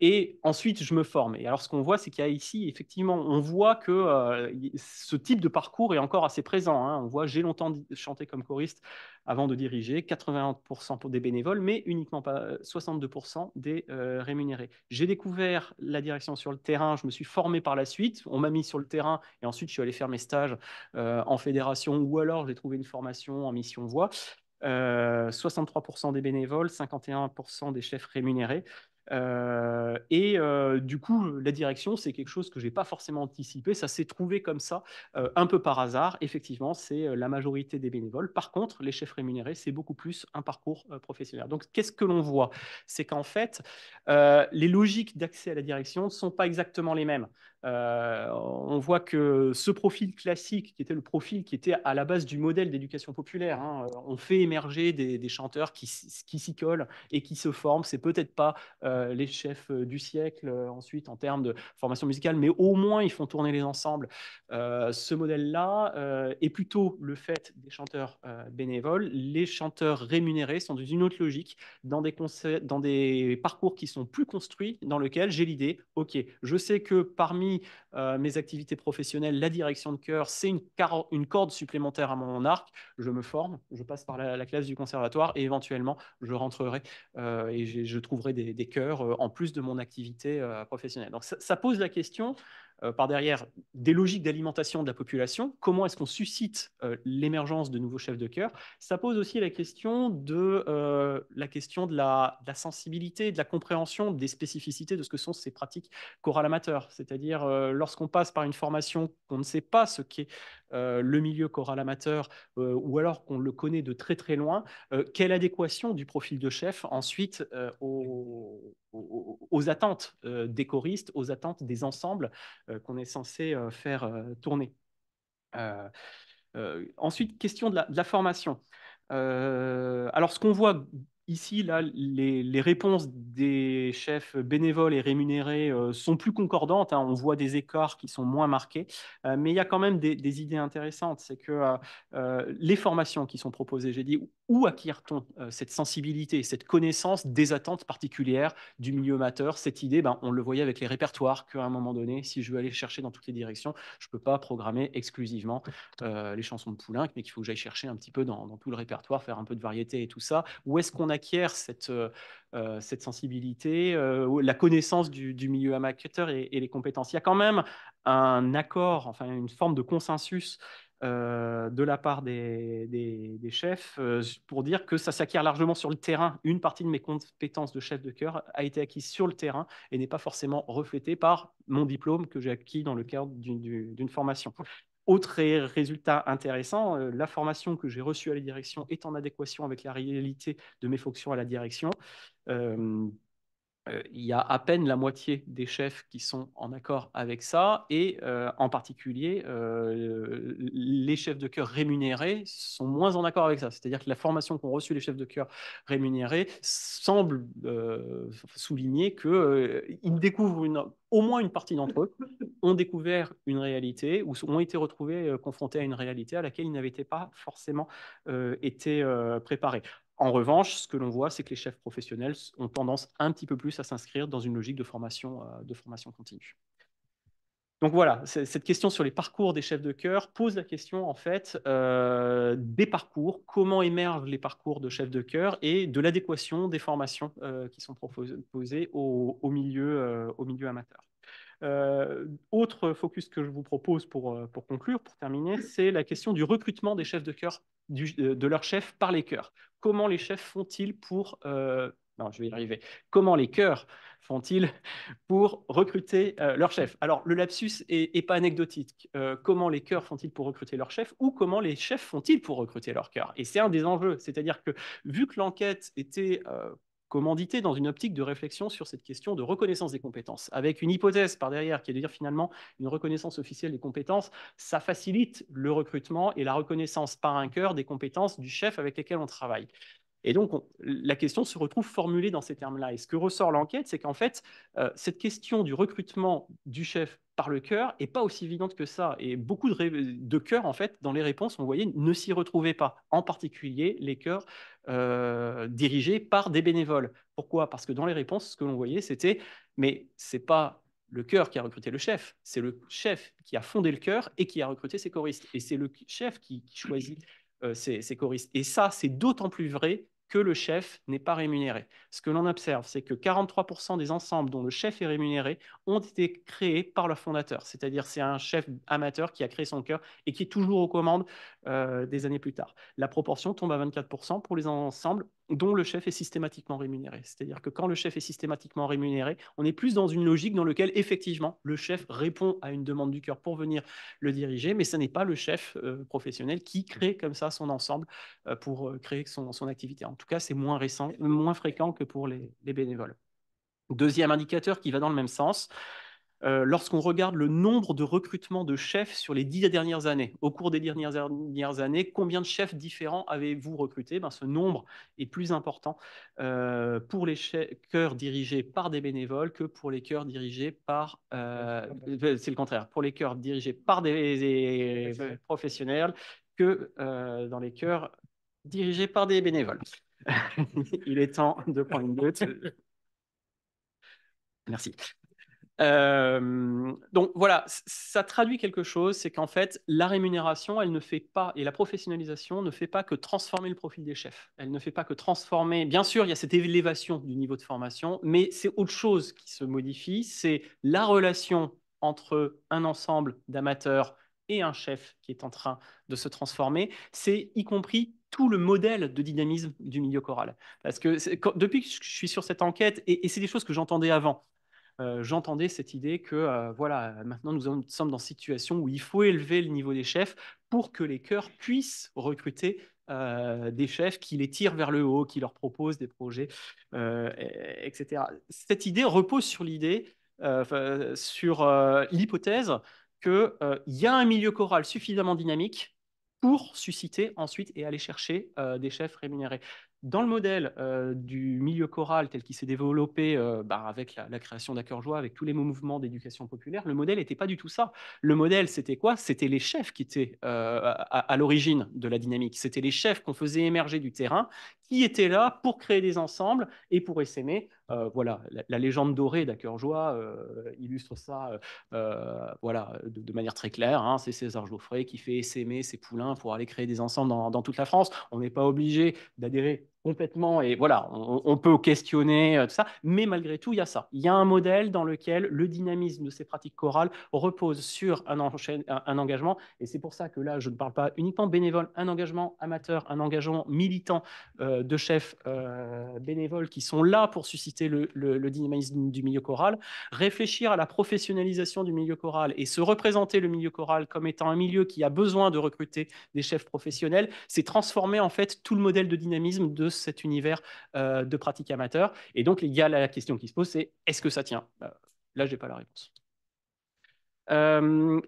et ensuite je me forme. Et alors ce qu'on voit, c'est qu'il y a ici, effectivement, on voit que ce type de parcours est encore assez présent. Hein. On voit, j'ai longtemps chanté comme choriste avant de diriger, 80% pour des bénévoles, mais uniquement pas 62% des rémunérés. J'ai découvert la direction sur le terrain, je me suis formé par la suite, on m'a mis sur le terrain et ensuite je suis allé faire mes stages en fédération ou alors j'ai trouvé une formation en mission voix. 63% euh, des bénévoles, 51% des chefs rémunérés. Euh, et euh, du coup, la direction, c'est quelque chose que je n'ai pas forcément anticipé. Ça s'est trouvé comme ça, un peu par hasard. Effectivement, c'est la majorité des bénévoles. Par contre, les chefs rémunérés, c'est beaucoup plus un parcours professionnel. Donc, qu'est-ce que l'on voit C'est qu'en fait, les logiques d'accès à la direction ne sont pas exactement les mêmes. Euh, on voit que ce profil classique, qui était le profil qui était à la base du modèle d'éducation populaire, hein, euh, on fait émerger des, chanteurs qui, qui s'y collent et qui se forment. C'est peut-être pas euh, les chefs du siècle ensuite en termes de formation musicale, mais au moins ils font tourner les ensembles. ce modèle-là est plutôt le fait des chanteurs bénévoles. Les chanteurs rémunérés sont dans une autre logique, dans des, dans des parcours qui sont plus construits, dans lequel j'ai l'idée, ok, je sais que parmi euh, mes activités professionnelles, la direction de cœur, c'est une, corde supplémentaire à mon arc. Je me forme, je passe par la, classe du conservatoire et éventuellement je rentrerai euh, et je trouverai des, des euh, en plus de mon activité professionnelle. Donc ça pose la question euh, par derrière des logiques d'alimentation de la population, comment est-ce qu'on suscite euh, l'émergence de nouveaux chefs de cœur, ça pose aussi la question de, euh, la, question de la, sensibilité, de la compréhension des spécificités de ce que sont ces pratiques chorales amateurs. C'est-à-dire, lorsqu'on passe par une formation qu'on ne sait pas ce qu'est le milieu choral amateur, ou alors qu'on le connaît de très très loin, quelle adéquation du profil de chef ensuite aux, attentes des choristes, aux attentes des ensembles euh, qu'on est censé euh, faire euh, tourner. ensuite, question de la, formation. alors, ce qu'on voit ici, là, les, réponses des chefs bénévoles et rémunérés sont plus concordantes. Hein. on voit des écarts qui sont moins marqués, mais il y a quand même des, idées intéressantes. C'est que les formations qui sont proposées, j'ai dit où acquiert-on cette sensibilité, cette connaissance des attentes particulières du milieu amateur Cette idée, ben, on le voyait avec les répertoires qu'à un moment donné, si je veux aller chercher dans toutes les directions, je ne peux pas programmer exclusivement les chansons de Poulenc, mais qu'il faut que j'aille chercher un petit peu dans, tout le répertoire, faire un peu de variété et tout ça. Où est-ce qu'on acquiert cette, cette sensibilité, la connaissance du, du, milieu amateur et, et les compétences Il y a quand même un accord, enfin une forme de consensus euh, de la part des, chefs euh, pour dire que ça s'acquiert largement sur le terrain. Une partie de mes compétences de chef de cœur a été acquise sur le terrain et n'est pas forcément reflétée par mon diplôme que j'ai acquis dans le cadre d'une formation. Autre résultat intéressant, euh, la formation que j'ai reçue à la direction est en adéquation avec la réalité de mes fonctions à la direction. Euh, il y a à peine la moitié des chefs qui sont en accord avec ça, et euh, en particulier, euh, les chefs de cœur rémunérés sont moins en accord avec ça. C'est-à-dire que la formation qu'ont reçue les chefs de cœur rémunérés semble souligner qu'ils découvrent au moins une partie d'entre eux ont découvert une réalité ou ont été retrouvés confrontés à une réalité à laquelle ils n'avaient pas forcément été préparés. En revanche, ce que l'on voit, c'est que les chefs professionnels ont tendance un petit peu plus à s'inscrire dans une logique de formation, euh, de formation continue. Donc voilà, cette question sur les parcours des chefs de cœur pose la question en fait euh, des parcours, comment émergent les parcours de chefs de cœur et de l'adéquation des formations euh, qui sont proposées au, milieu, au milieu amateur. autre focus que je vous propose pour, pour conclure, pour terminer, c'est la question du recrutement des chefs de cœur euh, de leur chef par les cœurs. Comment les chefs font-ils pour... Euh, non, je vais y arriver. Comment les cœurs font-ils pour recruter euh, leur chef Alors, le lapsus est, pas anecdotique. comment les cœurs font-ils pour recruter leur chef ou comment les chefs font-ils pour recruter leur cœur Et c'est un des enjeux. C'est-à-dire que vu que l'enquête était commandité dans une optique de réflexion sur cette question de reconnaissance des compétences, avec une hypothèse par derrière qui est de dire finalement une reconnaissance officielle des compétences, ça facilite le recrutement et la reconnaissance par un cœur des compétences du chef avec lesquelles on travaille. Et donc, la question se retrouve formulée dans ces termes-là. Et ce que ressort l'enquête, c'est qu'en fait, euh, cette question du recrutement du chef par le cœur est pas aussi évidente que ça. Et beaucoup de, de cœurs, en fait, dans les réponses, on voyait, ne s'y retrouvaient pas, en particulier les cœurs euh, dirigés par des bénévoles. Pourquoi Parce que dans les réponses, ce que l'on voyait, c'était, mais c'est pas le cœur qui a recruté le chef, c'est le chef qui a fondé le cœur et qui a recruté ses choristes. Et c'est le chef qui, choisit euh, ses choristes. Et ça, c'est d'autant plus vrai que le chef n'est pas rémunéré. Ce que l'on observe, c'est que 43% des ensembles dont le chef est rémunéré ont été créés par leur fondateur, c'est-à-dire c'est un chef amateur qui a créé son cœur et qui est toujours aux commandes euh, des années plus tard. La proportion tombe à 24% pour les ensembles dont le chef est systématiquement rémunéré. C'est-à-dire que quand le chef est systématiquement rémunéré, on est plus dans une logique dans laquelle effectivement le chef répond à une demande du cœur pour venir le diriger, mais ce n'est pas le chef euh, professionnel qui mmh. crée comme ça son ensemble euh, pour euh, créer son, activité. En tout cas, c'est moins récent, moins fréquent que pour les bénévoles. Deuxième indicateur qui va dans le même sens, euh, lorsqu'on regarde le nombre de recrutements de chefs sur les dix dernières années, au cours des dernières, dernières années, combien de chefs différents avez-vous recruté ben, Ce nombre est plus important euh, pour les chœurs dirigés par des bénévoles que pour les chœurs dirigés par... Euh, c'est le contraire, pour les chœurs dirigés par des, des professionnels que dans les chœurs dirigés par des bénévoles. Il est temps de prendre une note. Merci donc voilà, ça traduit quelque chose, c'est qu'en fait, la rémunération, elle ne fait pas, et la professionnalisation ne fait pas que transformer le profil des chefs. Elle ne fait pas que transformer, bien sûr, il y a cette élévation du niveau de formation, mais c'est autre chose qui se modifie, c'est la relation entre un ensemble d'amateurs et un chef qui est en train de se transformer, c'est y compris tout le modèle de dynamisme du milieu choral. Parce que depuis que je suis sur cette enquête, et c'est des choses que j'entendais avant, euh, j'entendais cette idée que euh, voilà, maintenant nous sommes dans une situation où il faut élever le niveau des chefs pour que les chœurs puissent recruter euh, des chefs qui les tirent vers le haut, qui leur proposent des projets, etc. Cette idée repose sur l'idée, sur l'hypothèse qu'il y a un milieu choral suffisamment dynamique pour susciter ensuite et aller chercher des chefs rémunérés. Dans le modèle euh, du milieu choral tel qu'il s'est développé euh, bah, avec la, création d'accord Joie, avec tous les mouvements d'éducation populaire, le modèle n'était pas du tout ça. Le modèle, c'était quoi C'était les chefs qui étaient euh, à, l'origine de la dynamique. C'était les chefs qu'on faisait émerger du terrain, qui étaient là pour créer des ensembles et pour essaimer. voilà, la, légende dorée d'accord Joie illustre ça voilà, de, manière très claire. Hein. C'est César Geoffrey qui fait essaimer ses poulains pour aller créer des ensembles dans, dans toute la France. On n'est pas obligé d'adhérer complètement. Et voilà, on, peut questionner euh, tout ça, mais malgré tout, il y a ça. Il y a un modèle dans lequel le dynamisme de ces pratiques chorales repose sur un, un, engagement. Et c'est pour ça que là, je ne parle pas uniquement bénévole, un engagement amateur, un engagement militant euh, de chefs euh, bénévoles qui sont là pour susciter le, dynamisme du milieu choral, réfléchir à la professionnalisation du milieu choral et se représenter le milieu choral comme étant un milieu qui a besoin de recruter des chefs professionnels, c'est transformer en fait tout le modèle de dynamisme de cet univers euh, de pratique amateur. Et donc, il y a la question qui se pose, c'est est-ce que ça tient euh, Là, je n'ai pas la réponse. Euh,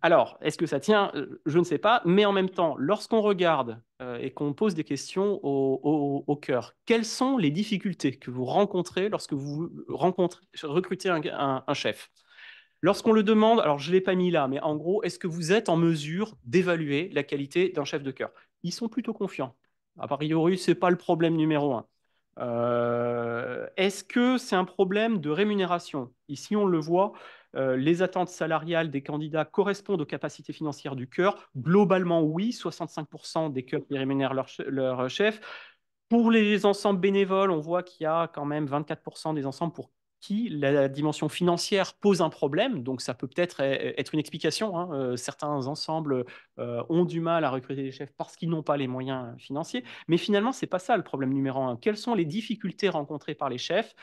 alors, est-ce que ça tient Je ne sais pas. Mais en même temps, lorsqu'on regarde et qu'on pose des questions au, cœur, quelles sont les difficultés que vous rencontrez lorsque vous rencontrez, recrutez un, un chef Lorsqu'on le demande, alors je ne l'ai pas mis là, mais en gros, est-ce que vous êtes en mesure d'évaluer la qualité d'un chef de cœur Ils sont plutôt confiants. A priori, ce n'est pas le problème numéro un. Euh, est-ce que c'est un problème de rémunération Ici, on le voit, euh, les attentes salariales des candidats correspondent aux capacités financières du cœur. Globalement, oui, 65% des cœurs qui rémunèrent leur, leur chef. Pour les ensembles bénévoles, on voit qu'il y a quand même 24% des ensembles pour qui, la dimension financière, pose un problème. Donc, ça peut peut-être eh, eh, être une explication. Hein. Euh, certains ensembles euh, ont du mal à recruter des chefs parce qu'ils n'ont pas les moyens financiers. Mais finalement, ce n'est pas ça le problème numéro un. Quelles sont les difficultés rencontrées par les chefs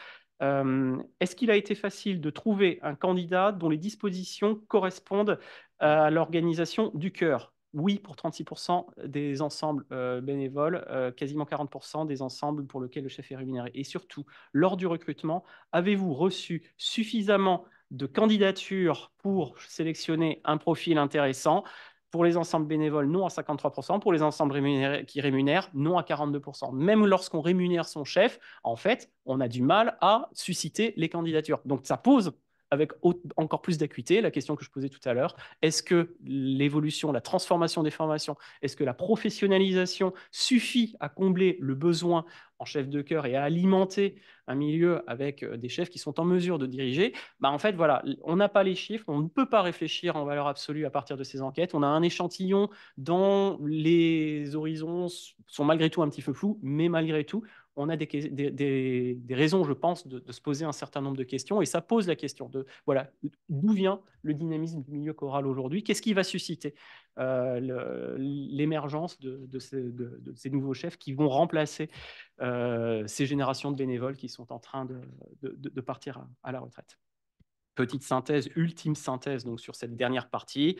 euh, Est-ce qu'il a été facile de trouver un candidat dont les dispositions correspondent à l'organisation du cœur oui pour 36% des ensembles bénévoles, quasiment 40% des ensembles pour lesquels le chef est rémunéré. Et surtout, lors du recrutement, avez-vous reçu suffisamment de candidatures pour sélectionner un profil intéressant pour les ensembles bénévoles, non à 53%, pour les ensembles rémunérés, qui rémunèrent, non à 42%. Même lorsqu'on rémunère son chef, en fait, on a du mal à susciter les candidatures. Donc ça pose avec encore plus d'acuité la question que je posais tout à l'heure. Est-ce que l'évolution, la transformation des formations, est-ce que la professionnalisation suffit à combler le besoin en chef de cœur et à alimenter un milieu avec euh, des chefs qui sont en mesure de diriger, bah en fait, voilà, on n'a pas les chiffres, on ne peut pas réfléchir en valeur absolue à partir de ces enquêtes. On a un échantillon dont les horizons sont malgré tout un petit peu flous, mais malgré tout, on a des, des, raisons, je pense, de, se poser un certain nombre de questions. Et ça pose la question de, voilà, d'où vient le dynamisme du milieu choral aujourd'hui Qu'est-ce qui va susciter euh, l'émergence de, ces nouveaux chefs qui vont remplacer euh, ces générations de bénévoles qui sont en train de, partir à, à la retraite Petite synthèse, ultime synthèse donc sur cette dernière partie.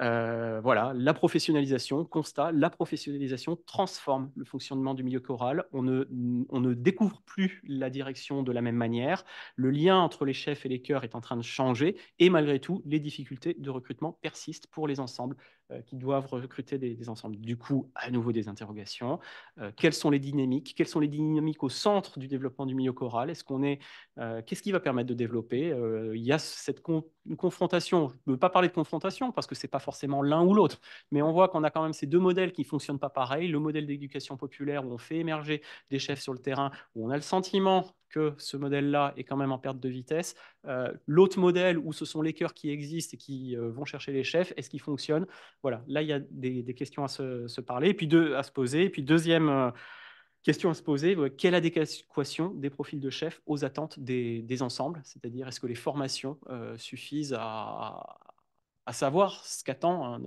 Euh, voilà, la professionnalisation, constat, la professionnalisation transforme le fonctionnement du milieu choral. On ne, on ne découvre plus la direction de la même manière. Le lien entre les chefs et les chœurs est en train de changer. Et malgré tout, les difficultés de recrutement persistent pour les ensembles euh, qui doivent recruter des, ensembles. Du coup, à nouveau des interrogations. Euh, quelles sont les dynamiques Quelles sont les dynamiques au centre du développement du milieu choral Est-ce qu'on est euh, Qu'est-ce qui va permettre de développer Il y a cette confrontation. Je ne veux pas parler de confrontation parce que c'est pas forcément l'un ou l'autre, mais on voit qu'on a quand même ces deux modèles qui fonctionnent pas pareil. Le modèle d'éducation populaire où on fait émerger des chefs sur le terrain, où on a le sentiment que ce modèle-là est quand même en perte de vitesse. L'autre modèle où ce sont les cœurs qui existent et qui vont chercher les chefs, est-ce qu'il fonctionne voilà, là, il y a des, questions à se, parler, et puis deux à se poser. Et puis deuxième euh, question à se poser, quelle adéquation des profils de chef aux attentes des, ensembles C'est-à-dire, est-ce que les formations euh, suffisent à, savoir ce qu'attend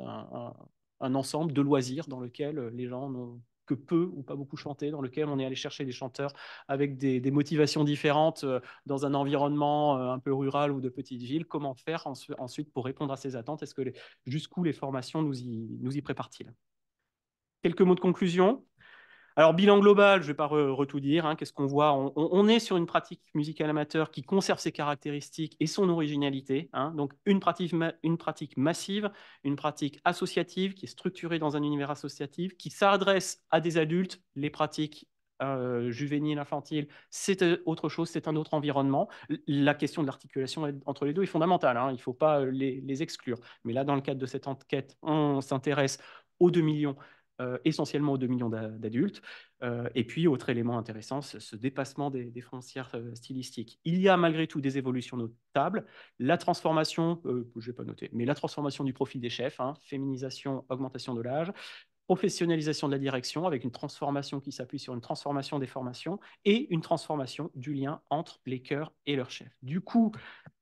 un, ensemble de loisirs dans lequel euh, les gens n'ont que peu ou pas beaucoup chanter, dans lequel on est allé chercher des chanteurs avec des, motivations différentes euh, dans un environnement euh, un peu rural ou de petite ville. Comment faire ensuite pour répondre à ces attentes Est-ce que jusqu'où les formations nous nous y préparent-ils Quelques mots de conclusion. Alors, bilan global, je ne vais pas retout dire. Hein, qu'est-ce qu'on voit on, est sur une pratique musicale amateur qui conserve ses caractéristiques et son originalité. Hein. donc, une pratique, une pratique massive, une pratique associative qui est structurée dans un univers associatif, qui s'adresse à des adultes, les pratiques euh, juvéniles, infantiles, c'est euh, autre chose, c'est un autre environnement. La question de l'articulation entre les deux est fondamentale, hein. il ne faut pas euh, les, les, exclure. Mais là, dans le cadre de cette enquête, on s'intéresse aux 2 millions euh, essentiellement aux 2 millions d'adultes. Euh, et puis, autre élément intéressant, ce dépassement des, frontières euh, stylistiques. Il y a malgré tout des évolutions notables. La transformation, je pas noté, mais la transformation du profil des chefs, hein, féminisation, augmentation de l'âge, professionnalisation de la direction avec une transformation qui s'appuie sur une transformation des formations et une transformation du lien entre les chœurs et leurs chefs. Du coup,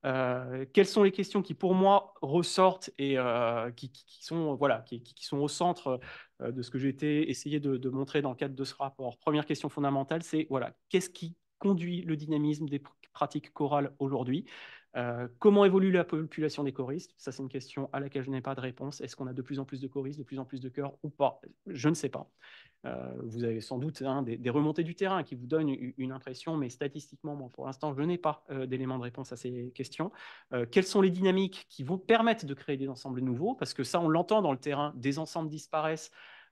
euh, quelles sont les questions qui pour moi ressortent et euh, qui, sont voilà qui, sont au centre euh, de ce que j'ai été essayé de, montrer dans le cadre de ce rapport. Première question fondamentale, c'est voilà qu'est-ce qui conduit le dynamisme des pratiques chorales aujourd'hui euh, comment évolue la population des choristes Ça, c'est une question à laquelle je n'ai pas de réponse. Est-ce qu'on a de plus en plus de choristes, de plus en plus de chœurs ou pas Je ne sais pas. Euh, vous avez sans doute hein, des, remontées du terrain qui vous donnent une impression, mais statistiquement, pour l'instant, je n'ai pas euh, d'éléments de réponse à ces questions. quelles sont les dynamiques qui vont permettre de créer des ensembles nouveaux Parce que ça, on l'entend dans le terrain, des ensembles disparaissent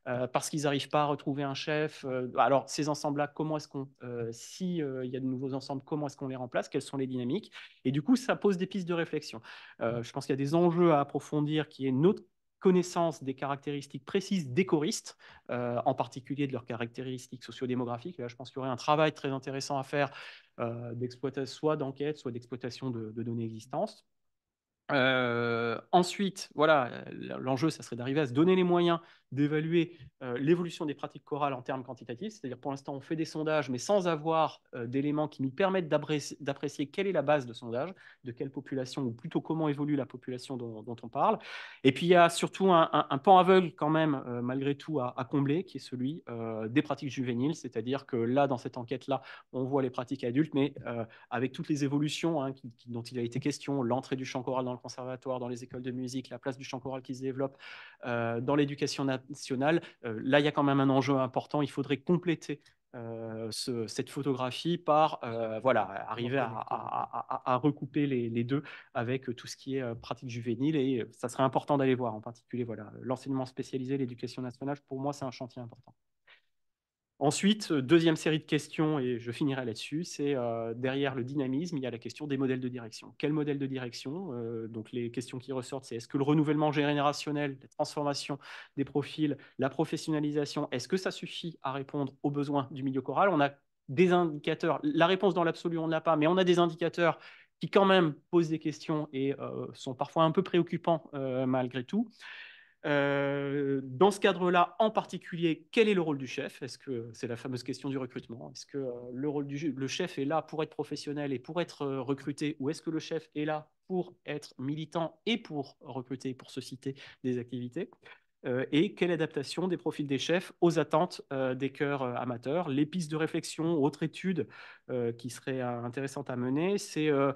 euh, parce qu'ils n'arrivent pas à retrouver un chef. Euh, alors, ces ensembles-là, comment est-ce qu'on, euh, s'il y a de nouveaux ensembles, comment est-ce qu'on les remplace Quelles sont les dynamiques Et du coup, ça pose des pistes de réflexion. je pense qu'il y a des enjeux à approfondir qui est notre connaissance des caractéristiques précises des choristes, en particulier de leurs caractéristiques sociodémographiques. Et là, je pense qu'il y aurait un travail très intéressant à faire d'exploitation, soit d'enquête, soit d'exploitation de, données existantes. ensuite, voilà, l'enjeu, ça serait d'arriver à se donner les moyens d'évaluer euh, l'évolution des pratiques chorales en termes quantitatifs, c'est-à-dire pour l'instant on fait des sondages mais sans avoir euh, d'éléments qui nous permettent d'apprécier quelle est la base de sondage, de quelle population ou plutôt comment évolue la population dont, on parle. Et puis il y a surtout un, pan aveugle quand même euh, malgré tout à, combler qui est celui des pratiques juvéniles, c'est-à-dire que là dans cette enquête-là on voit les pratiques adultes mais avec toutes les évolutions hein, dont il a été question, l'entrée du chant choral dans le conservatoire, dans les écoles de musique, la place du chant choral qui se développe dans l'éducation natale euh, là, il y a quand même un enjeu important. Il faudrait compléter euh, cette photographie par euh, voilà, arriver à, recouper les, deux avec tout ce qui est pratique juvénile. Et ça serait important d'aller voir, en particulier l'enseignement spécialisé, l'éducation nationale. Pour moi, c'est un chantier important. Ensuite, euh, deuxième série de questions, et je finirai là-dessus, c'est euh, derrière le dynamisme, il y a la question des modèles de direction. Quel modèle de direction euh, Donc les questions qui ressortent, c'est est-ce que le renouvellement générationnel, la transformation des profils, la professionnalisation, est-ce que ça suffit à répondre aux besoins du milieu choral On a des indicateurs, la réponse dans l'absolu, on ne l'a pas, mais on a des indicateurs qui quand même posent des questions et sont parfois un peu préoccupants malgré tout. Euh, dans ce cadre-là, en particulier, quel est le rôle du chef Est-ce que c'est la fameuse question du recrutement Est-ce que euh, le rôle du chef est là pour être professionnel et pour être euh, recruté, ou est-ce que le chef est là pour être militant et pour recruter, pour susciter des activités et quelle adaptation des profils des chefs aux attentes des cœurs amateurs, les pistes de réflexion, autres études euh, qui serait euh, intéressante à mener, c'est euh,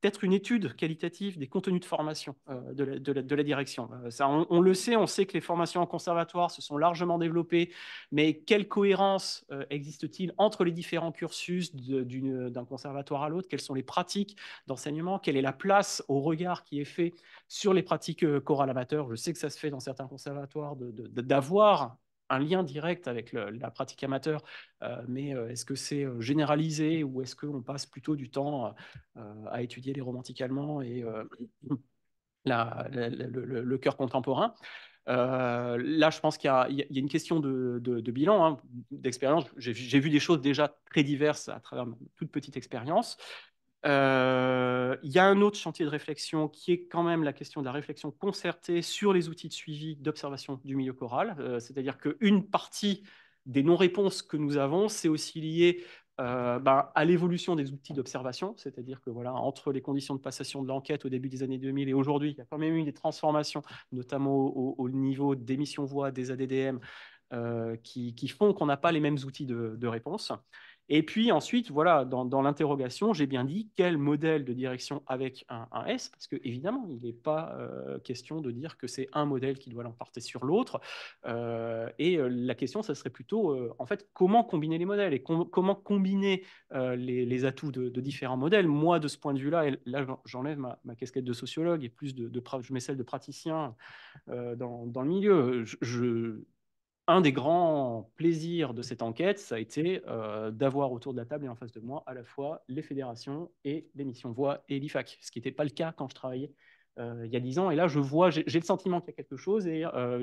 peut-être une étude qualitative des contenus de formation de la, direction. ça, on, le sait, on sait que les formations en conservatoire se sont largement développées, mais quelle cohérence existe-t-il entre les différents cursus d'un conservatoire à l'autre Quelles sont les pratiques d'enseignement Quelle est la place au regard qui est fait sur les pratiques chorales amateurs Je sais que ça se fait dans certains conservatoires d'avoir un lien direct avec la pratique amateur, euh, mais euh, est-ce que c'est euh, généralisé ou est-ce qu'on passe plutôt du temps à étudier les romantiques allemands et le, cœur contemporain là, je pense qu'il y, a une question de, bilan, hein, d'expérience. J'ai vu des choses déjà très diverses à travers ma toute petite expérience. Euh, il y a un autre chantier de réflexion qui est quand même la question de la réflexion concertée sur les outils de suivi d'observation du milieu choral, euh, c'est-à-dire qu'une partie des non-réponses que nous avons, c'est aussi lié euh, ben, à l'évolution des outils d'observation, c'est-à-dire que voilà, entre les conditions de passation de l'enquête au début des années 2000 et aujourd'hui, il y a quand même eu des transformations, notamment au, niveau des missions voix, des ADDM, qui, font qu'on n'a pas les mêmes outils de, de réponse. Et puis ensuite, voilà, dans, l'interrogation, j'ai bien dit quel modèle de direction avec un, S, parce que évidemment, il n'est pas euh, question de dire que c'est un modèle qui doit l'emporter sur l'autre. Euh, et euh, la question, ça serait plutôt, en fait, comment combiner les modèles et comment combiner les, atouts de, différents modèles. Moi, de ce point de vue-là, là, j'enlève ma, casquette de sociologue et plus de, je mets celle de praticien dans, le milieu. je un des grands plaisirs de cette enquête, ça a été euh, d'avoir autour de la table et en face de moi à la fois les fédérations et les missions voix et l'IFAC, ce qui n'était pas le cas quand je travaillais euh, il y a dix ans. Et là, je vois, j'ai le sentiment qu'il y a quelque chose et euh,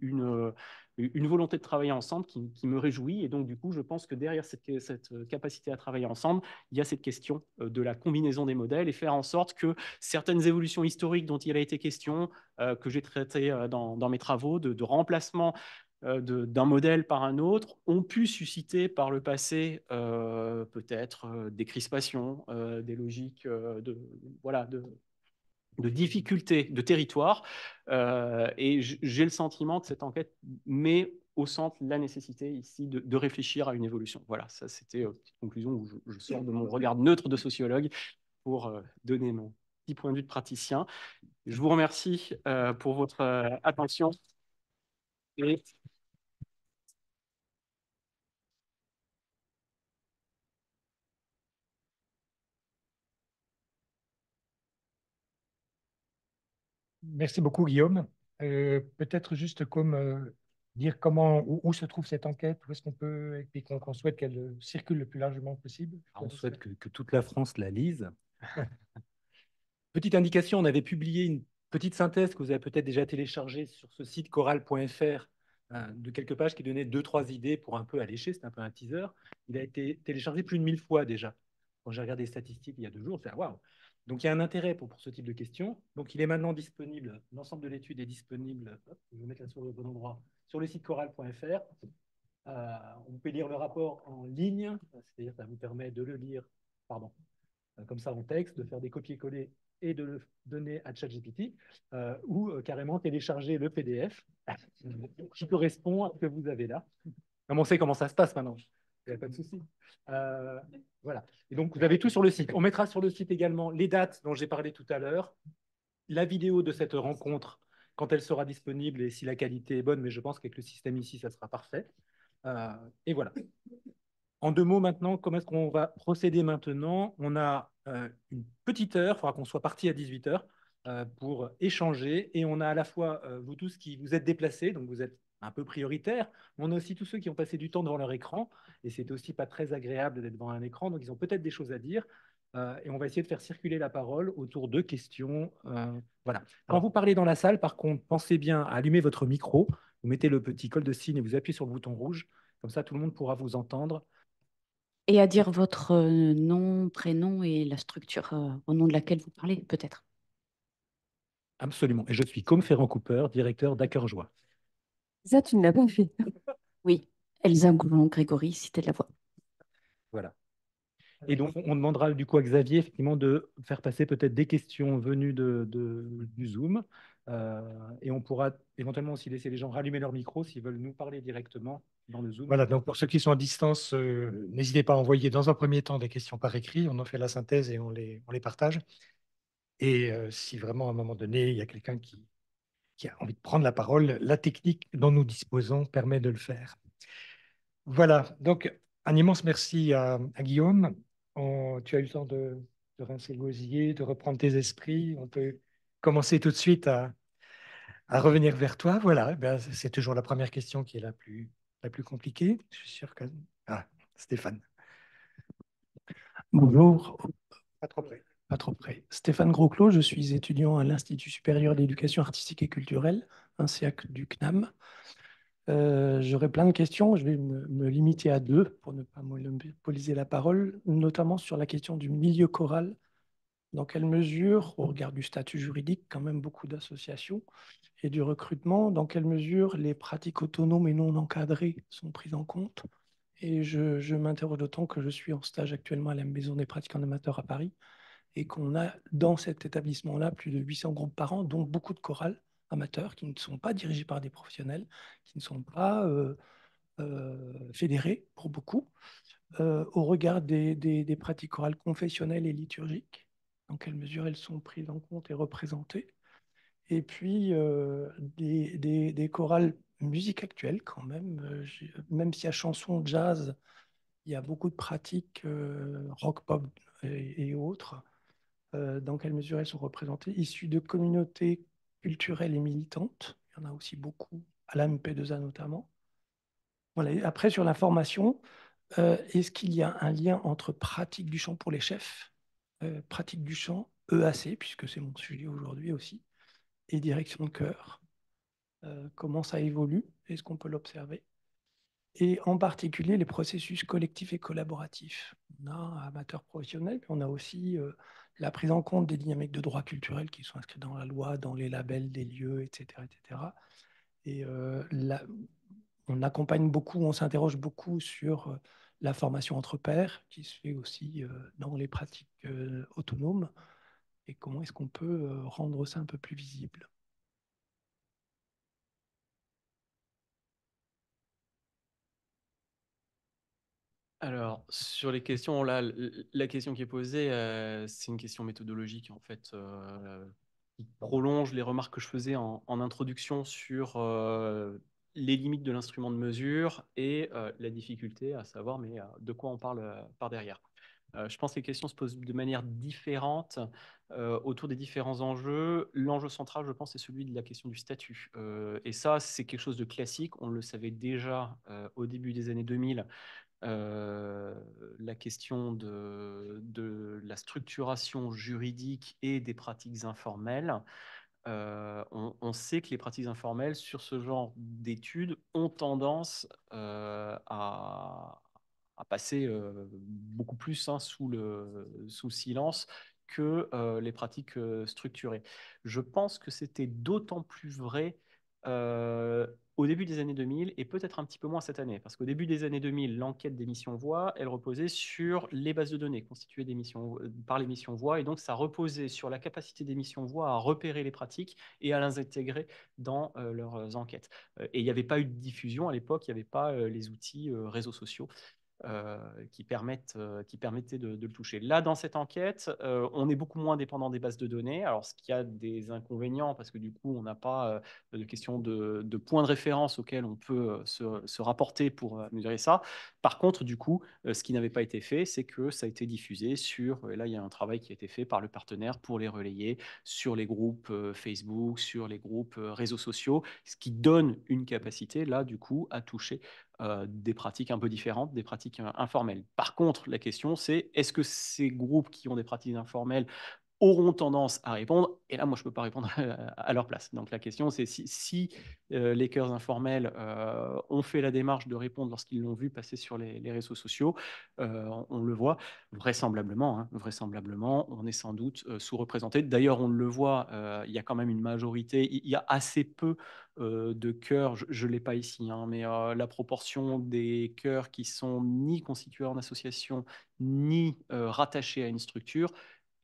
une, une, volonté de travailler ensemble qui, me réjouit. Et donc, du coup, je pense que derrière cette, cette, capacité à travailler ensemble, il y a cette question de la combinaison des modèles et faire en sorte que certaines évolutions historiques dont il a été question, que j'ai traitées dans, mes travaux, de, de remplacement euh, d'un modèle par un autre ont pu susciter par le passé euh, peut-être euh, des crispations, des logiques de, voilà, de, de difficultés de territoire. et j'ai le sentiment que cette enquête met au centre la nécessité ici de, de réfléchir à une évolution. Voilà, ça c'était une petite conclusion où je, sors de mon regard neutre de sociologue pour donner mon petit point de vue de praticien. Je vous remercie pour votre attention. et merci beaucoup, Guillaume. Euh, peut-être juste comme euh, dire comment, où, où, se trouve cette enquête, où est-ce qu'on peut, et qu'on souhaite qu'elle circule le plus largement possible. Ah, on souhaite que, toute la France la lise. petite indication, on avait publié une petite synthèse que vous avez peut-être déjà téléchargée sur ce site coral.fr euh, de quelques pages qui donnait deux, trois idées pour un peu allécher, c'est un peu un teaser. Il a été téléchargé plus de mille fois déjà. Quand j'ai regardé les statistiques il y a deux jours, c'est ah, waouh, donc il y a un intérêt pour, pour ce type de questions. Donc il est maintenant disponible, l'ensemble de l'étude est disponible, je vais mettre la souris au bon endroit, sur le site choral.fr. Euh, on peut lire le rapport en ligne, c'est-à-dire ça vous permet de le lire, pardon, euh, comme ça en texte, de faire des copier-coller et de le donner à ChatGPT, euh, ou carrément télécharger le PDF qui correspond à ce que vous avez là. Comme on sait comment ça se passe maintenant pas de souci. Euh, voilà. Et donc, vous avez tout sur le site. On mettra sur le site également les dates dont j'ai parlé tout à l'heure, la vidéo de cette rencontre quand elle sera disponible et si la qualité est bonne, mais je pense qu'avec le système ici, ça sera parfait. Euh, et voilà. En deux mots maintenant, comment est-ce qu'on va procéder maintenant On a euh, une petite heure, il faudra qu'on soit parti à 18h pour échanger. Et on a à la fois vous tous qui vous êtes déplacés, donc vous êtes un peu prioritaire. mais on a aussi tous ceux qui ont passé du temps devant leur écran, et c'est aussi pas très agréable d'être devant un écran, donc ils ont peut-être des choses à dire, euh, et on va essayer de faire circuler la parole autour de questions. Euh, voilà. Quand vous parlez dans la salle, par contre, pensez bien à allumer votre micro, vous mettez le petit col de signe et vous appuyez sur le bouton rouge, comme ça tout le monde pourra vous entendre. Et à dire votre euh, nom, prénom et la structure au nom de laquelle vous parlez, peut-être. Absolument. Et je suis Comme Ferrand Cooper, directeur joie. Ça, tu ne l'as pas fait. oui, Elsa Goulon-Grégory, c'était la Voix. Voilà. Et donc, on demandera du coup à Xavier, effectivement, de faire passer peut-être des questions venues de, du Zoom. Euh, et on pourra éventuellement aussi laisser les gens rallumer leur micro s'ils veulent nous parler directement dans le Zoom. Voilà, donc pour ceux qui sont à distance, euh, n'hésitez pas à envoyer dans un premier temps des questions par écrit. On en fait la synthèse et on les, on les partage. Et euh, si vraiment à un moment donné, il y a quelqu'un qui qui a envie de prendre la parole, la technique dont nous disposons permet de le faire. Voilà, donc un immense merci à, Guillaume. tu as eu le temps de, rincer le gosier, de reprendre tes esprits. On peut commencer tout de suite à, revenir vers toi. Voilà, ben c'est toujours la première question qui est la plus, la plus compliquée. Je suis sûr que. Ah, Stéphane. Bonjour. Pas trop près pas trop près. Stéphane Grosclos, je suis étudiant à l'Institut supérieur d'éducation artistique et culturelle, un CAC du CNAM. Euh, J'aurais plein de questions, je vais me, limiter à deux pour ne pas monopoliser la parole, notamment sur la question du milieu choral. Dans quelle mesure, au regard du statut juridique, quand même beaucoup d'associations et du recrutement, dans quelle mesure les pratiques autonomes et non encadrées sont prises en compte Et je, m'interroge d'autant que je suis en stage actuellement à la Maison des pratiques en amateur à Paris, et qu'on a dans cet établissement-là plus de 800 groupes par an, dont beaucoup de chorales amateurs qui ne sont pas dirigés par des professionnels, qui ne sont pas euh, euh fédérés pour beaucoup, euh, au regard des, pratiques chorales confessionnelles et liturgiques, dans quelle mesure elles sont prises en compte et représentées, et puis euh, des, chorales musique actuelle quand même, même s'il y a chanson, jazz, il y a beaucoup de pratiques rock, pop et autres euh, dans quelle mesure elles sont représentées, issues de communautés culturelles et militantes. Il y en a aussi beaucoup, à la MP2A notamment. Voilà. après, sur la formation, euh, est-ce qu'il y a un lien entre pratique du chant pour les chefs, euh, pratique du chant EAC, puisque c'est mon sujet aujourd'hui aussi, et direction de cœur Comment ça évolue Est-ce qu'on peut l'observer et en particulier les processus collectifs et collaboratifs. On a amateurs professionnel, puis on a aussi euh, la prise en compte des dynamiques de droit culturel qui sont inscrites dans la loi, dans les labels des lieux, etc. etc. Et euh, on accompagne beaucoup, on s'interroge beaucoup sur euh, la formation entre pairs qui se fait aussi dans les pratiques autonomes et comment est-ce qu'on peut rendre ça un peu plus visible. Alors, sur les questions, la question qui est posée, euh, c'est une question méthodologique, en fait, euh, qui prolonge les remarques que je faisais en, introduction sur euh, les limites de l'instrument de mesure et la difficulté à savoir mais, de quoi on parle par derrière. je pense que les questions se posent de manière différente autour des différents enjeux. L'enjeu central, je pense, c'est celui de la question du statut. et ça, c'est quelque chose de classique. On le savait déjà au début des années 2000 euh, la question de, la structuration juridique et des pratiques informelles. Euh, on, sait que les pratiques informelles sur ce genre d'études ont tendance euh, à, passer beaucoup plus hein, sous, le, sous silence que les pratiques structurées. Je pense que c'était d'autant plus vrai au début des années 2000 et peut-être un petit peu moins cette année, parce qu'au début des années 2000, l'enquête des missions voix, elle reposait sur les bases de données constituées par les missions voix, et donc ça reposait sur la capacité des missions voix à repérer les pratiques et à les intégrer dans euh, leurs enquêtes. Euh, et il n'y avait pas eu de diffusion à l'époque, il n'y avait pas euh, les outils réseaux sociaux euh, qui, permettent, euh, qui permettaient de, le toucher. Là, dans cette enquête, euh, on est beaucoup moins dépendant des bases de données, alors ce qui a des inconvénients, parce que du coup, on n'a pas de question de, de points de référence auxquels on peut se, se rapporter pour mesurer ça. Par contre, du coup, ce qui n'avait pas été fait, c'est que ça a été diffusé sur, et là, il y a un travail qui a été fait par le partenaire pour les relayer sur les groupes Facebook, sur les groupes réseaux sociaux, ce qui donne une capacité, là, du coup, à toucher euh, des pratiques un peu différentes, des pratiques euh, informelles. Par contre, la question c'est est-ce que ces groupes qui ont des pratiques informelles auront tendance à répondre. Et là, moi, je ne peux pas répondre à leur place. Donc la question, c'est si, euh, les cœurs informels euh, ont fait la démarche de répondre lorsqu'ils l'ont vu passer sur les, réseaux sociaux, euh, on le voit vraisemblablement. Hein, vraisemblablement, on est sans doute sous-représenté. D'ailleurs, on le voit, il y a quand même une majorité, il y a assez peu de cœurs, je ne l'ai pas ici, hein, mais la proportion des cœurs qui sont ni constitués en association, ni rattachés à une structure,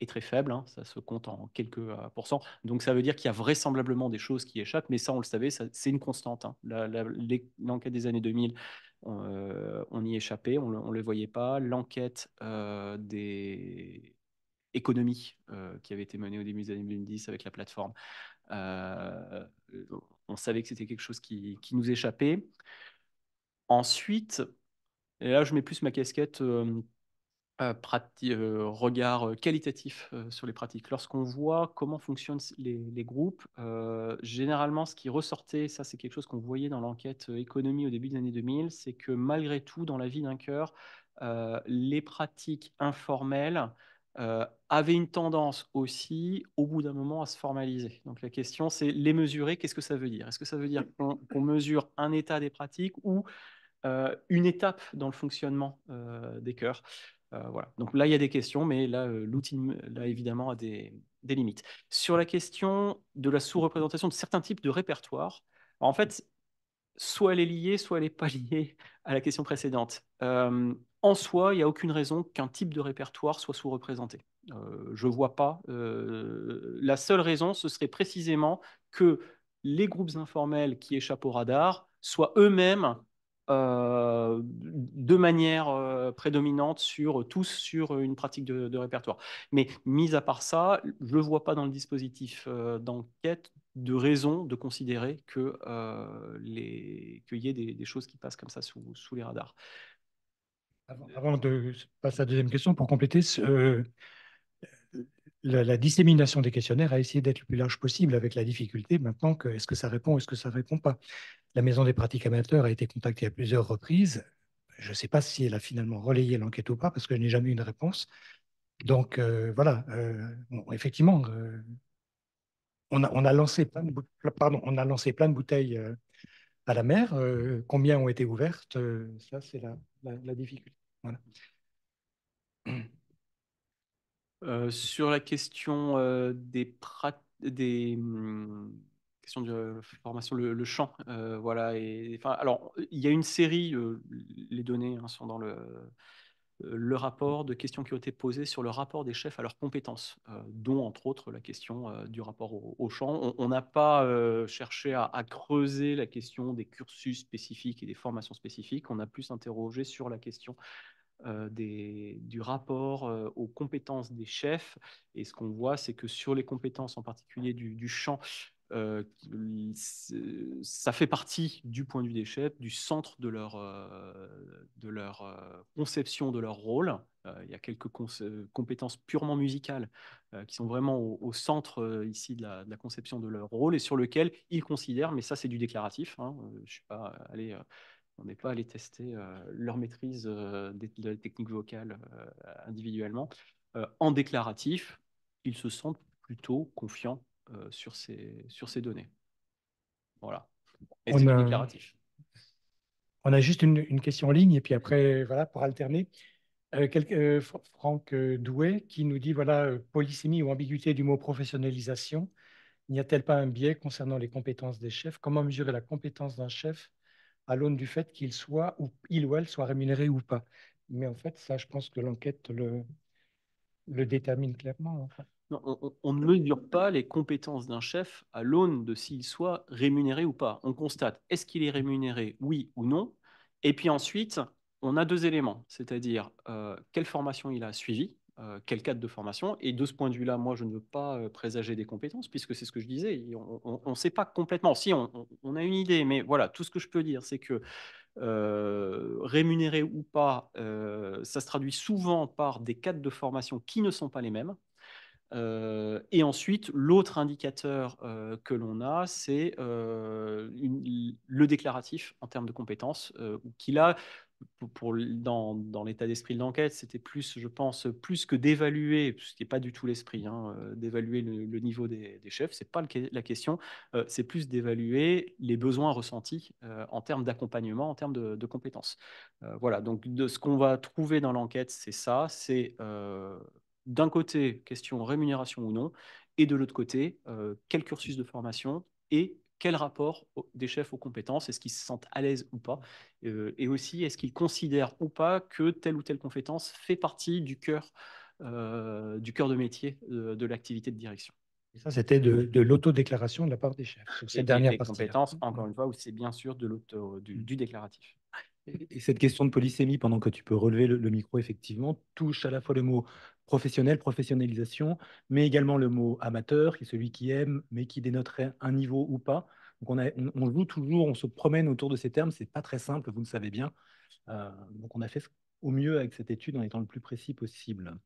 est très faible, hein, ça se compte en quelques euh, pourcents. Donc ça veut dire qu'il y a vraisemblablement des choses qui échappent, mais ça on le savait, c'est une constante. Hein. L'enquête des années 2000, euh, on, y échappait, on ne le voyait pas. L'enquête euh, des économies qui avait été menée au début des années 2010 avec la plateforme, on savait que c'était quelque chose qui, qui, nous échappait. Ensuite, et là je mets plus ma casquette euh, euh, regard euh, qualitatif sur les pratiques. Lorsqu'on voit comment fonctionnent les, groupes, généralement, ce qui ressortait, ça c'est quelque chose qu'on voyait dans l'enquête économie au début des années 2000, c'est que malgré tout, dans la vie d'un cœur, les pratiques informelles avaient une tendance aussi, au bout d'un moment, à se formaliser. Donc la question, c'est les mesurer, qu'est-ce que ça veut dire Est-ce que ça veut dire qu'on mesure un état des pratiques ou une étape dans le fonctionnement des cœurs euh, Donc là, il y a des questions, mais là, euh, l'outil, là, évidemment, a des, limites. Sur la question de la sous-représentation de certains types de répertoires, en fait, soit elle est liée, soit elle n'est pas liée à la question précédente. Euh, en soi, il n'y a aucune raison qu'un type de répertoire soit sous-représenté. je ne vois pas. la seule raison, ce serait précisément que les groupes informels qui échappent au radar soient eux-mêmes euh, de manière euh, prédominante sur tous sur une pratique de, répertoire. Mais mis à part ça, je ne vois pas dans le dispositif euh, d'enquête de raison de considérer qu'il y ait des, choses qui passent comme ça sous, les radars. Avant, de passer à la deuxième question, pour compléter, ce, la, dissémination des questionnaires a essayé d'être le plus large possible avec la difficulté maintenant que est-ce que ça répond, est-ce que ça répond pas. La Maison des pratiques amateurs a été contactée à plusieurs reprises. Je ne sais pas si elle a finalement relayé l'enquête ou pas, parce que je n'ai jamais eu une réponse. Donc euh, voilà, euh, effectivement, euh, on, a, on, a, lancé plein de, pardon, on a lancé plein de bouteilles à la mer. combien ont été ouvertes Ça, c'est la, la, difficulté. Voilà. sur la question des, des, hum, question de euh, formation, le, champ, euh, voilà. Et enfin, alors, il y a une série, euh, les données hein, sont dans le le rapport de questions qui ont été posées sur le rapport des chefs à leurs compétences, dont entre autres la question du rapport au, champ. On n'a pas cherché à, à, creuser la question des cursus spécifiques et des formations spécifiques, on a plus interrogé sur la question des, du rapport aux compétences des chefs. Et ce qu'on voit, c'est que sur les compétences en particulier du, du champ, euh, euh, ça fait partie du point de vue des chefs, du centre de leur, euh, de leur conception de leur rôle. il y a quelques compétences purement musicales qui sont vraiment au, centre ici de la, conception de leur rôle et sur lequel ils considèrent, mais ça c'est du déclaratif, hein, je pas on n'est pas allé tester leur maîtrise des, de la technique vocale individuellement. en déclaratif, ils se sentent plutôt confiants euh, sur, ces, sur ces données. Voilà. Et déclaratif. On a juste une, question en ligne et puis après, voilà, pour alterner. Euh, euh, Franck Douet qui nous dit, voilà, polysémie ou ambiguïté du mot professionnalisation, n'y a-t-elle pas un biais concernant les compétences des chefs Comment mesurer la compétence d'un chef à l'aune du fait qu'il soit ou il ou elle soit rémunéré ou pas Mais en fait, ça, je pense que l'enquête le, le détermine clairement. En on, ne mesure pas les compétences d'un chef à l'aune de s'il soit rémunéré ou pas. On constate est-ce qu'il est rémunéré, oui ou non. Et puis ensuite, on a deux éléments, c'est-à-dire euh, quelle formation il a suivi, euh, quel cadre de formation. Et de ce point de vue-là, moi, je ne veux pas euh, présager des compétences, puisque c'est ce que je disais. On ne sait pas complètement. Si, on, a une idée, mais voilà, tout ce que je peux dire, c'est que rémunéré ou pas, ça se traduit souvent par des cadres de formation qui ne sont pas les mêmes euh, et ensuite, l'autre indicateur euh, que l'on a, c'est euh, le déclaratif en termes de compétences, qui là, pour, pour, dans, dans l'état d'esprit de l'enquête, c'était plus, je pense, plus que d'évaluer, ce qui n'est pas du tout l'esprit, hein, d'évaluer le, niveau des, chefs, ce n'est pas la question, c'est plus d'évaluer les besoins ressentis en termes d'accompagnement, en termes de, de compétences. voilà, donc de, ce qu'on va trouver dans l'enquête, c'est ça, c'est d'un côté, question rémunération ou non, et de l'autre côté, euh, quel cursus de formation et quel rapport des chefs aux compétences, est-ce qu'ils se sentent à l'aise ou pas, euh, et aussi est-ce qu'ils considèrent ou pas que telle ou telle compétence fait partie du cœur, euh, du cœur de métier de, l'activité de direction. Et ça, c'était de, l'autodéclaration de la part des chefs cette dernière compétence, mmh. encore une fois, où c'est bien sûr de l'auto, du, mmh. déclaratif. Et cette question de polysémie, pendant que tu peux relever le, le, micro, effectivement, touche à la fois le mot professionnel, professionnalisation, mais également le mot amateur, qui est celui qui aime, mais qui dénoterait un niveau ou pas. Donc on, a, joue toujours, on se promène autour de ces termes, c'est pas très simple, vous le savez bien. Euh, donc on a fait au mieux avec cette étude en étant le plus précis possible.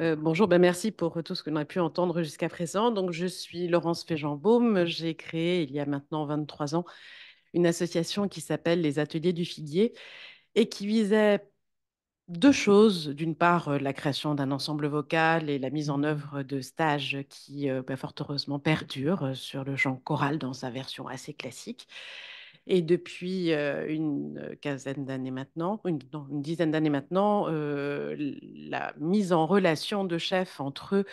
Euh, bonjour, ben merci pour euh, tout ce que l'on a pu entendre jusqu'à présent. Donc, je suis Laurence féjean J'ai créé il y a maintenant 23 ans une association qui s'appelle les Ateliers du Figuier et qui visait deux choses. D'une part, euh, la création d'un ensemble vocal et la mise en œuvre de stages qui, euh, bah, fort heureusement, perdurent euh, sur le chant choral dans sa version assez classique. Et depuis une quinzaine d'années maintenant, une, dizaine d'années maintenant, la mise en relation de chefs entre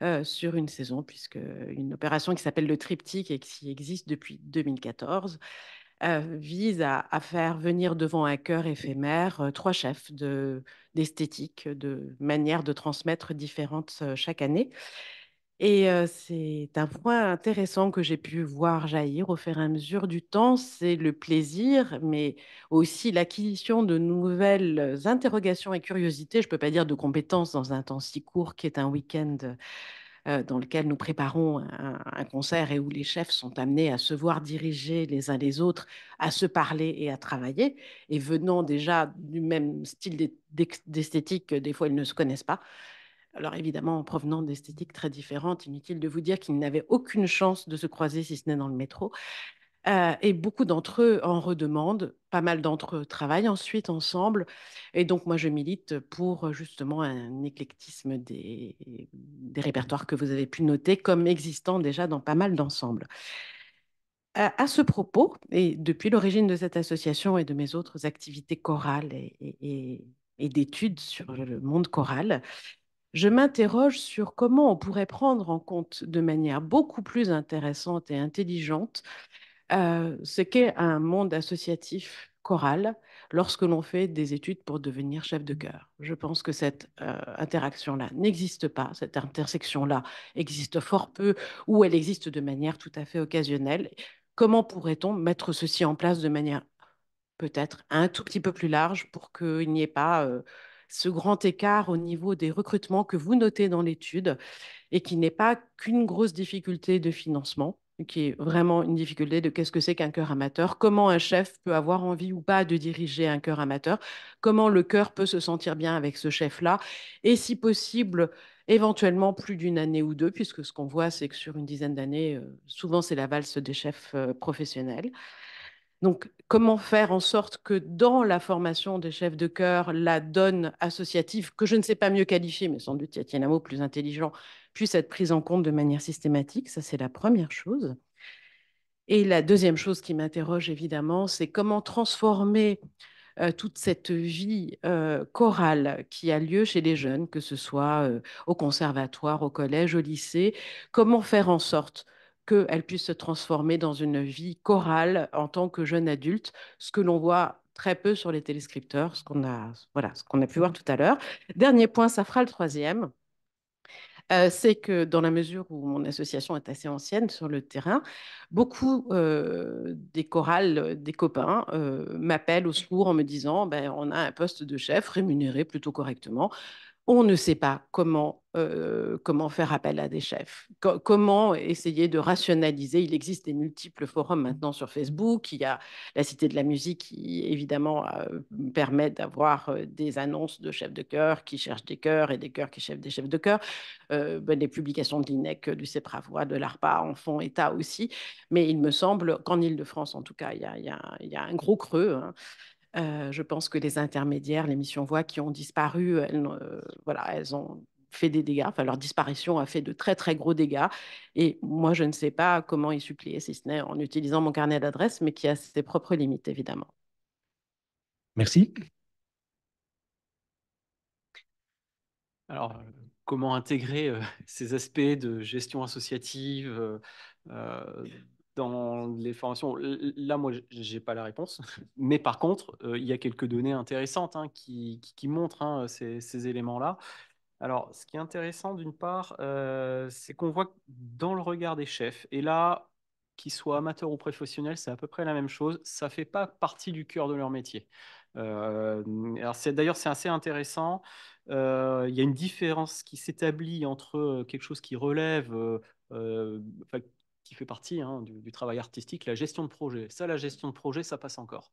eux sur une saison, puisque une opération qui s'appelle le triptyque et qui existe depuis 2014. Euh, vise à, faire venir devant un cœur éphémère euh, trois chefs d'esthétique, de, manières de transmettre différentes euh, chaque année. Et c'est un point intéressant que j'ai pu voir jaillir au fur et à mesure du temps, c'est le plaisir, mais aussi l'acquisition de nouvelles interrogations et curiosités, je ne peux pas dire de compétences dans un temps si court qui est un week-end euh, dans lequel nous préparons un, concert et où les chefs sont amenés à se voir diriger les uns les autres, à se parler et à travailler. Et venant déjà du même style d'esthétique des fois ils ne se connaissent pas. Alors évidemment, en provenant d'esthétiques très différentes, inutile de vous dire qu'ils n'avaient aucune chance de se croiser si ce n'est dans le métro. Euh, et beaucoup d'entre eux en redemandent. Pas mal d'entre eux travaillent ensuite ensemble. Et donc, moi, je milite pour euh, justement un éclectisme des, répertoires que vous avez pu noter comme existant déjà dans pas mal d'ensembles. Euh, à ce propos, et depuis l'origine de cette association et de mes autres activités chorales et, et d'études sur le monde choral, je m'interroge sur comment on pourrait prendre en compte de manière beaucoup plus intéressante et intelligente ce qu'est un monde associatif choral lorsque l'on fait des études pour devenir chef de chœur. Je pense que cette interaction-là n'existe pas, cette intersection-là existe fort peu ou elle existe de manière tout à fait occasionnelle. Comment pourrait-on mettre ceci en place de manière peut-être un tout petit peu plus large pour qu'il n'y ait pas ce grand écart au niveau des recrutements que vous notez dans l'étude et qui n'est pas qu'une grosse difficulté de financement qui est vraiment une difficulté de qu'est-ce que c'est qu'un cœur amateur, comment un chef peut avoir envie ou pas de diriger un cœur amateur, comment le cœur peut se sentir bien avec ce chef-là, et si possible, éventuellement plus d'une année ou deux, puisque ce qu'on voit, c'est que sur une dizaine d'années, euh, souvent c'est la valse des chefs euh, professionnels. Donc, comment faire en sorte que dans la formation des chefs de cœur, la donne associative, que je ne sais pas mieux qualifier, mais sans doute y a un mot plus intelligent, puisse être prise en compte de manière systématique. Ça, c'est la première chose. Et la deuxième chose qui m'interroge évidemment, c'est comment transformer euh, toute cette vie euh, chorale qui a lieu chez les jeunes, que ce soit euh, au conservatoire, au collège, au lycée, comment faire en sorte qu'elle puisse se transformer dans une vie chorale en tant que jeune adulte, ce que l'on voit très peu sur les téléscripteurs, ce qu'on a, voilà, ce qu'on a pu voir mmh. tout à l'heure. Dernier point, ça fera le troisième. Euh, c'est que dans la mesure où mon association est assez ancienne sur le terrain, beaucoup euh, des chorales, des copains euh, m'appellent au secours en me disant ben, on a un poste de chef rémunéré plutôt correctement on ne sait pas euh, comment, faire appel à des chefs, comment essayer de rationaliser. Il existe des multiples forums maintenant sur Facebook. Il y a la Cité de la musique qui, évidemment, euh, permet d'avoir euh, des annonces de chefs de chœur qui cherchent des chœurs et des chœurs qui cherchent des chefs de chœur. Ben, les publications de l'INEC, du CEPRAVOI, de l'ARPA en font état aussi. Mais il me semble qu'en Ile-de-France, en tout cas, il y a, un gros creux. Hein, euh, je pense que les intermédiaires, les missions voix qui ont disparu, euh, elles, euh, voilà, elles ont fait des dégâts. Enfin, leur disparition a fait de très, très gros dégâts. Et moi, je ne sais pas comment y supplier, si ce n'est en utilisant mon carnet d'adresses, mais qui a ses propres limites, évidemment. Merci. Alors, comment intégrer ces aspects de gestion associative, dans les formations, là, moi, je n'ai pas la réponse. Mais par contre, euh, il y a quelques données intéressantes hein, qui, montrent hein, ces, éléments-là. Alors, ce qui est intéressant, d'une part, euh, c'est qu'on voit dans le regard des chefs, et là, qu'ils soient amateurs ou professionnels, c'est à peu près la même chose, ça ne fait pas partie du cœur de leur métier. Euh, d'ailleurs, c'est assez intéressant. Euh, il y a une différence qui s'établit entre quelque chose qui relève, euh, qui fait partie hein, du, travail artistique, la gestion de projet. Ça, la gestion de projet, ça passe encore.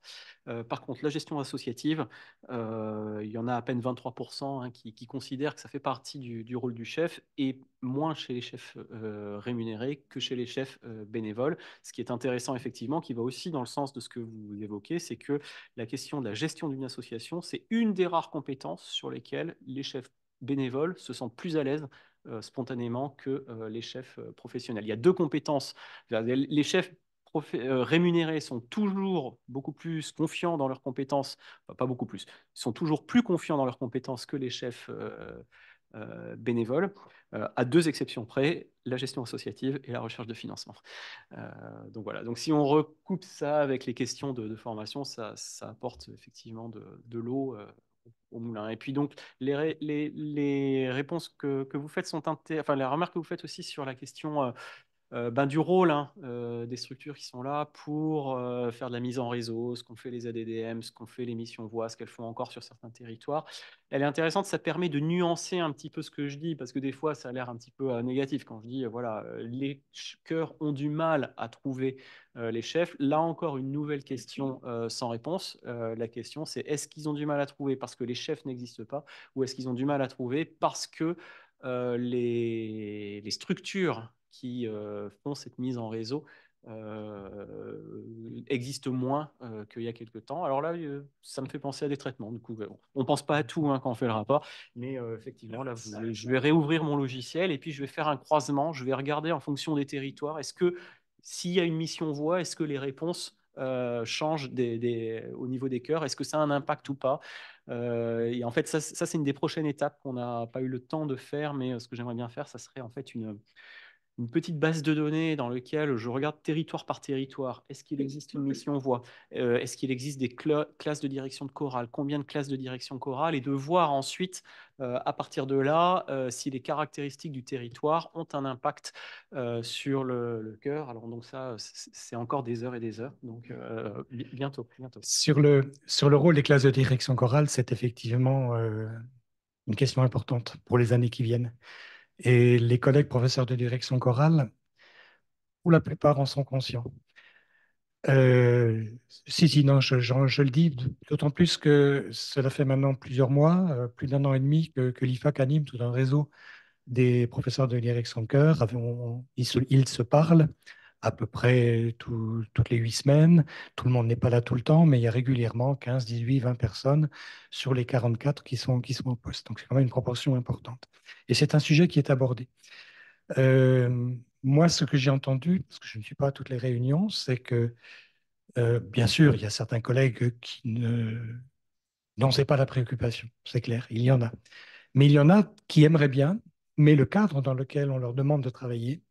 Euh, par contre, la gestion associative, euh, il y en a à peine 23% hein, qui, considèrent que ça fait partie du, rôle du chef et moins chez les chefs euh, rémunérés que chez les chefs bénévoles. Ce qui est intéressant, effectivement, qui va aussi dans le sens de ce que vous évoquez, c'est que la question de la gestion d'une association, c'est une des rares compétences sur lesquelles les chefs bénévoles se sentent plus à l'aise euh, spontanément que euh, les chefs euh, professionnels. Il y a deux compétences. Les chefs rémunérés sont toujours beaucoup plus confiants dans leurs compétences, pas beaucoup plus, sont toujours plus confiants dans leurs compétences que les chefs bénévoles, à deux exceptions près, la gestion associative et la recherche de financement. donc voilà, donc si on recoupe ça avec les questions de, formation, ça, apporte effectivement de, de l'eau au moulin. Et puis donc, les, les, réponses que, vous faites sont intéressantes enfin, les remarques que vous faites aussi sur la question euh, euh, ben, du rôle hein, euh, des structures qui sont là pour euh, faire de la mise en réseau, ce qu'on fait les ADDM, ce qu'on fait les missions voix, ce qu'elles font encore sur certains territoires. Elle est intéressante, ça permet de nuancer un petit peu ce que je dis, parce que des fois, ça a l'air un petit peu négatif quand je dis, voilà, les cœurs ont du mal à trouver les chefs. Là encore, une nouvelle question sans réponse. la question, c'est est-ce qu'ils ont du mal à trouver parce que les chefs n'existent pas, ou est-ce qu'ils ont du mal à trouver parce que les structures qui euh, font cette mise en réseau euh, existe moins euh, qu'il y a quelques temps. Alors là, euh, ça me fait penser à des traitements. Du coup, on ne pense pas à tout hein, quand on fait le rapport, mais effectivement, là, je vais réouvrir mon logiciel et puis je vais faire un croisement. Je vais regarder en fonction des territoires. Est-ce que s'il y a une mission voix, est-ce que les réponses changent des, au niveau des cœurs Est-ce que ça a un impact ou pas Et en fait, ça, ça c'est une des prochaines étapes qu'on n'a pas eu le temps de faire, mais ce que j'aimerais bien faire, ça serait en fait une une petite base de données dans laquelle je regarde territoire par territoire. Est-ce qu'il existe une mission voix euh, Est-ce qu'il existe des classes de direction de chorale Combien de classes de direction chorale Et de voir ensuite, euh, à partir de là, euh, si les caractéristiques du territoire ont un impact sur le, le cœur. Alors, donc ça, c'est encore des heures et des heures. Donc, bientôt, bientôt. Sur le, sur le rôle des classes de direction chorale, c'est effectivement une question importante pour les années qui viennent. Et les collègues professeurs de direction chorale, où la plupart en sont conscients. Euh, si, si, je, le dis, d'autant plus que cela fait maintenant plusieurs mois, euh, plus d'un an et demi, que, l'IFAC anime tout un réseau des professeurs de direction chœur. ils se parlent, à peu près toutes les huit semaines. Tout le monde n'est pas là tout le temps, mais il y a régulièrement 15, 18, 20 personnes sur les 44 qui sont, qui sont au poste. Donc c'est quand même une proportion importante. Et c'est un sujet qui est abordé. Euh, moi, ce que j'ai entendu, parce que je ne suis pas à toutes les réunions, c'est que, euh, bien sûr, il y a certains collègues qui ne c'est pas la préoccupation, c'est clair, il y en a. Mais il y en a qui aimeraient bien, mais le cadre dans lequel on leur demande de travailler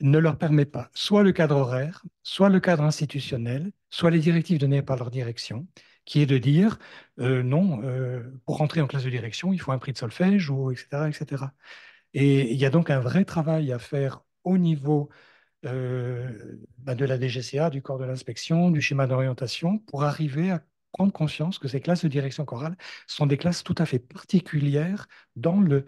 ne leur permet pas, soit le cadre horaire, soit le cadre institutionnel, soit les directives données par leur direction, qui est de dire euh, non, euh, pour rentrer en classe de direction, il faut un prix de solfège, ou etc., etc. Et il y a donc un vrai travail à faire au niveau euh, bah, de la DGCA, du corps de l'inspection, du schéma d'orientation, pour arriver à prendre conscience que ces classes de direction chorale sont des classes tout à fait particulières dans le,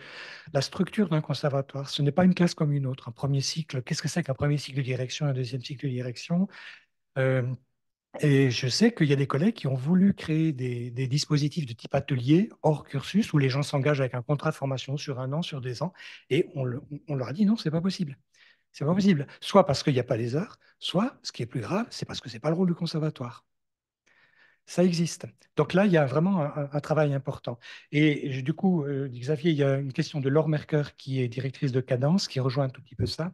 la structure d'un conservatoire. Ce n'est pas une classe comme une autre. Un premier cycle, qu'est-ce que c'est qu'un premier cycle de direction, un deuxième cycle de direction euh, et je sais qu'il y a des collègues qui ont voulu créer des, dispositifs de type atelier hors cursus où les gens s'engagent avec un contrat de formation sur un an, sur deux ans, et on, leur a dit non, c'est pas possible. C'est pas possible. Soit parce qu'il n'y a pas les heures, soit, ce qui est plus grave, c'est parce que c'est pas le rôle du conservatoire ça existe. Donc là, il y a vraiment un, travail important. Et du coup, euh, Xavier, il y a une question de Laure Merker, qui est directrice de Cadence, qui rejoint un tout petit peu ça.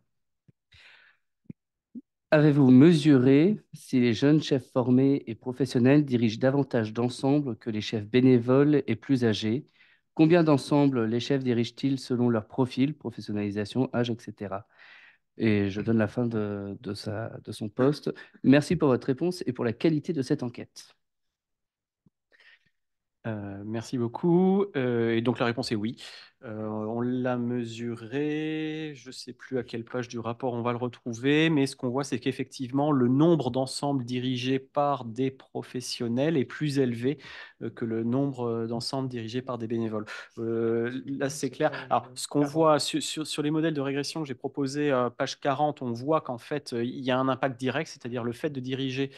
Avez-vous mesuré si les jeunes chefs formés et professionnels dirigent davantage d'ensemble que les chefs bénévoles et plus âgés Combien d'ensemble les chefs dirigent-ils selon leur profil, professionnalisation, âge, etc. Et je donne la fin de son poste. Merci pour votre réponse et pour la qualité de cette enquête. Euh, merci beaucoup. Euh, et donc la réponse est oui. Euh, on l'a mesuré, je ne sais plus à quelle page du rapport on va le retrouver, mais ce qu'on voit, c'est qu'effectivement, le nombre d'ensembles dirigés par des professionnels est plus élevé que le nombre d'ensembles dirigés par des bénévoles. là, c'est clair. Alors, ce qu'on voit sur, sur, les modèles de régression que j'ai proposé, page 40, on voit qu'en fait, il y a un impact direct, c'est-à-dire le fait de diriger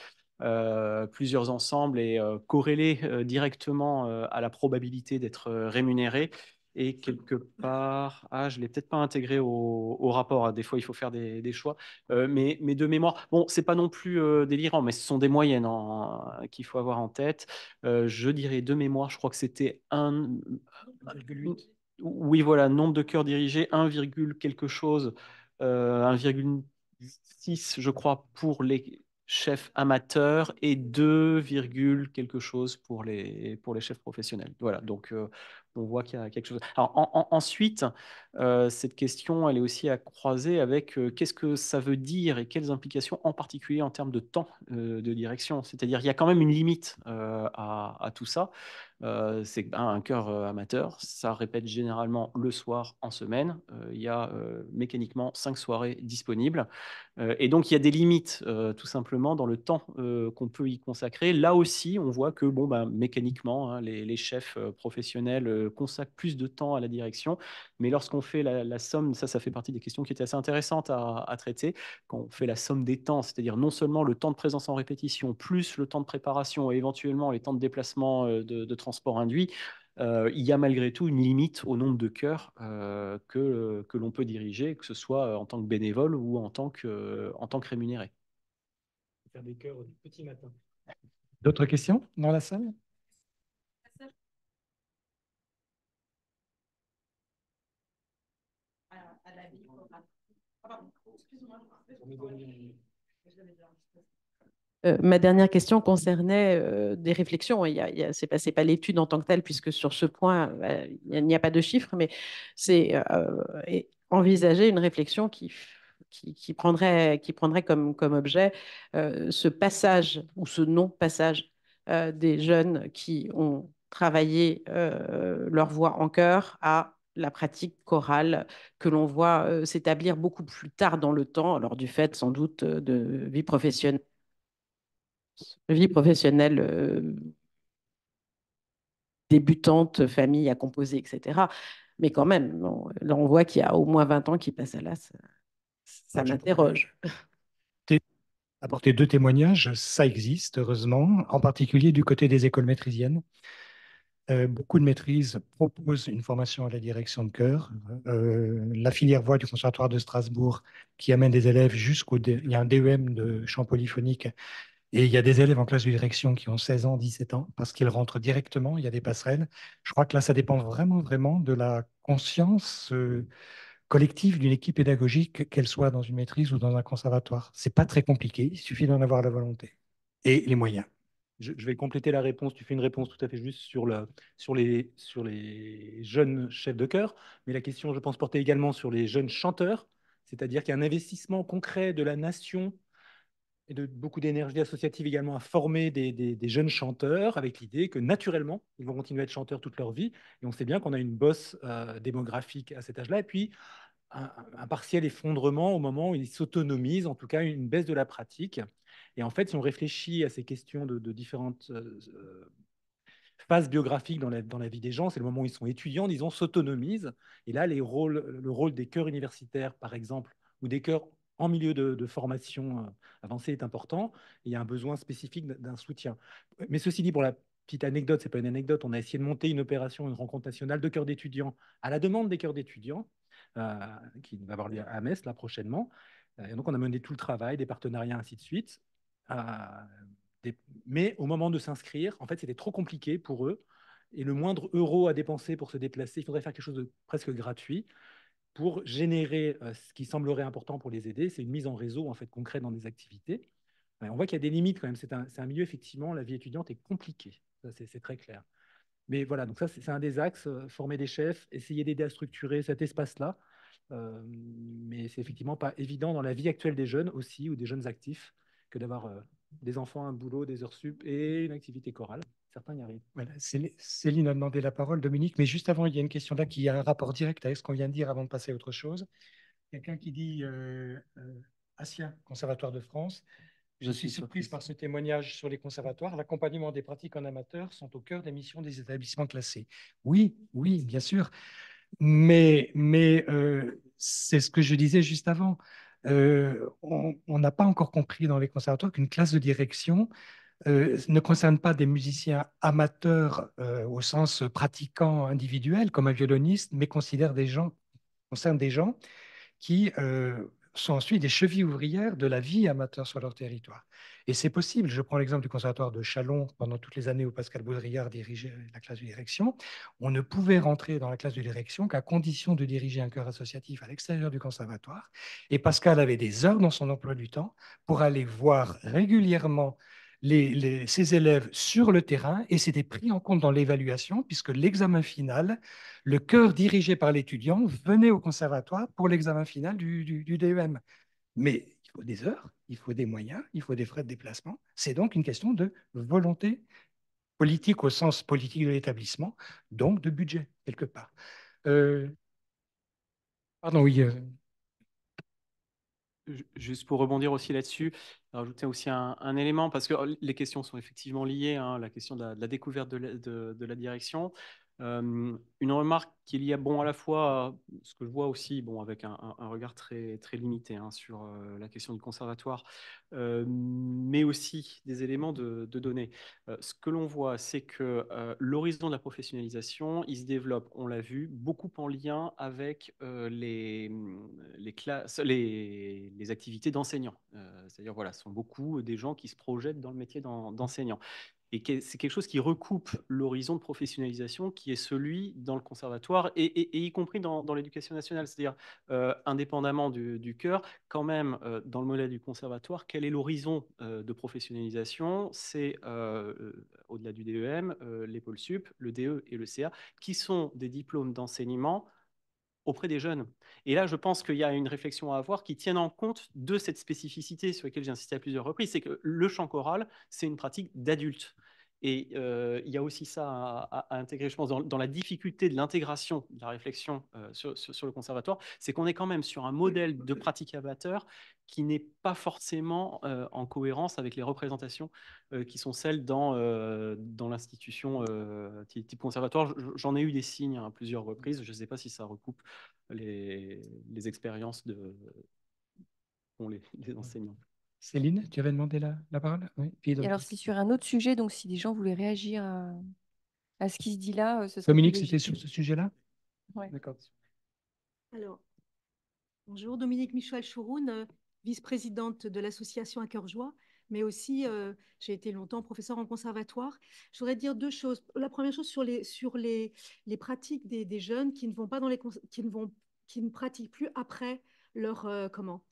euh, plusieurs ensembles et euh, corrélés euh, directement à la probabilité d'être rémunéré. Et quelque part, ah, je ne l'ai peut-être pas intégré au, rapport. Hein. Des fois, il faut faire des, choix. Mais, mais, de mémoire, bon, ce n'est pas non plus délirant, mais ce sont des moyennes hein, qu'il faut avoir en tête. je dirais de mémoire, je crois que c'était 1,8. Oui, voilà, nombre de cœurs dirigés, 1, quelque chose, 1,6, je crois, pour les chef amateur et 2, quelque chose pour les, pour les chefs professionnels. Voilà, donc euh, on voit qu'il y a quelque chose. ensuite, euh, cette question, elle est aussi à croiser avec euh, qu'est-ce que ça veut dire et quelles implications, en particulier en termes de temps de direction. C'est-à-dire, il y a quand même une limite à, tout ça c'est ben, un cœur amateur, ça répète généralement le soir en semaine. Il y a mécaniquement cinq soirées disponibles. et donc, il y a des limites, tout simplement, dans le temps qu'on peut y consacrer. Là aussi, on voit que, bon, ben, mécaniquement, hein, les, chefs professionnels consacrent plus de temps à la direction. Mais lorsqu'on fait la, somme, ça, ça fait partie des questions qui étaient assez intéressantes à, traiter, quand on fait la somme des temps, c'est-à-dire non seulement le temps de présence en répétition, plus le temps de préparation et éventuellement les temps de déplacement de, de transport, sport induit, euh, il y a malgré tout une limite au nombre de cœurs euh, que, que l'on peut diriger, que ce soit euh, en tant que bénévole ou en tant que, en tant que rémunéré. Faire des petit matin. D'autres questions dans la salle euh, ma dernière question concernait euh, des réflexions. Ce n'est pas, pas l'étude en tant que telle, puisque sur ce point, bah, il n'y a, pas de chiffres, mais c'est euh, envisager une réflexion qui, qui, prendrait, qui prendrait, comme, comme objet ce passage ou ce non-passage des jeunes qui ont travaillé leur voix en chœur à la pratique chorale que l'on voit s'établir beaucoup plus tard dans le temps, alors du fait sans doute de vie professionnelle vie professionnelle euh, débutante, famille à composer, etc. Mais quand même, on, là, on voit qu'il y a au moins 20 ans qui passent à l'as. Ça, ah, m'interroge. Apporter deux témoignages, ça existe, heureusement, en particulier du côté des écoles maîtrisiennes. Euh, beaucoup de maîtrises proposent une formation à la direction de chœur. Euh, la filière voix du Conservatoire de Strasbourg, qui amène des élèves jusqu'au. Il y a un DEM de chant polyphonique et il y a des élèves en classe de direction qui ont 16 ans, 17 ans, parce qu'ils rentrent directement, il y a des passerelles. Je crois que là, ça dépend vraiment, vraiment de la conscience euh, collective d'une équipe pédagogique, qu'elle soit dans une maîtrise ou dans un conservatoire. C'est pas très compliqué, il suffit d'en avoir la volonté et les moyens. Je, vais compléter la réponse. Tu fais une réponse tout à fait juste sur, les, sur les jeunes chefs de chœur, mais la question, je pense, portait également sur les jeunes chanteurs, c'est-à-dire qu'il y a un investissement concret de la nation et de beaucoup d'énergie associative également à former des, jeunes chanteurs avec l'idée que naturellement, ils vont continuer à être chanteurs toute leur vie. Et on sait bien qu'on a une bosse euh, démographique à cet âge-là. Et puis, un, partiel effondrement au moment où ils s'autonomisent, en tout cas une baisse de la pratique. Et en fait, si on réfléchit à ces questions de, différentes euh, euh, phases biographiques dans la, dans la vie des gens, c'est le moment où ils sont étudiants, disons, s'autonomisent. Et là, les rôles, le rôle des chœurs universitaires, par exemple, ou des chœurs en milieu de, formation euh, avancée est important. il y a un besoin spécifique d'un soutien. Mais ceci dit, pour la petite anecdote, c'est pas une anecdote, on a essayé de monter une opération, une rencontre nationale de cœurs d'étudiants à la demande des cœurs d'étudiants, euh, qui va avoir lieu à Metz là prochainement. Et donc on a mené tout le travail, des partenariats, ainsi de suite. Euh, mais au moment de s'inscrire, en fait, c'était trop compliqué pour eux. Et le moindre euro à dépenser pour se déplacer, il faudrait faire quelque chose de presque gratuit pour générer euh, ce qui semblerait important pour les aider. C'est une mise en réseau en fait concrète dans des activités. on voit qu'il y a des limites quand même. C'est un, milieu effectivement, la vie étudiante est compliquée. C'est très clair. Mais voilà, donc ça c'est un des axes. Euh, former des chefs, essayer d'aider à structurer cet espace-là. Euh, mais c'est effectivement pas évident dans la vie actuelle des jeunes aussi ou des jeunes actifs que d'avoir des enfants, un boulot, des heures sup et une activité chorale certains y arrivent. Céline a demandé la parole, Dominique, mais juste avant, il y a une question là qui a un rapport direct avec ce qu'on vient de dire avant de passer à autre chose. Quelqu'un qui dit euh, euh Conservatoire de France. Je suis surprise par ce témoignage sur les conservatoires. L'accompagnement des pratiques en amateur sont au cœur des missions des établissements classés. Oui, oui, bien sûr. Mais, mais euh, c'est ce que je disais juste avant. Euh, on n'a pas encore compris dans les conservatoires qu'une classe de direction euh, ne concerne pas des musiciens amateurs euh, au sens pratiquant individuel, comme un violoniste, mais considère des gens, concerne des gens qui euh, sont ensuite des chevilles ouvrières de la vie amateur sur leur territoire. Et c'est possible. Je prends l'exemple du conservatoire de Chalon pendant toutes les années où Pascal Baudrillard dirigeait la classe de direction. On ne pouvait rentrer dans la classe de direction qu'à condition de diriger un cœur associatif à l'extérieur du conservatoire. Et Pascal avait des heures dans son emploi du temps pour aller voir régulièrement les, ses élèves sur le terrain et c'était pris en compte dans l'évaluation puisque l'examen final, le cœur dirigé par l'étudiant venait au conservatoire pour l'examen final du, DEM. Mais il faut des heures, il faut des moyens, il faut des frais de déplacement. C'est donc une question de volonté politique au sens politique de l'établissement, donc de budget quelque part. Euh, pardon, oui. Euh. Juste pour rebondir aussi là-dessus, rajouter aussi un, élément, parce que oh, les questions sont effectivement liées, hein, la question de la, découverte de la direction, euh, une remarque qu'il y a bon à la fois, ce que je vois aussi, bon avec un, regard très très limité hein, sur euh, la question du conservatoire, euh, mais aussi des éléments de, données. ce que l'on voit, c'est que l'horizon de la professionnalisation, il se développe, on l'a vu, beaucoup en lien avec les les, classes, les activités d'enseignants. C'est-à-dire voilà, ce sont beaucoup des gens qui se projettent dans le métier d'enseignant. Et c'est quelque chose qui recoupe l'horizon de professionnalisation qui est celui dans le conservatoire et, y compris dans, l'éducation nationale, c'est-à-dire euh, indépendamment du, cœur, quand même euh, dans le modèle du conservatoire, quel est l'horizon euh, de professionnalisation C'est au-delà du DEM, les pôles sup, le DE et le CA, qui sont des diplômes d'enseignement auprès des jeunes. Et là, je pense qu'il y a une réflexion à avoir qui tienne en compte de cette spécificité sur laquelle j'ai insisté à plusieurs reprises, c'est que le chant choral, c'est une pratique d'adulte. Et il y a aussi ça à, intégrer, je pense, dans, la difficulté de l'intégration de la réflexion sur, le conservatoire, c'est qu'on est quand même sur un modèle de pratique amateur qui n'est pas forcément en cohérence avec les représentations qui sont celles dans, l'institution type conservatoire. J'en ai eu des signes hein, à plusieurs mmh. reprises, je ne sais pas si ça recoupe les, expériences de, les mmh. enseignants. Céline, tu avais demandé la, parole oui. alors, c'est sur un autre sujet, donc si des gens voulaient réagir à, ce qui se dit là, euh, ce Dominique, c'était sur ce sujet-là Oui. D'accord. Alors, bonjour, Dominique Michel Chouroun, euh, vice-présidente de l'association À Cœur Joie, mais aussi euh, j'ai été longtemps professeur en conservatoire. Je voudrais dire deux choses. La première chose sur les, sur les, pratiques des, jeunes qui ne vont pas dans les qui ne vont qui ne pratiquent plus après leur comment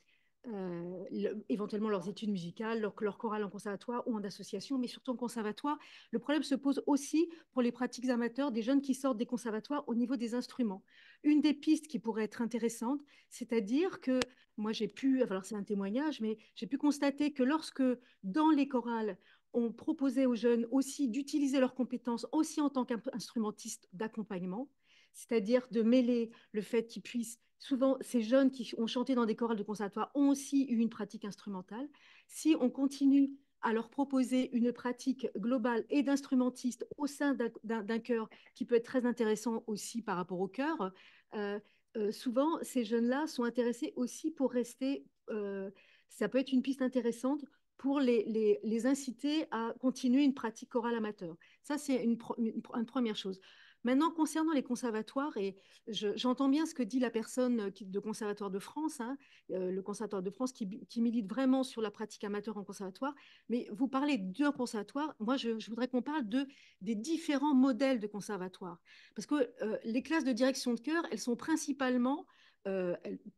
euh, éventuellement leurs études musicales, leur, leur chorale en conservatoire ou en association, mais surtout en conservatoire. Le problème se pose aussi pour les pratiques amateurs des jeunes qui sortent des conservatoires au niveau des instruments. Une des pistes qui pourrait être intéressante, c'est-à-dire que moi j'ai pu, alors c'est un témoignage, mais j'ai pu constater que lorsque dans les chorales, on proposait aux jeunes aussi d'utiliser leurs compétences aussi en tant qu'instrumentistes d'accompagnement, c'est-à-dire de mêler le fait qu'ils puissent souvent ces jeunes qui ont chanté dans des chorales de conservatoire ont aussi eu une pratique instrumentale. Si on continue à leur proposer une pratique globale et d'instrumentiste au sein d'un chœur qui peut être très intéressant aussi par rapport au chœur, euh, euh, souvent ces jeunes-là sont intéressés aussi pour rester, euh, ça peut être une piste intéressante pour les, inciter à continuer une pratique chorale amateur. Ça, c'est une première chose. Maintenant, concernant les conservatoires, et j'entends bien ce que dit la personne euh, de Conservatoire de France, hein, euh, le Conservatoire de France qui, milite vraiment sur la pratique amateur en conservatoire, mais vous parlez d'un conservatoire, moi je, voudrais qu'on parle des différents modèles de conservatoire, parce que euh, les classes de direction de cœur, elles sont principalement...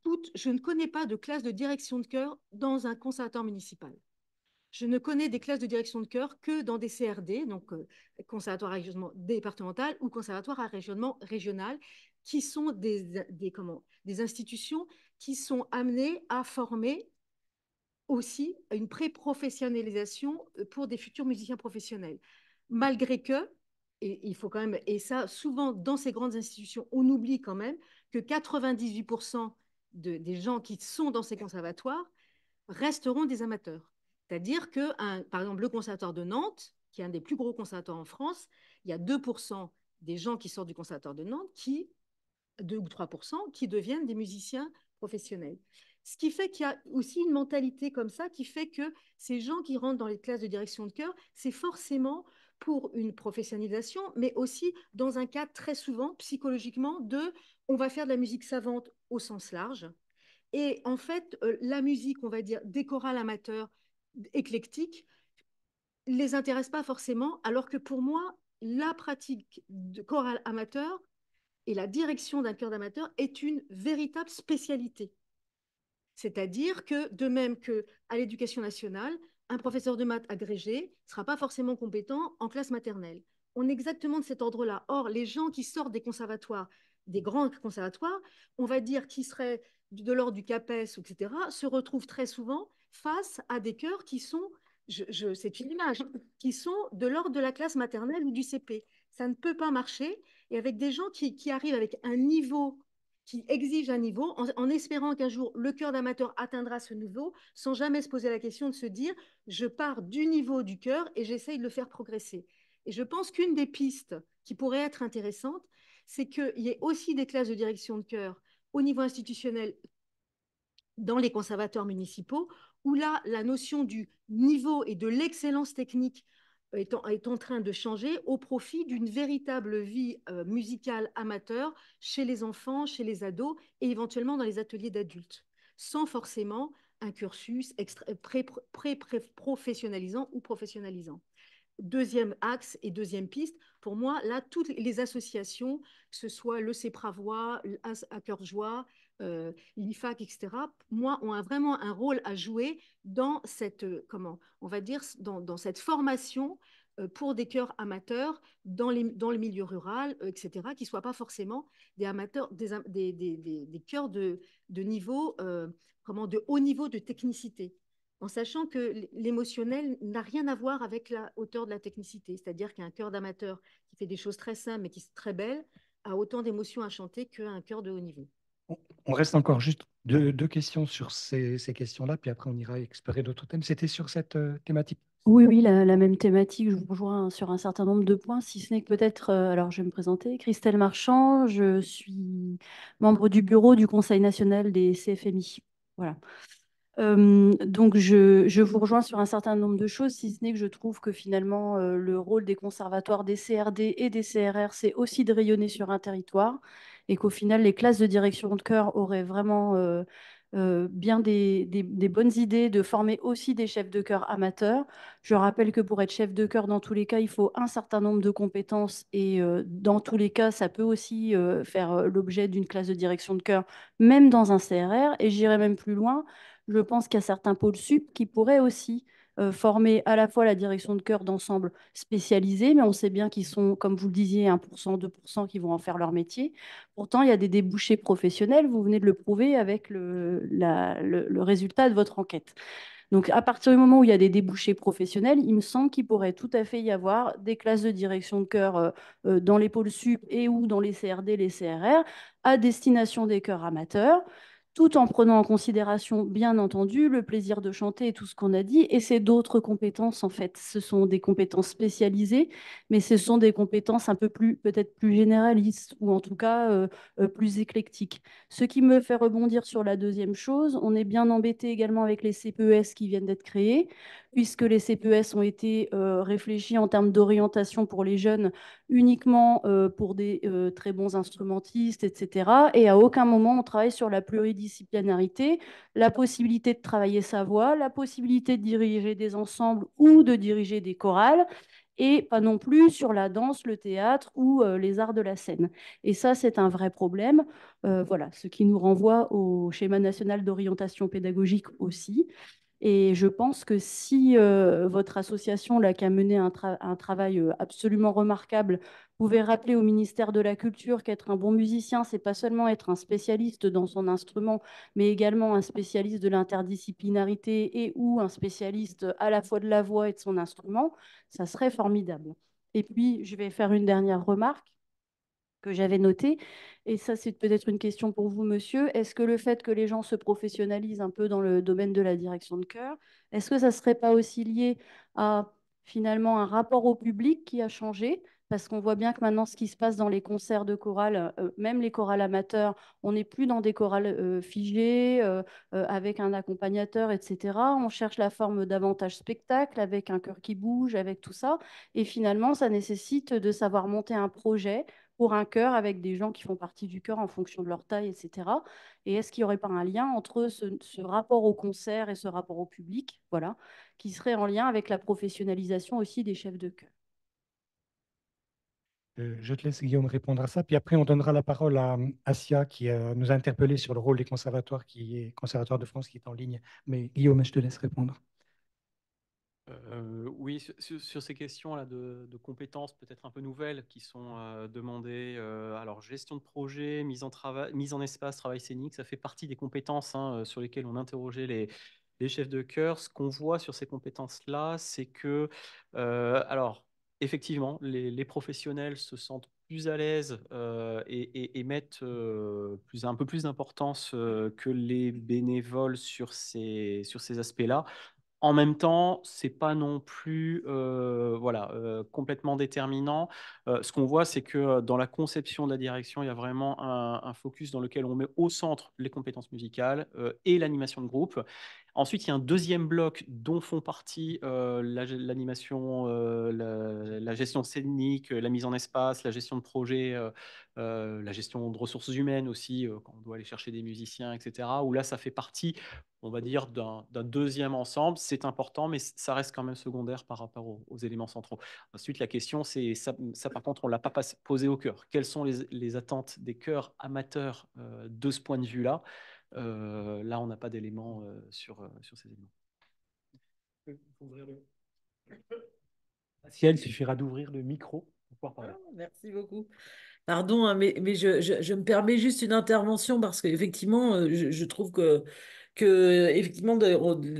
toutes, je ne connais pas de classe de direction de cœur dans un conservatoire municipal. Je ne connais des classes de direction de chœur que dans des CRD, donc euh, conservatoire à régionnement départemental ou conservatoire à régionnement régional, qui sont des, institutions qui sont amenées à former aussi une pré-professionnalisation euh, pour des futurs musiciens professionnels. Malgré que, et il faut quand même, et ça, souvent dans ces grandes institutions, on oublie quand même que 98% des gens qui sont dans ces conservatoires resteront des amateurs. C'est-à-dire que, par exemple, le conservatoire de Nantes, qui est un des plus gros conservatoires en France, il y a 2% des gens qui sortent du conservatoire de Nantes qui, 2 ou 3%, qui deviennent des musiciens professionnels. Ce qui fait qu'il y a aussi une mentalité comme ça qui fait que ces gens qui rentrent dans les classes de direction de chœur, c'est forcément pour une professionnalisation, mais aussi dans un cas très souvent psychologiquement de on va faire de la musique savante au sens large. Et en fait, euh, la musique, on va dire, des amateur, amateurs éclectique les intéressent pas forcément, alors que pour moi, la pratique de choral amateur et la direction d'un chœur d'amateur est une véritable spécialité. C'est-à-dire que, de même que à l'éducation nationale, un professeur de maths agrégé ne sera pas forcément compétent en classe maternelle. On est exactement de cet ordre-là. Or, les gens qui sortent des conservatoires, des grands conservatoires, on va dire qui seraient de l'ordre du CAPES, etc., se retrouvent très souvent face à des cœurs qui sont, c'est une image, qui sont de l'ordre de la classe maternelle ou du CP. Ça ne peut pas marcher. Et avec des gens qui, arrivent avec un niveau qui exigent un niveau, en, espérant qu'un jour le cœur d'amateur atteindra ce niveau, sans jamais se poser la question de se dire je pars du niveau du cœur et j'essaye de le faire progresser. Et je pense qu'une des pistes qui pourrait être intéressante, c'est qu'il y ait aussi des classes de direction de cœur au niveau institutionnel dans les conservateurs municipaux où là, la notion du niveau et de l'excellence technique est en, train de changer au profit d'une véritable vie euh, musicale amateur chez les enfants, chez les ados et éventuellement dans les ateliers d'adultes, sans forcément un cursus pré-professionnalisant ou professionnalisant. Deuxième axe et deuxième piste, pour moi, là, toutes les associations, que ce soit le CEPRAVOI, à cœur euh, l'IFAC, etc., moi, ont un, vraiment un rôle à jouer dans cette, euh, comment, on va dire, dans, cette formation euh, pour des chœurs amateurs dans, le milieu rural, euh, etc., qui ne soient pas forcément des amateurs, des, chœurs de, niveau, de haut niveau de technicité, en sachant que l'émotionnel n'a rien à voir avec la hauteur de la technicité, c'est-à-dire qu'un chœur d'amateur qui fait des choses très simples mais qui sont très belles a autant d'émotions à chanter qu'un chœur de haut niveau on reste encore juste deux, questions sur ces, questions-là, puis après on ira explorer d'autres thèmes. C'était sur cette euh, thématique Oui, oui, la, même thématique. Je vous rejoins sur un certain nombre de points, si ce n'est que peut-être, euh, alors je vais me présenter, Christelle Marchand, je suis membre du bureau du Conseil national des CFMI. Voilà. Euh, donc je, vous rejoins sur un certain nombre de choses, si ce n'est que je trouve que finalement le rôle des conservatoires des CRD et des CRR, c'est aussi de rayonner sur un territoire et qu'au final, les classes de direction de cœur auraient vraiment euh, euh, bien des, bonnes idées de former aussi des chefs de cœur amateurs. Je rappelle que pour être chef de cœur, dans tous les cas, il faut un certain nombre de compétences et euh, dans tous les cas, ça peut aussi faire l'objet d'une classe de direction de cœur, même dans un CRR. Et j'irai même plus loin, je pense qu'il y a certains pôles sup qui pourraient aussi euh, former à la fois la direction de cœur d'ensemble spécialisée, mais on sait bien qu'ils sont, comme vous le disiez, 1%, 2% qui vont en faire leur métier. Pourtant, il y a des débouchés professionnels, vous venez de le prouver avec le, résultat de votre enquête. Donc, à partir du moment où il y a des débouchés professionnels, il me semble qu'il pourrait tout à fait y avoir des classes de direction de cœur euh, euh, dans les pôles sup et ou dans les CRD, les CRR, à destination des cœurs amateurs tout en prenant en considération, bien entendu, le plaisir de chanter et tout ce qu'on a dit. Et c'est d'autres compétences, en fait. Ce sont des compétences spécialisées, mais ce sont des compétences un peu plus, peut-être plus généralistes, ou en tout cas euh, euh, plus éclectiques. Ce qui me fait rebondir sur la deuxième chose, on est bien embêté également avec les CPES qui viennent d'être créés, puisque les CPES ont été euh, réfléchis en termes d'orientation pour les jeunes uniquement euh, pour des euh, très bons instrumentistes, etc. Et à aucun moment on travaille sur la pluridisciplinarité, la possibilité de travailler sa voix, la possibilité de diriger des ensembles ou de diriger des chorales et pas non plus sur la danse, le théâtre ou euh, les arts de la scène. Et ça, c'est un vrai problème. voilà, ce qui nous renvoie au schéma national d'orientation pédagogique aussi, et je pense que si euh, votre association, là, qui a mené un, travail euh, absolument remarquable, pouvait rappeler au ministère de la Culture qu'être un bon musicien, c'est pas seulement être un spécialiste dans son instrument, mais également un spécialiste de l'interdisciplinarité et ou un spécialiste à la fois de la voix et de son instrument, ça serait formidable. Et puis, je vais faire une dernière remarque que j'avais noté. Et ça, c'est peut-être une question pour vous, monsieur. Est-ce que le fait que les gens se professionnalisent un peu dans le domaine de la direction de chœur, est-ce que ça ne serait pas aussi lié à finalement un rapport au public qui a changé parce qu'on voit bien que maintenant, ce qui se passe dans les concerts de chorale, euh, euh, même les chorales amateurs, on n'est plus dans des chorales euh, figées, avec un accompagnateur, etc. On cherche la forme davantage spectacle, avec un chœur qui bouge, avec tout ça. Et finalement, ça nécessite de savoir monter un projet, pour un cœur avec des gens qui font partie du cœur en fonction de leur taille, etc. Et est-ce qu'il n'y aurait pas un lien entre ce, rapport au concert et ce rapport au public, voilà, qui serait en lien avec la professionnalisation aussi des chefs de cœur euh, je te laisse, Guillaume, répondre à ça. Puis après, on donnera la parole à Asia, qui euh, nous a interpellé sur le rôle des conservatoires, qui est Conservatoire de France, qui est en ligne. Mais Guillaume, je te laisse répondre. Euh, oui, sur, ces questions-là de, compétences peut-être un peu nouvelles qui sont euh, demandées, euh, alors gestion de projet, mise en, espace, travail scénique, ça fait partie des compétences hein, sur lesquelles on interrogeait les, chefs de cœur. Ce qu'on voit sur ces compétences-là, c'est que, alors effectivement, les, professionnels se sentent plus à l'aise et, mettent plus, un peu plus d'importance que les bénévoles sur ces aspects-là. En même temps, c'est pas non plus voilà, complètement déterminant. ce qu'on voit, c'est que dans la conception de la direction, il y a vraiment un focus dans lequel on met au centre les compétences musicales et l'animation de groupe. Ensuite, il y a un deuxième bloc dont font partie euh, l'animation, euh, la, gestion scénique, euh, la mise en espace, la gestion de projet, la gestion de ressources humaines aussi, quand on doit aller chercher des musiciens, etc. Où là, ça fait partie, on va dire, d'un deuxième ensemble. C'est important, mais ça reste quand même secondaire par rapport aux, éléments centraux. Ensuite, la question, c'est ça, par contre, on ne l'a pas posé au cœur. Quelles sont les, les attentes des cœurs amateurs de ce point de vue-là euh, là, on n'a pas d'éléments euh, sur, euh, sur ces éléments. Si elle suffira d'ouvrir le micro pour pouvoir parler. Ah, merci beaucoup. Pardon, hein, mais, je, me permets juste une intervention parce qu'effectivement, je, je, trouve que, que effectivement,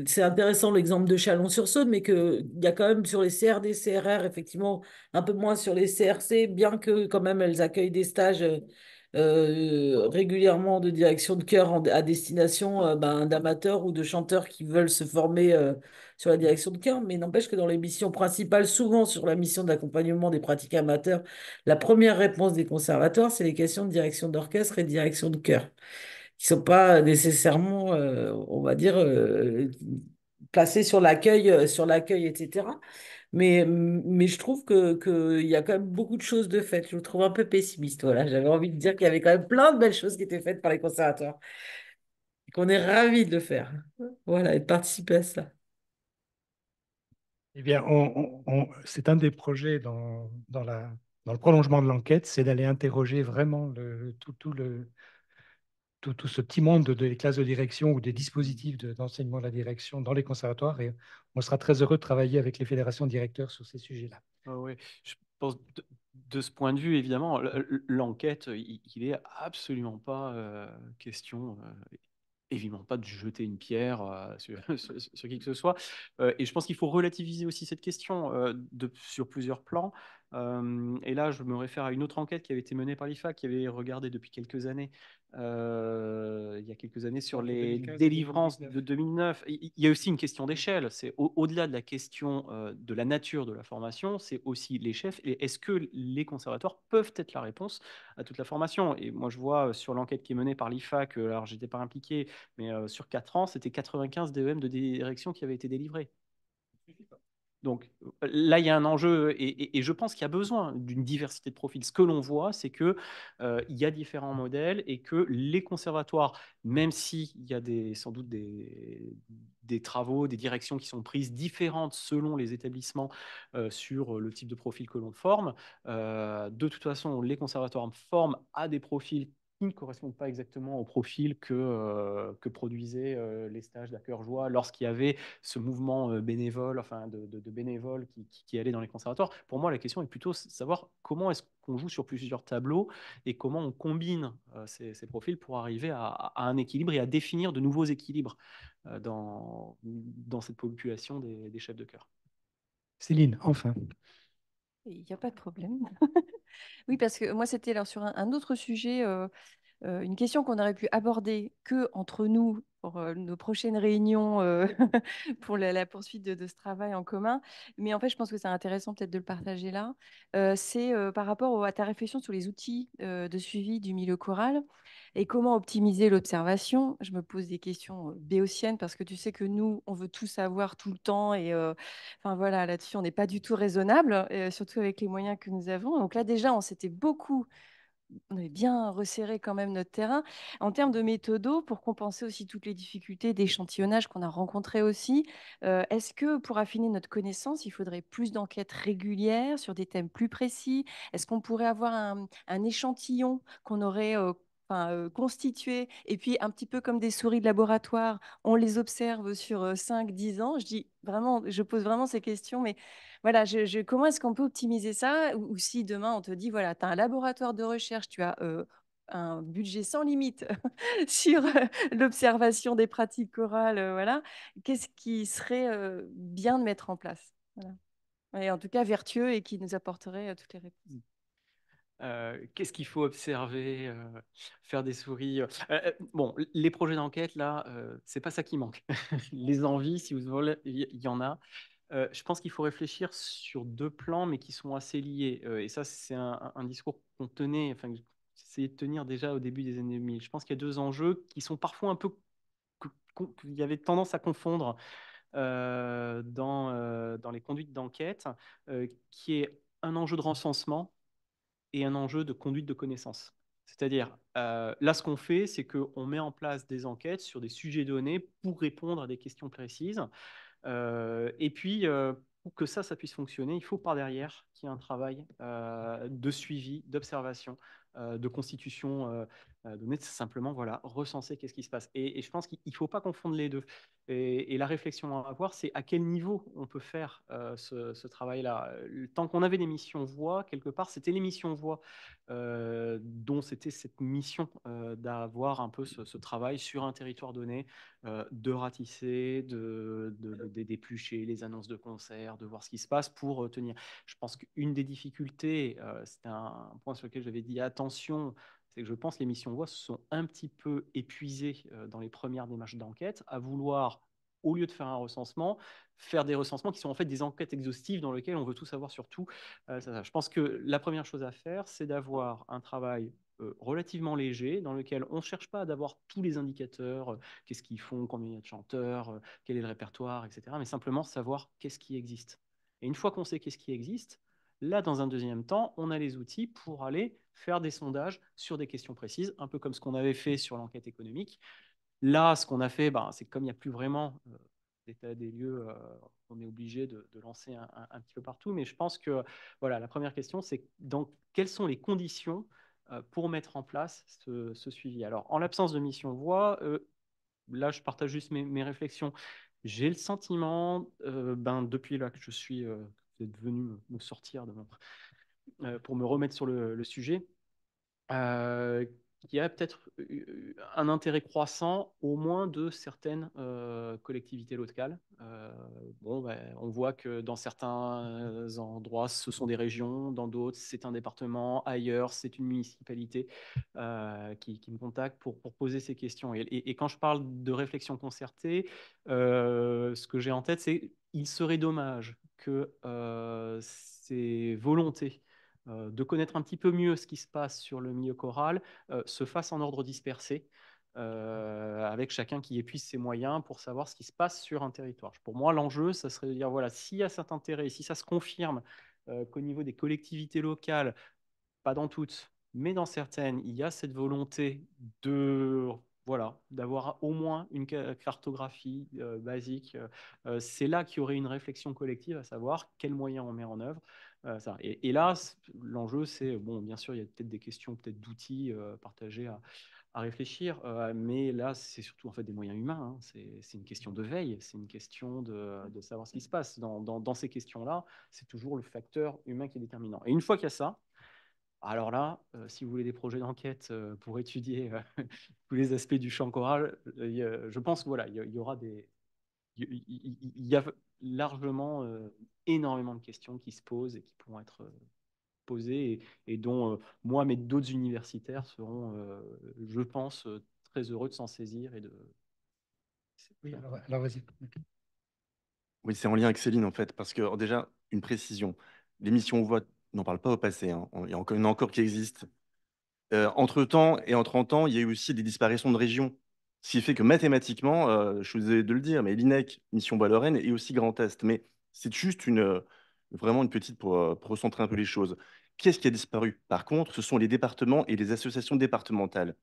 c'est intéressant l'exemple de Chalon-sur-Saône, mais qu'il y a quand même sur les CRD, CRR, effectivement, un peu moins sur les CRC, bien que quand même elles accueillent des stages euh, régulièrement de direction de chœur à destination euh, ben, d'amateurs ou de chanteurs qui veulent se former euh, sur la direction de chœur. Mais n'empêche que dans les missions principales, souvent sur la mission d'accompagnement des pratiques amateurs, la première réponse des conservateurs, c'est les questions de direction d'orchestre et de direction de chœur, qui ne sont pas nécessairement, on va dire, placées sur l'accueil, sur l'accueil, etc. Mais, mais je trouve qu'il que y a quand même beaucoup de choses de faites. Je me trouve un peu pessimiste. Voilà. J'avais envie de dire qu'il y avait quand même plein de belles choses qui étaient faites par les conservateurs. Qu'on est ravis de le faire. Voilà, et de participer à ça. Eh bien, c'est un des projets dans, la, dans le prolongement de l'enquête, c'est d'aller interroger vraiment le, tout le, tout, ce petit monde des classes de direction ou des dispositifs d'enseignement de, la direction dans les conservatoires. Et on sera très heureux de travailler avec les fédérations directeurs sur ces sujets-là. Ah oui, je pense de, de, ce point de vue, évidemment, l'enquête, euh, il n'est absolument pas euh, question. Euh, évidemment pas de jeter une pierre sur, qui que ce soit. et je pense qu'il faut relativiser aussi cette question sur plusieurs plans et là, je me réfère à une autre enquête qui avait été menée par l'IFA, qui avait regardé depuis quelques années, il y a quelques années, sur les délivrances de 2009. Il y a aussi une question d'échelle. C'est au-delà de la question de la nature de la formation, c'est aussi les chefs. Et est-ce que les conservatoires peuvent être la réponse à toute la formation Et moi, je vois sur l'enquête qui est menée par l'IFA que, alors, j'étais pas impliqué, mais sur 4 ans, c'était 95 DEM de direction qui avaient été délivrés. Donc là, il y a un enjeu et, je pense qu'il y a besoin d'une diversité de profils. Ce que l'on voit, c'est qu'il euh, il y a différents modèles et que les conservatoires, même s'il y a des, sans doute des, travaux, des directions qui sont prises différentes selon les établissements euh, sur le type de profil que l'on forme, euh, de toute façon, les conservatoires forment à des profils qui ne correspondent pas exactement au profil que, euh, que produisaient euh, les stages d'accueil joie lorsqu'il y avait ce mouvement euh, bénévole, enfin de, de, bénévoles qui, qui, allaient dans les conservatoires. Pour moi, la question est plutôt savoir comment est-ce qu'on joue sur plusieurs tableaux et comment on combine ces, profils pour arriver à, un équilibre et à définir de nouveaux équilibres dans, cette population des, chefs de cœur. Céline, enfin. Il n'y a pas de problème. Oui, parce que moi, c'était alors sur un, autre sujet. Euh, une question qu'on aurait pu aborder que entre nous pour euh, nos prochaines réunions euh, pour la, poursuite de, ce travail en commun. Mais en fait, je pense que c'est intéressant peut-être de le partager là. c'est par rapport à ta réflexion sur les outils de suivi du milieu choral et comment optimiser l'observation. Je me pose des questions béotiennes parce que tu sais que nous, on veut tout savoir tout le temps et enfin voilà, là-dessus, on n'est pas du tout raisonnable, surtout avec les moyens que nous avons. Donc là, déjà, on s'était beaucoup on avait bien resserré quand même notre terrain. En termes de méthodo, pour compenser aussi toutes les difficultés d'échantillonnage qu'on a rencontrées aussi, euh, est-ce que pour affiner notre connaissance, il faudrait plus d'enquêtes régulières sur des thèmes plus précis Est-ce qu'on pourrait avoir un, échantillon qu'on aurait euh, enfin, et puis un petit peu comme des souris de laboratoire, on les observe sur 5-10 ans. Je dis vraiment, je pose vraiment ces questions, mais voilà, je, comment est-ce qu'on peut optimiser ça ou, si demain on te dit, voilà, tu as un laboratoire de recherche, tu as un budget sans limite sur l'observation des pratiques chorales, voilà, qu'est-ce qui serait bien de mettre en place Et en tout cas vertueux et qui nous apporterait toutes les réponses. Euh, qu'est-ce qu'il faut observer, euh, faire des souris. Euh, bon, les projets d'enquête, là, c'est pas ça qui manque. les envies, si vous voulez, il y, en a. je pense qu'il faut réfléchir sur deux plans, mais qui sont assez liés. et ça, c'est un, discours qu'on tenait, enfin, j'essayais de tenir déjà au début des années 2000. Je pense qu'il y a deux enjeux qui sont parfois un peu. qu'il y avait tendance à confondre dans, dans les conduites d'enquête, qui est un enjeu de mmh. recensement et un enjeu de conduite de connaissance. C'est-à-dire, euh, là, ce qu'on fait, c'est qu'on met en place des enquêtes sur des sujets donnés pour répondre à des questions précises. Euh, et puis, euh, pour que ça, ça puisse fonctionner, il faut par derrière qu'il y ait un travail de suivi, d'observation, euh, de constitution euh, euh, donnée. C'est simplement voilà, recenser qu'est-ce qui se passe. Et, je pense qu'il ne faut pas confondre les deux. Et, la réflexion à avoir, c'est à quel niveau on peut faire ce, travail-là. Tant qu'on avait des missions voix, quelque part, c'était les missions voix dont c'était cette mission d'avoir un peu ce, travail sur un territoire donné, de ratisser, de, d'éplucher les annonces de concert, de voir ce qui se passe pour tenir. Je pense qu'une des difficultés, c'est un point sur lequel j'avais dit, à c'est que je pense que les missions voix se sont un petit peu épuisées euh, dans les premières démarches d'enquête à vouloir, au lieu de faire un recensement, faire des recensements qui sont en fait des enquêtes exhaustives dans lesquelles on veut tout savoir sur tout. Euh, je pense que la première chose à faire, c'est d'avoir un travail euh, relativement léger dans lequel on ne cherche pas à avoir tous les indicateurs, qu'est-ce qu'ils font, combien il y a de chanteurs, quel est le répertoire, etc. Mais simplement savoir qu'est-ce qui existe. Et une fois qu'on sait qu'est-ce qui existe, Là, dans un deuxième temps, on a les outils pour aller faire des sondages sur des questions précises, un peu comme ce qu'on avait fait sur l'enquête économique. Là, ce qu'on a fait, ben, c'est comme il n'y a plus vraiment l'état euh, des lieux, euh, on est obligé de, lancer un, petit peu partout. Mais je pense que voilà, la première question, c'est dans quelles sont les conditions euh, pour mettre en place ce, suivi. Alors, en l'absence de mission voix, là, je partage juste mes, réflexions. J'ai le sentiment, ben, depuis là que je suis d'être venu me, sortir de euh, pour me remettre sur le, sujet, euh, y a peut-être un intérêt croissant au moins de certaines euh, collectivités locales. Euh, bon, ben, on voit que dans certains endroits, ce sont des régions, dans d'autres, c'est un département, ailleurs, c'est une municipalité qui, me contacte pour, poser ces questions. Et, et, quand je parle de réflexion concertée, ce que j'ai en tête, c'est il serait dommage que ces volontés de connaître un petit peu mieux ce qui se passe sur le milieu choral se fassent en ordre dispersé. avec chacun qui épuise ses moyens pour savoir ce qui se passe sur un territoire. Pour moi, l'enjeu, ça serait de dire voilà, s'il y a cet intérêt, si ça se confirme qu'au niveau des collectivités locales, pas dans toutes, mais dans certaines, il y a cette volonté de voilà, d'avoir au moins une cartographie euh, basique. Euh, euh, c'est là qu'il y aurait une réflexion collective à savoir quels moyens on met en œuvre. Et, là, l'enjeu, c'est, bon, bien sûr, il y a peut-être des questions, peut-être d'outils partagés à, réfléchir, mais là, c'est surtout en fait des moyens humains. Hein. C'est une question de veille, c'est une question de, savoir ce qui se passe. dans ces questions-là, c'est toujours le facteur humain qui est déterminant. Et une fois qu'il y a ça, alors là, euh, si vous voulez des projets d'enquête euh, pour étudier euh, tous les aspects du champ choral, je pense que voilà, il y, aura des, il y, a largement énormément de questions qui se posent et qui pourront être posées et, dont moi, mais d'autres universitaires seront, je pense, très heureux de s'en saisir et de. Oui, alors, vas-y. Oui, c'est en lien avec Céline en fait, parce que déjà une précision, l'émission vote n'en parle pas au passé, hein. il y en a encore qui existent. Euh, entre temps et en 30 ans, il y a eu aussi des disparitions de régions. Ce qui fait que mathématiquement, euh, je vous ai de le dire, mais l'INEC, Mission Bois-Lorraine et aussi Grand Est. Mais c'est juste une, vraiment une petite euh, pour, recentrer un peu les choses. Qu'est-ce qui a disparu Par contre, ce sont les départements et les associations départementales.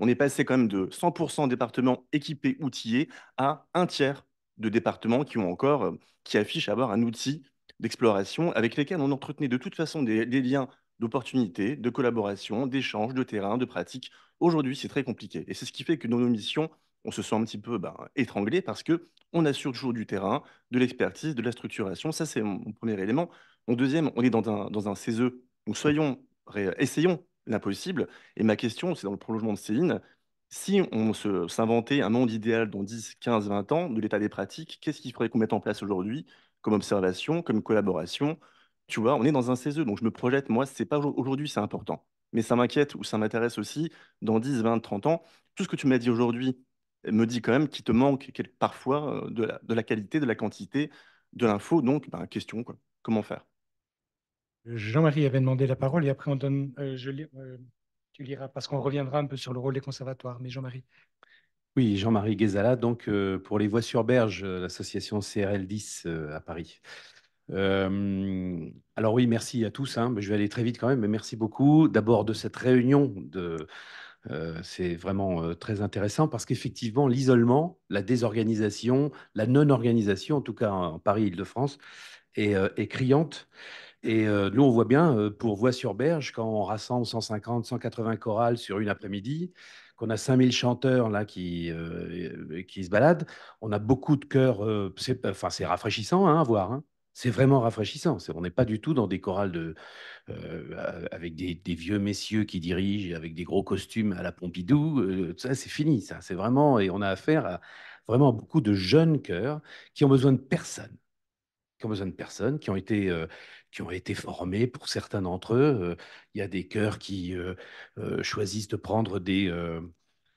On est passé quand même de 100% départements équipés, outillés, à un tiers de départements qui ont encore, qui affichent avoir un outil d'exploration avec lesquels on entretenait de toute façon des, liens d'opportunités, de collaboration, d'échanges, de terrain, de pratiques. Aujourd'hui, c'est très compliqué. Et c'est ce qui fait que dans nos missions, on se sent un petit peu ben, étranglé parce que on assure toujours du terrain, de l'expertise, de la structuration. Ça, c'est mon premier élément. Mon deuxième, on est dans un, dans un CESE. Donc, soyons, essayons l'impossible. Et ma question, c'est dans le prolongement de Céline, si on s'inventait un monde idéal dans 10, 15, 20 ans de l'état des pratiques, qu'est-ce qu'il faudrait qu'on mette en place aujourd'hui comme observation, comme collaboration. Tu vois, on est dans un CESE, donc je me projette, moi, c'est pas aujourd'hui, c'est important. Mais ça m'inquiète ou ça m'intéresse aussi dans 10, 20, 30 ans. Tout ce que tu m'as dit aujourd'hui me dit quand même qu'il te manque parfois euh, de la, qualité, de la quantité, de l'info. Donc, ben, question, comment faire Jean-Marie avait demandé la parole et après on donne. Euh, je, euh, tu liras parce qu'on reviendra un peu sur le rôle des conservatoires. Mais Jean-Marie, oui, Jean-Marie Guézala, donc euh, pour les Voix sur berge, euh, l'association CRL10 euh, à Paris. alors oui, merci à tous. Hein, je vais aller très vite quand même, mais merci beaucoup. D'abord de cette réunion, c'est vraiment très intéressant parce qu'effectivement, l'isolement, la désorganisation, la non-organisation, en tout cas en, Paris-Île-de-France, est, est, criante. Et nous, on voit bien, pour Voix sur Berge, quand on rassemble 150, 180 chorales sur une après-midi, qu'on a 5000 chanteurs là qui, euh, qui se baladent, on a beaucoup de chœurs. Euh, c'est, enfin, c'est rafraîchissant hein, à voir. Hein. C'est vraiment rafraîchissant. on n'est pas du tout dans des chorales de, euh, avec des, vieux messieurs qui dirigent, avec des gros costumes à la Pompidou. ça, c'est fini. Ça, c'est vraiment. Et on a affaire à vraiment beaucoup de jeunes chœurs qui ont besoin de personne qui ont besoin de personnes, qui ont été, qui ont été formés pour certains d'entre eux. Euh, il y a des chœurs qui euh, euh, choisissent de prendre des,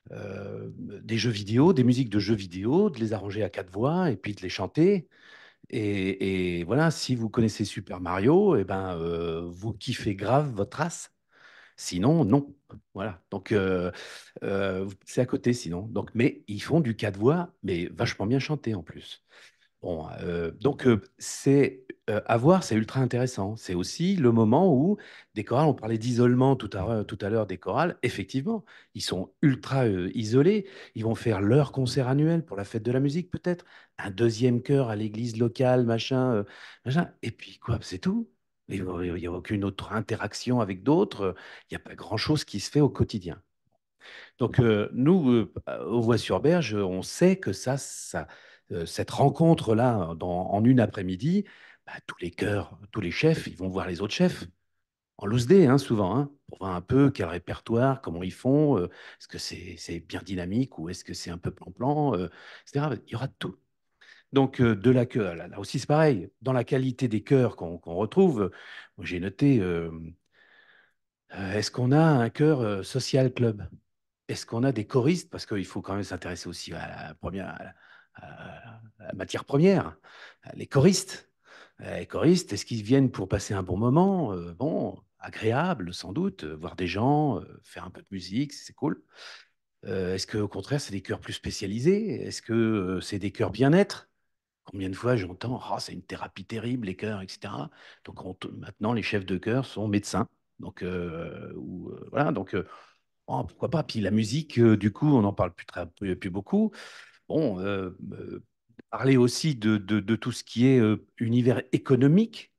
des jeux vidéo, des musiques de jeux vidéo, de les arranger à quatre voix et puis de les chanter. Et, voilà, si vous connaissez Super Mario, et eh ben, vous kiffez grave votre race. Sinon, non. Voilà. Donc, c'est à côté, sinon. Donc, mais ils font du quatre voix, mais vachement bien chanté en plus. Bon, donc c'est avoir, euh, à voir, c'est ultra intéressant. C'est aussi le moment où des chorales, on parlait d'isolement tout à, euh, tout à l'heure des chorales, effectivement, ils sont ultra euh, isolés. Ils vont faire leur concert annuel pour la fête de la musique, peut-être, un deuxième chœur à l'église locale, machin, machin. Et puis quoi, c'est tout. Il n'y a aucune autre interaction avec d'autres. Il n'y a pas grand-chose qui se fait au quotidien. Donc, nous, aux Voix-sur-Berge, on sait que ça cette rencontre-là en une après-midi, bah, tous les cœurs, tous les chefs, ils vont voir les autres chefs. En loose day, hein, souvent, hein, pour voir un peu quel répertoire, comment ils font, euh, est-ce que c'est bien dynamique ou est-ce que c'est un peu plan-plan, euh, etc. Il y aura de tout. Donc, euh, de la queue, là, aussi, c'est pareil. Dans la qualité des chœurs qu'on retrouve, j'ai noté est-ce qu'on a un chœur social club Est-ce qu'on a des choristes Parce qu'il faut quand même s'intéresser aussi à à la matière première, les choristes. Les eh, choristes, est-ce qu'ils viennent pour passer un bon moment euh, Bon, agréable sans doute, euh, voir des gens, euh, faire un peu de musique, c'est cool. est-ce que au contraire, c'est des chœurs plus spécialisés Est-ce que c'est des chœurs bien-être Combien de fois j'entends ah c'est une thérapie terrible, les chœurs, etc. Donc maintenant, les chefs de cœur sont médecins. Donc, ou, voilà, donc oh, pourquoi pas Puis la musique, du coup, on n'en parle plus, très, plus, beaucoup. Bon, parler aussi de, tout ce qui est euh, univers économique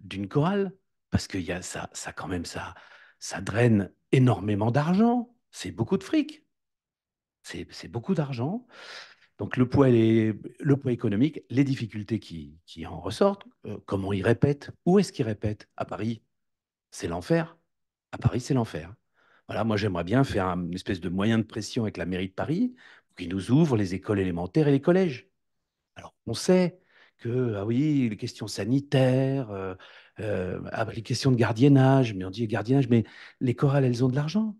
d'une chorale, parce que y ça, ça quand même, ça, ça draine énormément d'argent. C'est beaucoup de fric. C'est beaucoup d'argent. Donc le poids, le poids économique, les difficultés qui, en ressortent, euh, comment ils répètent, où est-ce qu'ils répètent À Paris, c'est l'enfer. À Paris, c'est l'enfer. Voilà, moi j'aimerais bien faire une espèce de moyen de pression avec la mairie de Paris qui nous ouvre les écoles élémentaires et les collèges. Alors, on sait que, ah oui, les questions sanitaires, euh, euh, ah bah, les questions de gardiennage, mais on dit gardiennage, mais les chorales, elles ont de l'argent.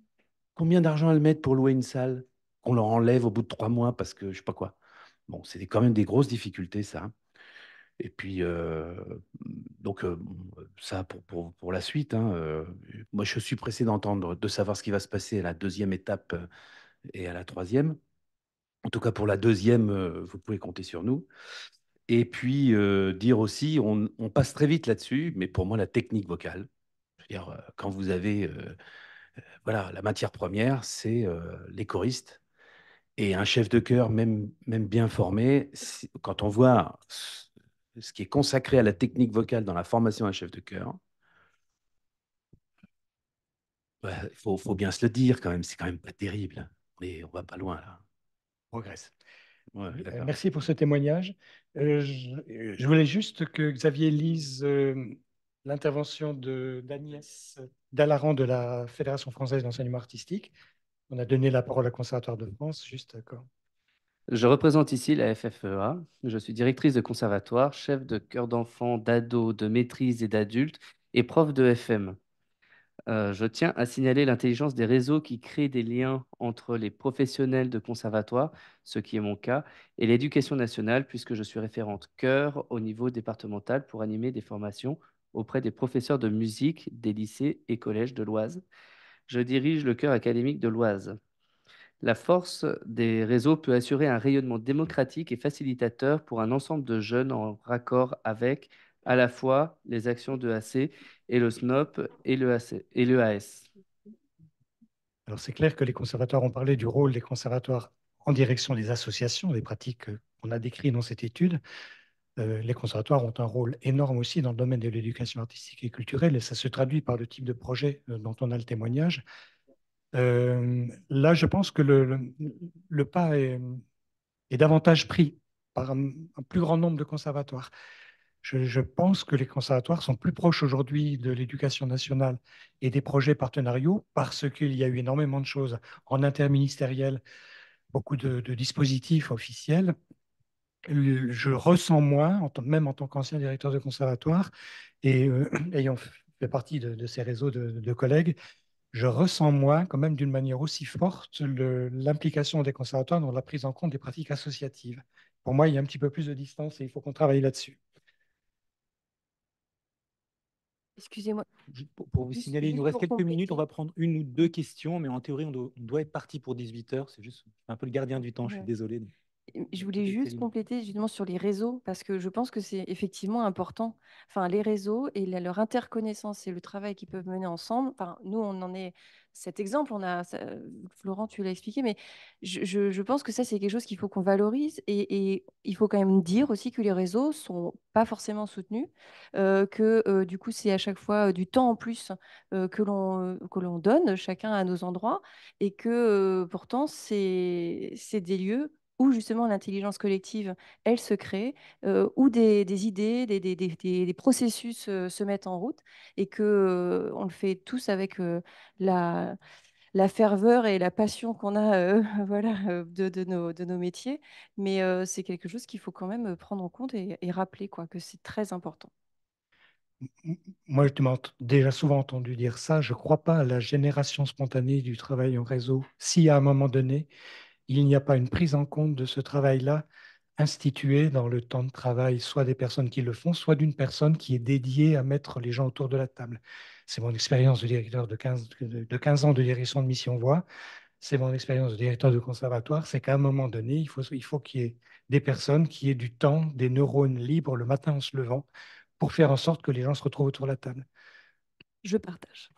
Combien d'argent elles mettent pour louer une salle qu'on leur enlève au bout de trois mois parce que je sais pas quoi Bon, c'est quand même des grosses difficultés, ça. Et puis, euh, donc, ça pour, la suite. Hein, moi, je suis pressé d'entendre, de savoir ce qui va se passer à la deuxième étape et à la troisième. En tout cas, pour la deuxième, euh, vous pouvez compter sur nous. Et puis, euh, dire aussi, on, passe très vite là-dessus, mais pour moi, la technique vocale, je veux dire, euh, quand vous avez voilà, la matière première, c'est les choristes. Et un chef de chœur, même, même bien formé, quand on voit ce qui est consacré à la technique vocale dans la formation d'un chef de chœur, bah, il faut, bien se le dire quand même, c'est quand même pas terrible. mais hein. on va pas loin là progresse. Euh, merci pour ce témoignage. Euh, je, voulais juste que Xavier lise euh, l'intervention d'Agnès Dallaran de la Fédération française d'enseignement artistique. On a donné la parole au Conservatoire de France, juste d'accord. Je représente ici la FFEA. Je suis directrice de conservatoire, chef de chœur d'enfants, d'ados, de maîtrise et d'adultes et prof de FM. Euh, je tiens à signaler l'intelligence des réseaux qui créent des liens entre les professionnels de conservatoire, ce qui est mon cas, et l'éducation nationale, puisque je suis référente cœur au niveau départemental pour animer des formations auprès des professeurs de musique des lycées et collèges de l'Oise. Je dirige le cœur académique de l'Oise. La force des réseaux peut assurer un rayonnement démocratique et facilitateur pour un ensemble de jeunes en raccord avec à la fois les actions de AC et le SNOP et le, et AS. Alors c'est clair que les conservatoires ont parlé du rôle des conservatoires en direction des associations, des pratiques qu'on a décrites dans cette étude. Euh, les conservatoires ont un rôle énorme aussi dans le domaine de l'éducation artistique et culturelle, et ça se traduit par le type de projet euh, dont on a le témoignage. Euh, là, je pense que le, pas est, davantage pris par un plus grand nombre de conservatoires. Je, pense que les conservatoires sont plus proches aujourd'hui de l'éducation nationale et des projets partenariaux parce qu'il y a eu énormément de choses en interministériel, beaucoup de, dispositifs officiels. Je ressens moins, même en tant qu'ancien directeur de conservatoire et euh, ayant fait partie de, ces réseaux de, de, collègues, je ressens moins, quand même d'une manière aussi forte, l'implication des conservatoires dans la prise en compte des pratiques associatives. Pour moi, il y a un petit peu plus de distance et il faut qu'on travaille là-dessus. Excusez-moi. Pour, vous signaler, il nous reste quelques minutes. On va prendre une ou deux questions, mais en théorie, on doit, être parti pour 18 heures. C'est juste un peu le gardien du temps. Je suis désolé. Je mmh, voulais juste compléter justement sur les réseaux, parce que je pense que c'est effectivement important. Enfin, les réseaux et leur interconnaissance et le travail qu'ils peuvent mener ensemble. Enfin, nous, on en est cet exemple, on a, Florent, tu l'as expliqué, mais je, pense que ça, c'est quelque chose qu'il faut qu'on valorise. Et, il faut quand même dire aussi que les réseaux sont pas forcément soutenus, euh, que euh, du coup, c'est à chaque fois euh, du temps en plus que l'on que l'on donne chacun à nos endroits, et que pourtant, c'est des lieux où justement l'intelligence collective, elle se crée, euh, où des, idées, des, processus se mettent en route, et que on le fait tous avec la, ferveur et la passion qu'on a voilà, de, nos, métiers. Mais c'est quelque chose qu'il faut quand même prendre en compte et, rappeler quoi, que c'est très important. Moi, je t'ai déjà souvent entendu dire ça. Je ne crois pas à la génération spontanée du travail en réseau. Si à un moment donné, il n'y a pas une prise en compte de ce travail-là institué dans le temps de travail, soit des personnes qui le font, soit d'une personne qui est dédiée à mettre les gens autour de la table. C'est mon expérience de directeur de 15, ans de direction de Mission Voix, c'est mon expérience de directeur de conservatoire, c'est qu'à un moment donné, il faut, il faut qu'il y ait des personnes qui aient du temps, des neurones libres le matin en se levant, pour faire en sorte que les gens se retrouvent autour de la table. Je partage.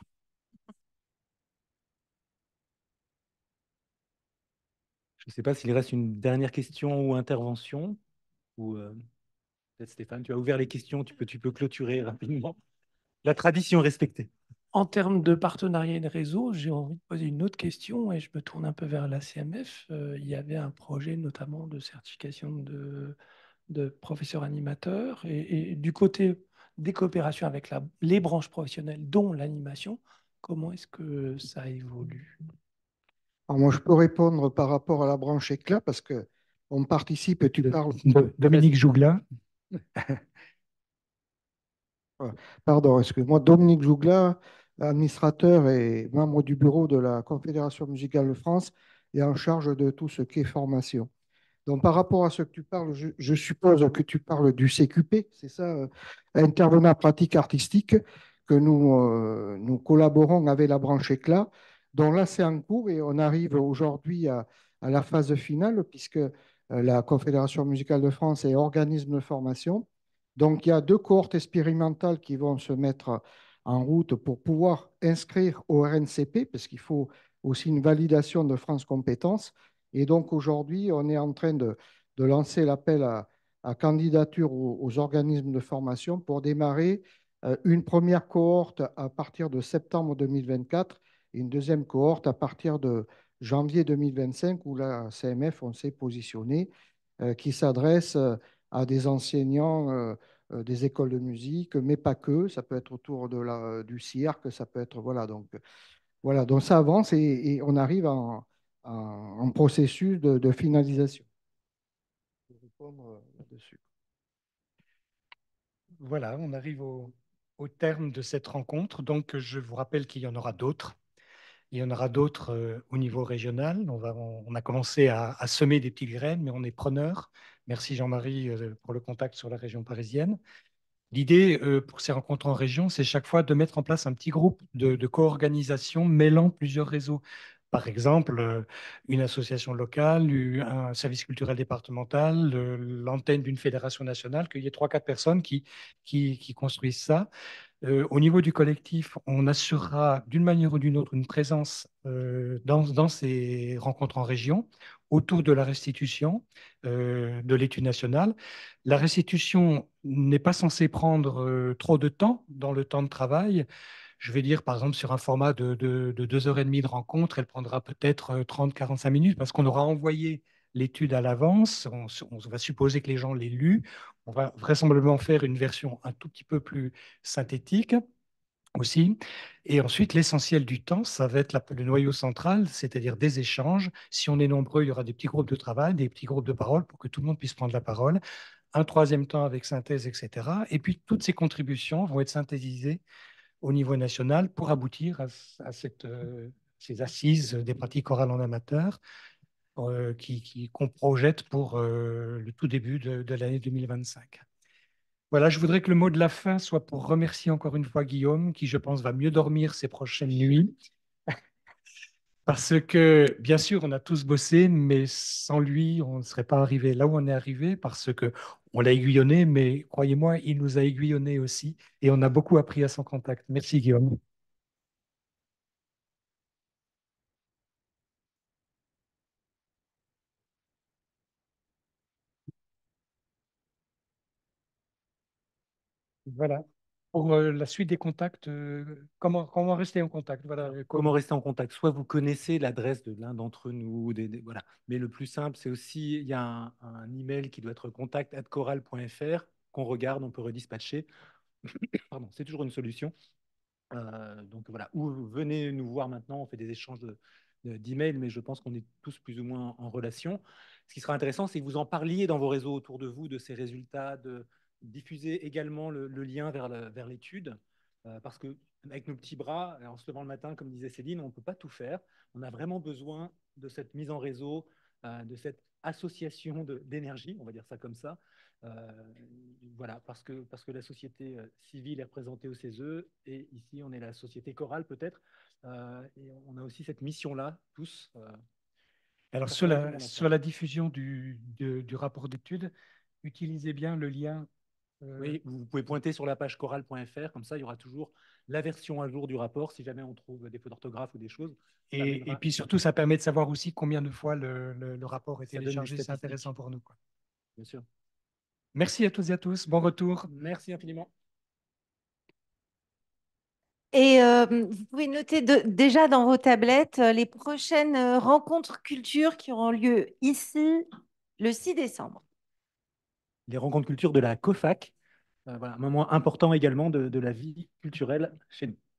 Je ne sais pas s'il reste une dernière question ou intervention. Ou euh, peut-être Stéphane, tu as ouvert les questions, tu peux, tu peux clôturer rapidement. La tradition respectée. En termes de partenariat et de réseau, j'ai envie de poser une autre question et je me tourne un peu vers la CMF. Euh, il y avait un projet notamment de certification de, de professeurs animateurs et, du côté des coopérations avec les branches professionnelles, dont l'animation, comment est-ce que ça évolue je peux répondre par rapport à la branche éclat parce que on participe et tu parles. De, Dominique Jougla. Pardon, excuse-moi. Dominique Jougla, administrateur et membre du bureau de la Confédération musicale de France est en charge de tout ce qui est formation. Donc, par rapport à ce que tu parles, je, suppose que tu parles du CQP, c'est ça, euh, intervenant pratique artistique, que nous, euh, nous collaborons avec la branche éclat donc là, c'est en cours et on arrive aujourd'hui à, la phase finale puisque euh, la Confédération musicale de France est organisme de formation. Donc il y a deux cohortes expérimentales qui vont se mettre en route pour pouvoir inscrire au RNCP, parce qu'il faut aussi une validation de France Compétences. Et donc aujourd'hui, on est en train de, lancer l'appel à, candidature aux, organismes de formation pour démarrer euh, une première cohorte à partir de septembre 2024 et une deuxième cohorte à partir de janvier 2025 où la CMF, on s'est positionné, euh, qui s'adresse euh, à des enseignants euh, des écoles de musique, mais pas que, ça peut être autour de la, du cirque, ça peut être... Voilà, donc, voilà, donc ça avance et, on arrive en, en, processus de, finalisation. Voilà, on arrive au, au terme de cette rencontre. Donc, je vous rappelle qu'il y en aura d'autres. Il y en aura d'autres euh, au niveau régional. On, va, on, a commencé à, semer des petites graines, mais on est preneur. Merci Jean-Marie euh, pour le contact sur la région parisienne. L'idée euh, pour ces rencontres en région, c'est chaque fois de mettre en place un petit groupe de, co-organisation mêlant plusieurs réseaux. Par exemple, une association locale, un service culturel départemental, l'antenne d'une fédération nationale, qu'il y ait trois, quatre personnes qui, qui, qui construisent ça. Euh, au niveau du collectif, on assurera d'une manière ou d'une autre une présence euh, dans, ces rencontres en région autour de la restitution euh, de l'étude nationale. La restitution n'est pas censée prendre trop de temps dans le temps de travail. Je vais dire, par exemple, sur un format de, de deux heures et demie de rencontre, elle prendra peut-être 30-45 minutes parce qu'on aura envoyé l'étude à l'avance. On, va supposer que les gens l'aient lue. On va vraisemblablement faire une version un tout petit peu plus synthétique aussi. Et ensuite, l'essentiel du temps, ça va être le noyau central, c'est-à-dire des échanges. Si on est nombreux, il y aura des petits groupes de travail, des petits groupes de parole pour que tout le monde puisse prendre la parole. Un troisième temps avec synthèse, etc. Et puis, toutes ces contributions vont être synthétisées au niveau national pour aboutir à, euh, ces assises des pratiques orales en amateur euh, qu'on qui, projette pour euh, le tout début de, de l'année 2025. Voilà, je voudrais que le mot de la fin soit pour remercier encore une fois Guillaume, qui je pense va mieux dormir ces prochaines nuits. Parce que, bien sûr, on a tous bossé, mais sans lui, on ne serait pas arrivé là où on est arrivé, parce que on l'a aiguillonné, mais croyez-moi, il nous a aiguillonné aussi, et on a beaucoup appris à son contact. Merci Guillaume. Voilà. Pour euh, la suite des contacts, euh, comment, comment rester en contact voilà. Euh, comment rester en contact Soit vous connaissez l'adresse de l'un d'entre nous, voilà. mais le plus simple, c'est aussi, il y a un, un email qui doit être contact qu'on regarde, on peut redispatcher. Pardon, c'est toujours une solution. donc voilà, ou venez nous voir maintenant, on fait des échanges de, mails mais je pense qu'on est tous plus ou moins en, en relation. Ce qui sera intéressant, c'est que vous en parliez dans vos réseaux autour de vous, de ces résultats, de, diffuser également le, lien vers l'étude, euh, parce que avec nos petits bras, euh, en se levant le matin, comme disait Céline, on ne peut pas tout faire. On a vraiment besoin de cette mise en réseau, euh, de cette association d'énergie, on va dire ça comme ça. voilà, parce que, parce que la société civile est représentée au CESE, et ici, on est la société chorale peut-être, et on a aussi cette mission-là, tous. Alors, sur la, sur la diffusion du, du rapport d'étude, utilisez bien le lien euh, oui, vous pouvez pointer sur la page chorale.fr, comme ça, il y aura toujours la version à jour du rapport si jamais on trouve des fautes d'orthographe ou des choses. Et, puis surtout, ça permet de savoir aussi combien de fois le, rapport a été téléchargé. C'est intéressant pour nous. Bien sûr. Merci à tous et à tous. Bon retour. Merci infiniment. Et euh, vous pouvez noter déjà dans vos tablettes euh, les prochaines rencontres culture qui auront lieu ici le 6 décembre les rencontres culture de la COFAC. Euh, un moment important également de la vie culturelle chez nous.